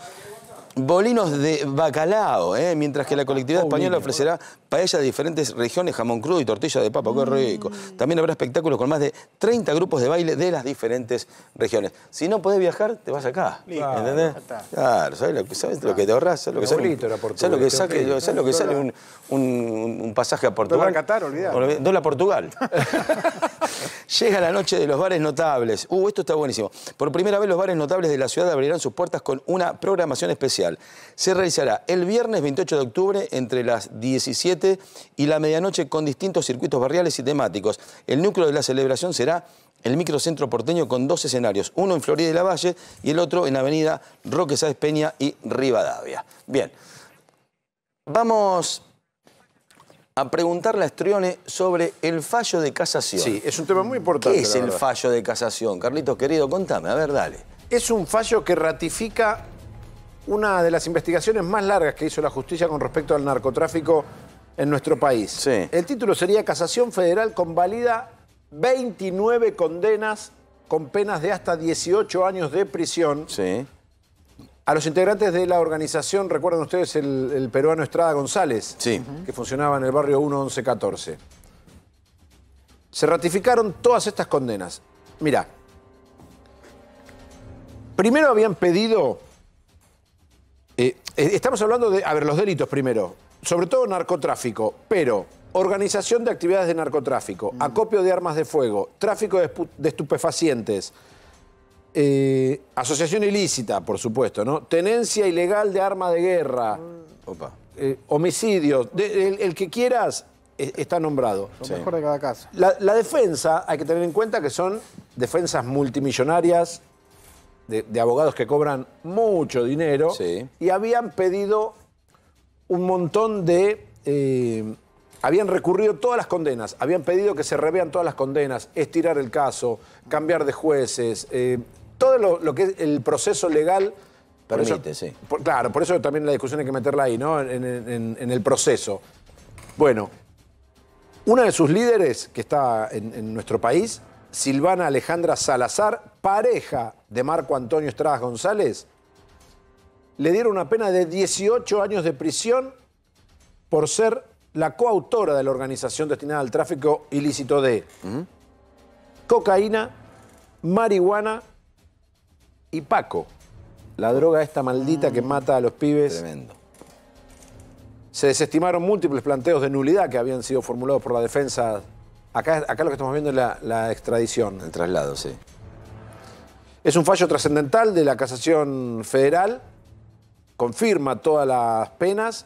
Bolinos de bacalao, eh, mientras que la colectividad española ofrecerá paellas de diferentes regiones, jamón crudo y tortillas de papa, qué rico. Mm. También habrá espectáculos con más de 30 grupos de baile de las diferentes regiones. Si no podés viajar, te vas acá, ¿entendés? Ah, claro, ¿sabes lo que, te ah. ahorras? ¿Sabes lo que sale, un, ¿sabes lo Portugal lo que sale un, pasaje a Portugal? Dólar Portugal. *laughs* Llega la noche de los bares notables. Uh, esto está buenísimo. Por primera vez los bares notables de la ciudad abrirán sus puertas con una programación especial. Se realizará el viernes 28 de octubre entre las 17 y la medianoche con distintos circuitos barriales y temáticos. El núcleo de la celebración será el microcentro porteño con dos escenarios, uno en Florida y la Valle y el otro en avenida Roque Sáenz Peña y Rivadavia. Bien, vamos a preguntarle a Estrione sobre el fallo de casación. Sí, es un tema muy importante. ¿Qué es el fallo de casación? Carlitos, querido, contame, a ver, dale. Es un fallo que ratifica una de las investigaciones más largas que hizo la justicia con respecto al narcotráfico en nuestro país. El título sería Casación Federal convalida 29 condenas con penas de hasta 18 años de prisión. Sí. A los integrantes de la organización, recuerdan ustedes el, peruano Estrada González, sí. que funcionaba en el barrio 1114. Se ratificaron todas estas condenas. Mirá, primero habían pedido eh, eh, estamos hablando de, a ver, los delitos primero, sobre todo narcotráfico, pero organización de actividades de narcotráfico, mm. acopio de armas de fuego, tráfico de, estupefacientes, eh, asociación ilícita, por supuesto, ¿no? Tenencia ilegal de arma de guerra, mm. homicidios, el, que quieras está nombrado. de cada caso. la defensa, hay que tener en cuenta que son defensas multimillonarias, de, abogados que cobran mucho dinero y habían pedido un montón de... Eh, habían recurrido todas las condenas, habían pedido que se revean todas las condenas, estirar el caso, cambiar de jueces, eh, todo lo, que es el proceso legal. Permite, sí. claro, por eso también la discusión hay que meterla ahí, ¿no? En, el proceso. Bueno, una de sus líderes, que está en nuestro país, Silvana Alejandra Salazar, pareja de Marco Antonio Estrada González, le dieron una pena de 18 años de prisión por ser la coautora de la organización destinada al tráfico ilícito de cocaína, marihuana y Paco. La droga esta maldita que mata a los pibes. Tremendo. Se desestimaron múltiples planteos de nulidad que habían sido formulados por la defensa. Acá, lo que estamos viendo es la extradición. El traslado, sí. Es un fallo trascendental de la Casación Federal, confirma todas las penas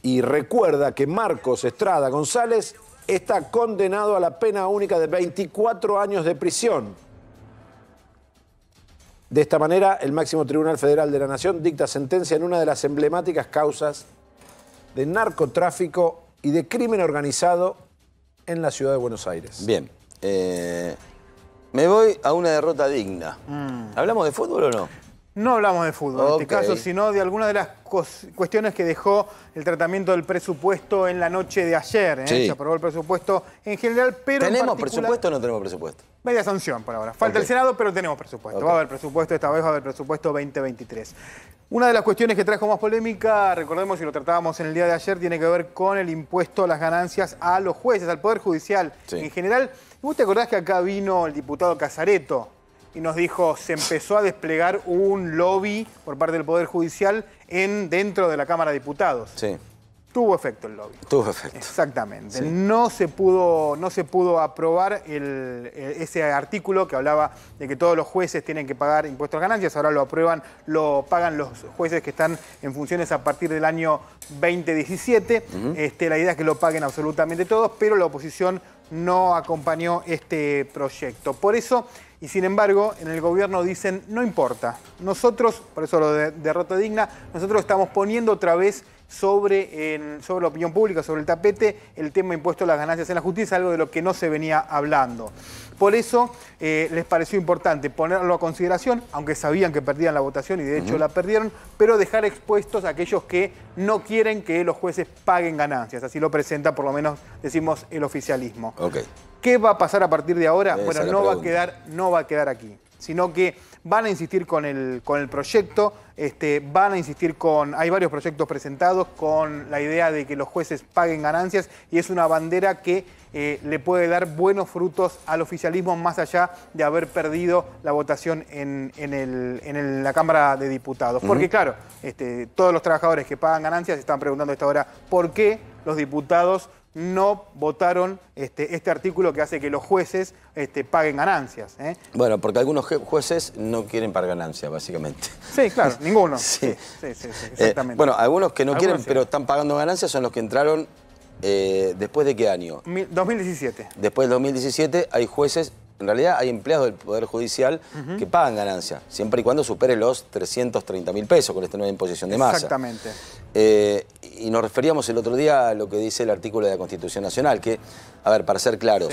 y recuerda que Marcos Estrada González está condenado a la pena única de 24 años de prisión. De esta manera, el máximo Tribunal Federal de la Nación dicta sentencia en una de las emblemáticas causas de narcotráfico y de crimen organizado en la ciudad de Buenos Aires. Bien. Eh, me voy a una derrota digna. Mm. ¿Hablamos de fútbol o no? No hablamos de fútbol en este caso, sino de algunas de las cuestiones que dejó el tratamiento del presupuesto en la noche de ayer. ¿eh? Se aprobó el presupuesto en general, pero. ¿Tenemos presupuesto o no tenemos presupuesto? Media sanción por ahora. Falta el Senado, pero tenemos presupuesto. Va a haber presupuesto, esta vez va a haber presupuesto 2023. Una de las cuestiones que trajo más polémica, recordemos si lo tratábamos en el día de ayer, tiene que ver con el impuesto a las ganancias a los jueces, al Poder Judicial en general. ¿Vos te acordás que acá vino el diputado Casareto y nos dijo, se empezó a desplegar un lobby por parte del Poder Judicial en, dentro de la Cámara de Diputados? Sí. Tuvo efecto el lobby. Tuvo efecto. Exactamente. No, se pudo, no se pudo aprobar eh, ese artículo que hablaba de que todos los jueces tienen que pagar impuestos a ganancias. Ahora lo aprueban, lo pagan los jueces que están en funciones a partir del año 2017. Este, la idea es que lo paguen absolutamente todos, pero la oposición no acompañó este proyecto. Por eso, y sin embargo, en el gobierno dicen, no importa, nosotros, por eso lo de derrota digna, nosotros estamos poniendo otra vez sobre, sobre la opinión pública, sobre el tapete, el tema impuesto a las ganancias en la justicia, algo de lo que no se venía hablando. Por eso eh, les pareció importante ponerlo a consideración, aunque sabían que perdían la votación y de hecho la perdieron, pero dejar expuestos a aquellos que no quieren que los jueces paguen ganancias. Así lo presenta, por lo menos decimos, el oficialismo. ¿Qué va a pasar a partir de ahora? bueno, no va, a quedar, no va a quedar aquí, sino que van a insistir con el, con el proyecto, este, van a insistir con, hay varios proyectos presentados con la idea de que los jueces paguen ganancias y es una bandera que eh, le puede dar buenos frutos al oficialismo más allá de haber perdido la votación en, la Cámara de Diputados. Porque claro, este, todos los trabajadores que pagan ganancias están preguntando a esta hora por qué los diputados no votaron este, este artículo que hace que los jueces este, paguen ganancias. ¿eh? Bueno, porque algunos jueces no quieren pagar ganancias, básicamente. Sí, claro, *laughs* ninguno. Sí, sí, sí, eh, exactamente. bueno, algunos que no quieren, pero están pagando ganancias son los que entraron eh, después de qué año? 2017. Después del 2017 hay jueces en realidad hay empleados del Poder Judicial que pagan ganancia, siempre y cuando supere los 330 mil pesos con esta nueva imposición de masa. Exactamente. Eh, y nos referíamos el otro día a lo que dice el artículo de la Constitución Nacional, que, a ver, para ser claros,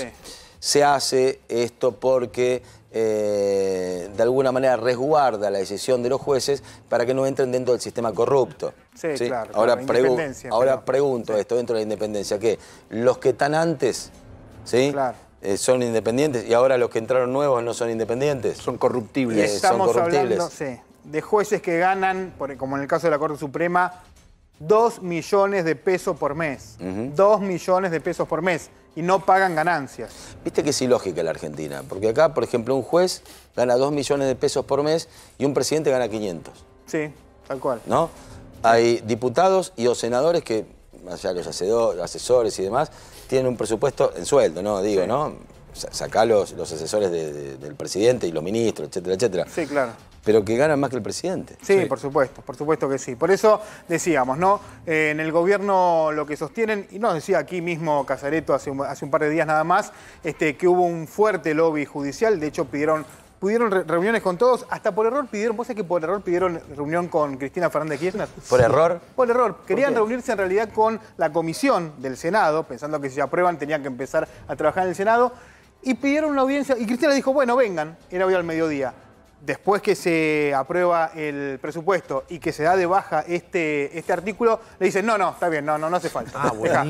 se hace esto porque eh, de alguna manera resguarda la decisión de los jueces para que no entren dentro del sistema corrupto. Sí, claro. Ahora, ahora pregunto esto dentro de la independencia, que los que están antes, ¿sí? Claro eh, son independientes y ahora los que entraron nuevos no son independientes. Son corruptibles. Eh, estamos son corruptibles. hablando de jueces que ganan, como en el caso de la Corte Suprema, 2 millones de pesos por mes. 2 millones de pesos por mes. Y no pagan ganancias. Viste que es ilógica la Argentina. Porque acá, por ejemplo, un juez gana 2 millones de pesos por mes y un presidente gana 500. Sí, tal cual. ¿No? Hay diputados y o senadores que, allá los asesores y demás, tienen un presupuesto en sueldo, ¿no? Digo, ¿no? Sacá los, asesores del presidente y los ministros, etcétera, etcétera. Sí, claro. Pero que ganan más que el presidente. Sí, por supuesto, por supuesto que sí. Por eso decíamos, ¿no? Eh, en el gobierno lo que sostienen, y nos decía aquí mismo Casareto hace un, par de días nada más, este, que hubo un fuerte lobby judicial, de hecho pidieron pudieron reuniones con todos, hasta por error pidieron, vos sabés que por error pidieron reunión con Cristina Fernández Kirchner. ¿Por error? Por error. Querían reunirse en realidad con la comisión del Senado, pensando que si se aprueban tenían que empezar a trabajar en el Senado, y pidieron una audiencia, y Cristina dijo, bueno, vengan, era hoy al mediodía después que se aprueba el presupuesto y que se da de baja este, este artículo, le dicen, no, no, está bien, no, no, no hace falta. Ah, *laughs* bueno.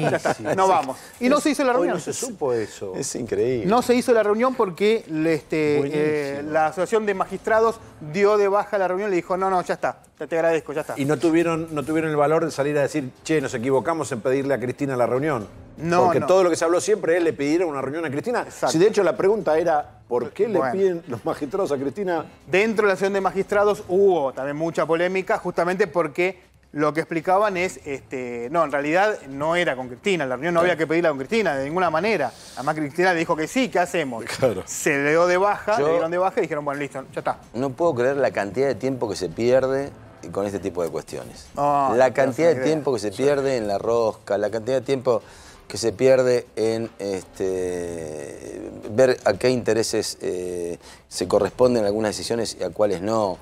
no vamos. Y no se hizo la reunión. no se supo eso. Es increíble. No se hizo la reunión porque este, eh, la Asociación de Magistrados dio de baja la reunión y le dijo, no, no, ya está, te, agradezco, ya está. ¿Y no tuvieron, no tuvieron el valor de salir a decir, che, nos equivocamos en pedirle a Cristina la reunión? No, Porque todo lo que se habló siempre es le pidieron una reunión a Cristina. Si de hecho la pregunta era, ¿por qué le piden los magistrados a Cristina? Dentro de la sesión de magistrados hubo también mucha polémica, justamente porque lo que explicaban es, este, no, en realidad no era con Cristina, la reunión no había que pedirla con Cristina, de ninguna manera. Además Cristina le dijo que sí, ¿qué hacemos? Claro. Se le dio de baja, le dieron de baja y dijeron, bueno, listo, ya está. No puedo creer la cantidad de tiempo que se pierde con este tipo de cuestiones. Ah, la cantidad de tiempo que se pierde en la rosca, la cantidad de tiempo que se pierde en este, ver a qué intereses eh, se corresponden algunas decisiones y a cuáles no.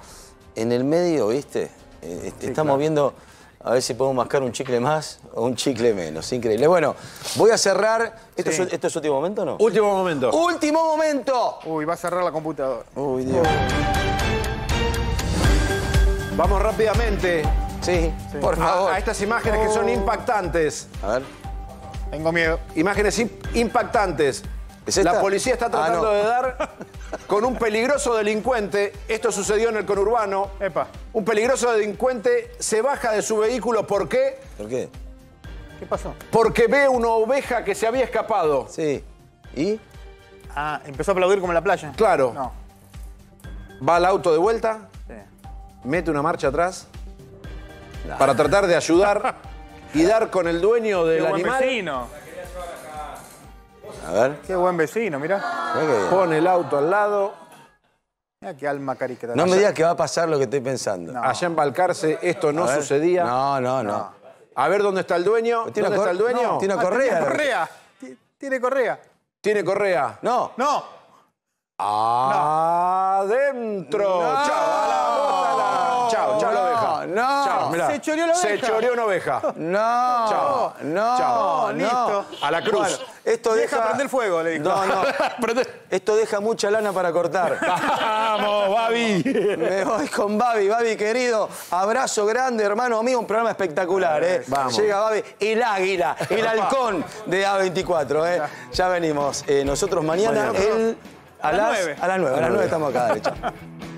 En el medio, ¿viste? Eh, estamos viendo a ver si podemos mascar un chicle más o un chicle menos. Increíble. Bueno, voy a cerrar. ¿Esto, es, último momento o no? Último momento. ¡Último momento! Uy, va a cerrar la computadora. Uy, Dios. Vamos rápidamente. Sí, por favor. A, estas imágenes que son oh. impactantes. A ver. Tengo miedo. Imágenes impactantes. La policía está ah, tratando de dar con un peligroso delincuente. Esto sucedió en el conurbano. Epa. Un peligroso delincuente se baja de su vehículo. ¿Por qué? ¿Por qué? ¿Qué pasó? Porque ve una oveja que se había escapado. Sí. ¿Y? Ah, empezó a aplaudir como en la playa. Claro. No. Va al auto de vuelta, mete una marcha atrás para tratar de ayudar y dar con el dueño del animal. Buen vecino. A ver. Qué buen vecino, mirá. Pone el auto al lado. Mirá qué alma caricatura. No me digas que va a pasar lo que estoy pensando. Allá en Balcarce esto no sucedía. No, no, no, A ver dónde está el dueño. ¿Dónde está el dueño? Tiene ah, correa. tiene correa. Tiene correa. Tiene correa. No. No. Adentro. Chaval, chao, chao la oveja. No, se choreó la oveja. Se choreó una oveja. No, chao, no, chao. listo. A la cruz. esto deja, prender fuego, le digo. No, no. *laughs* esto deja mucha lana para cortar. *laughs* Vamos, Babi. Me voy con Babi, Babi querido. Abrazo grande, hermano mío, un programa espectacular, ¿eh? Llega Babi, el águila, el halcón de A24, ¿eh? Ya venimos. Eh, nosotros mañana, a, las 9. A las 9, a las 9 estamos acá, hecho. *laughs*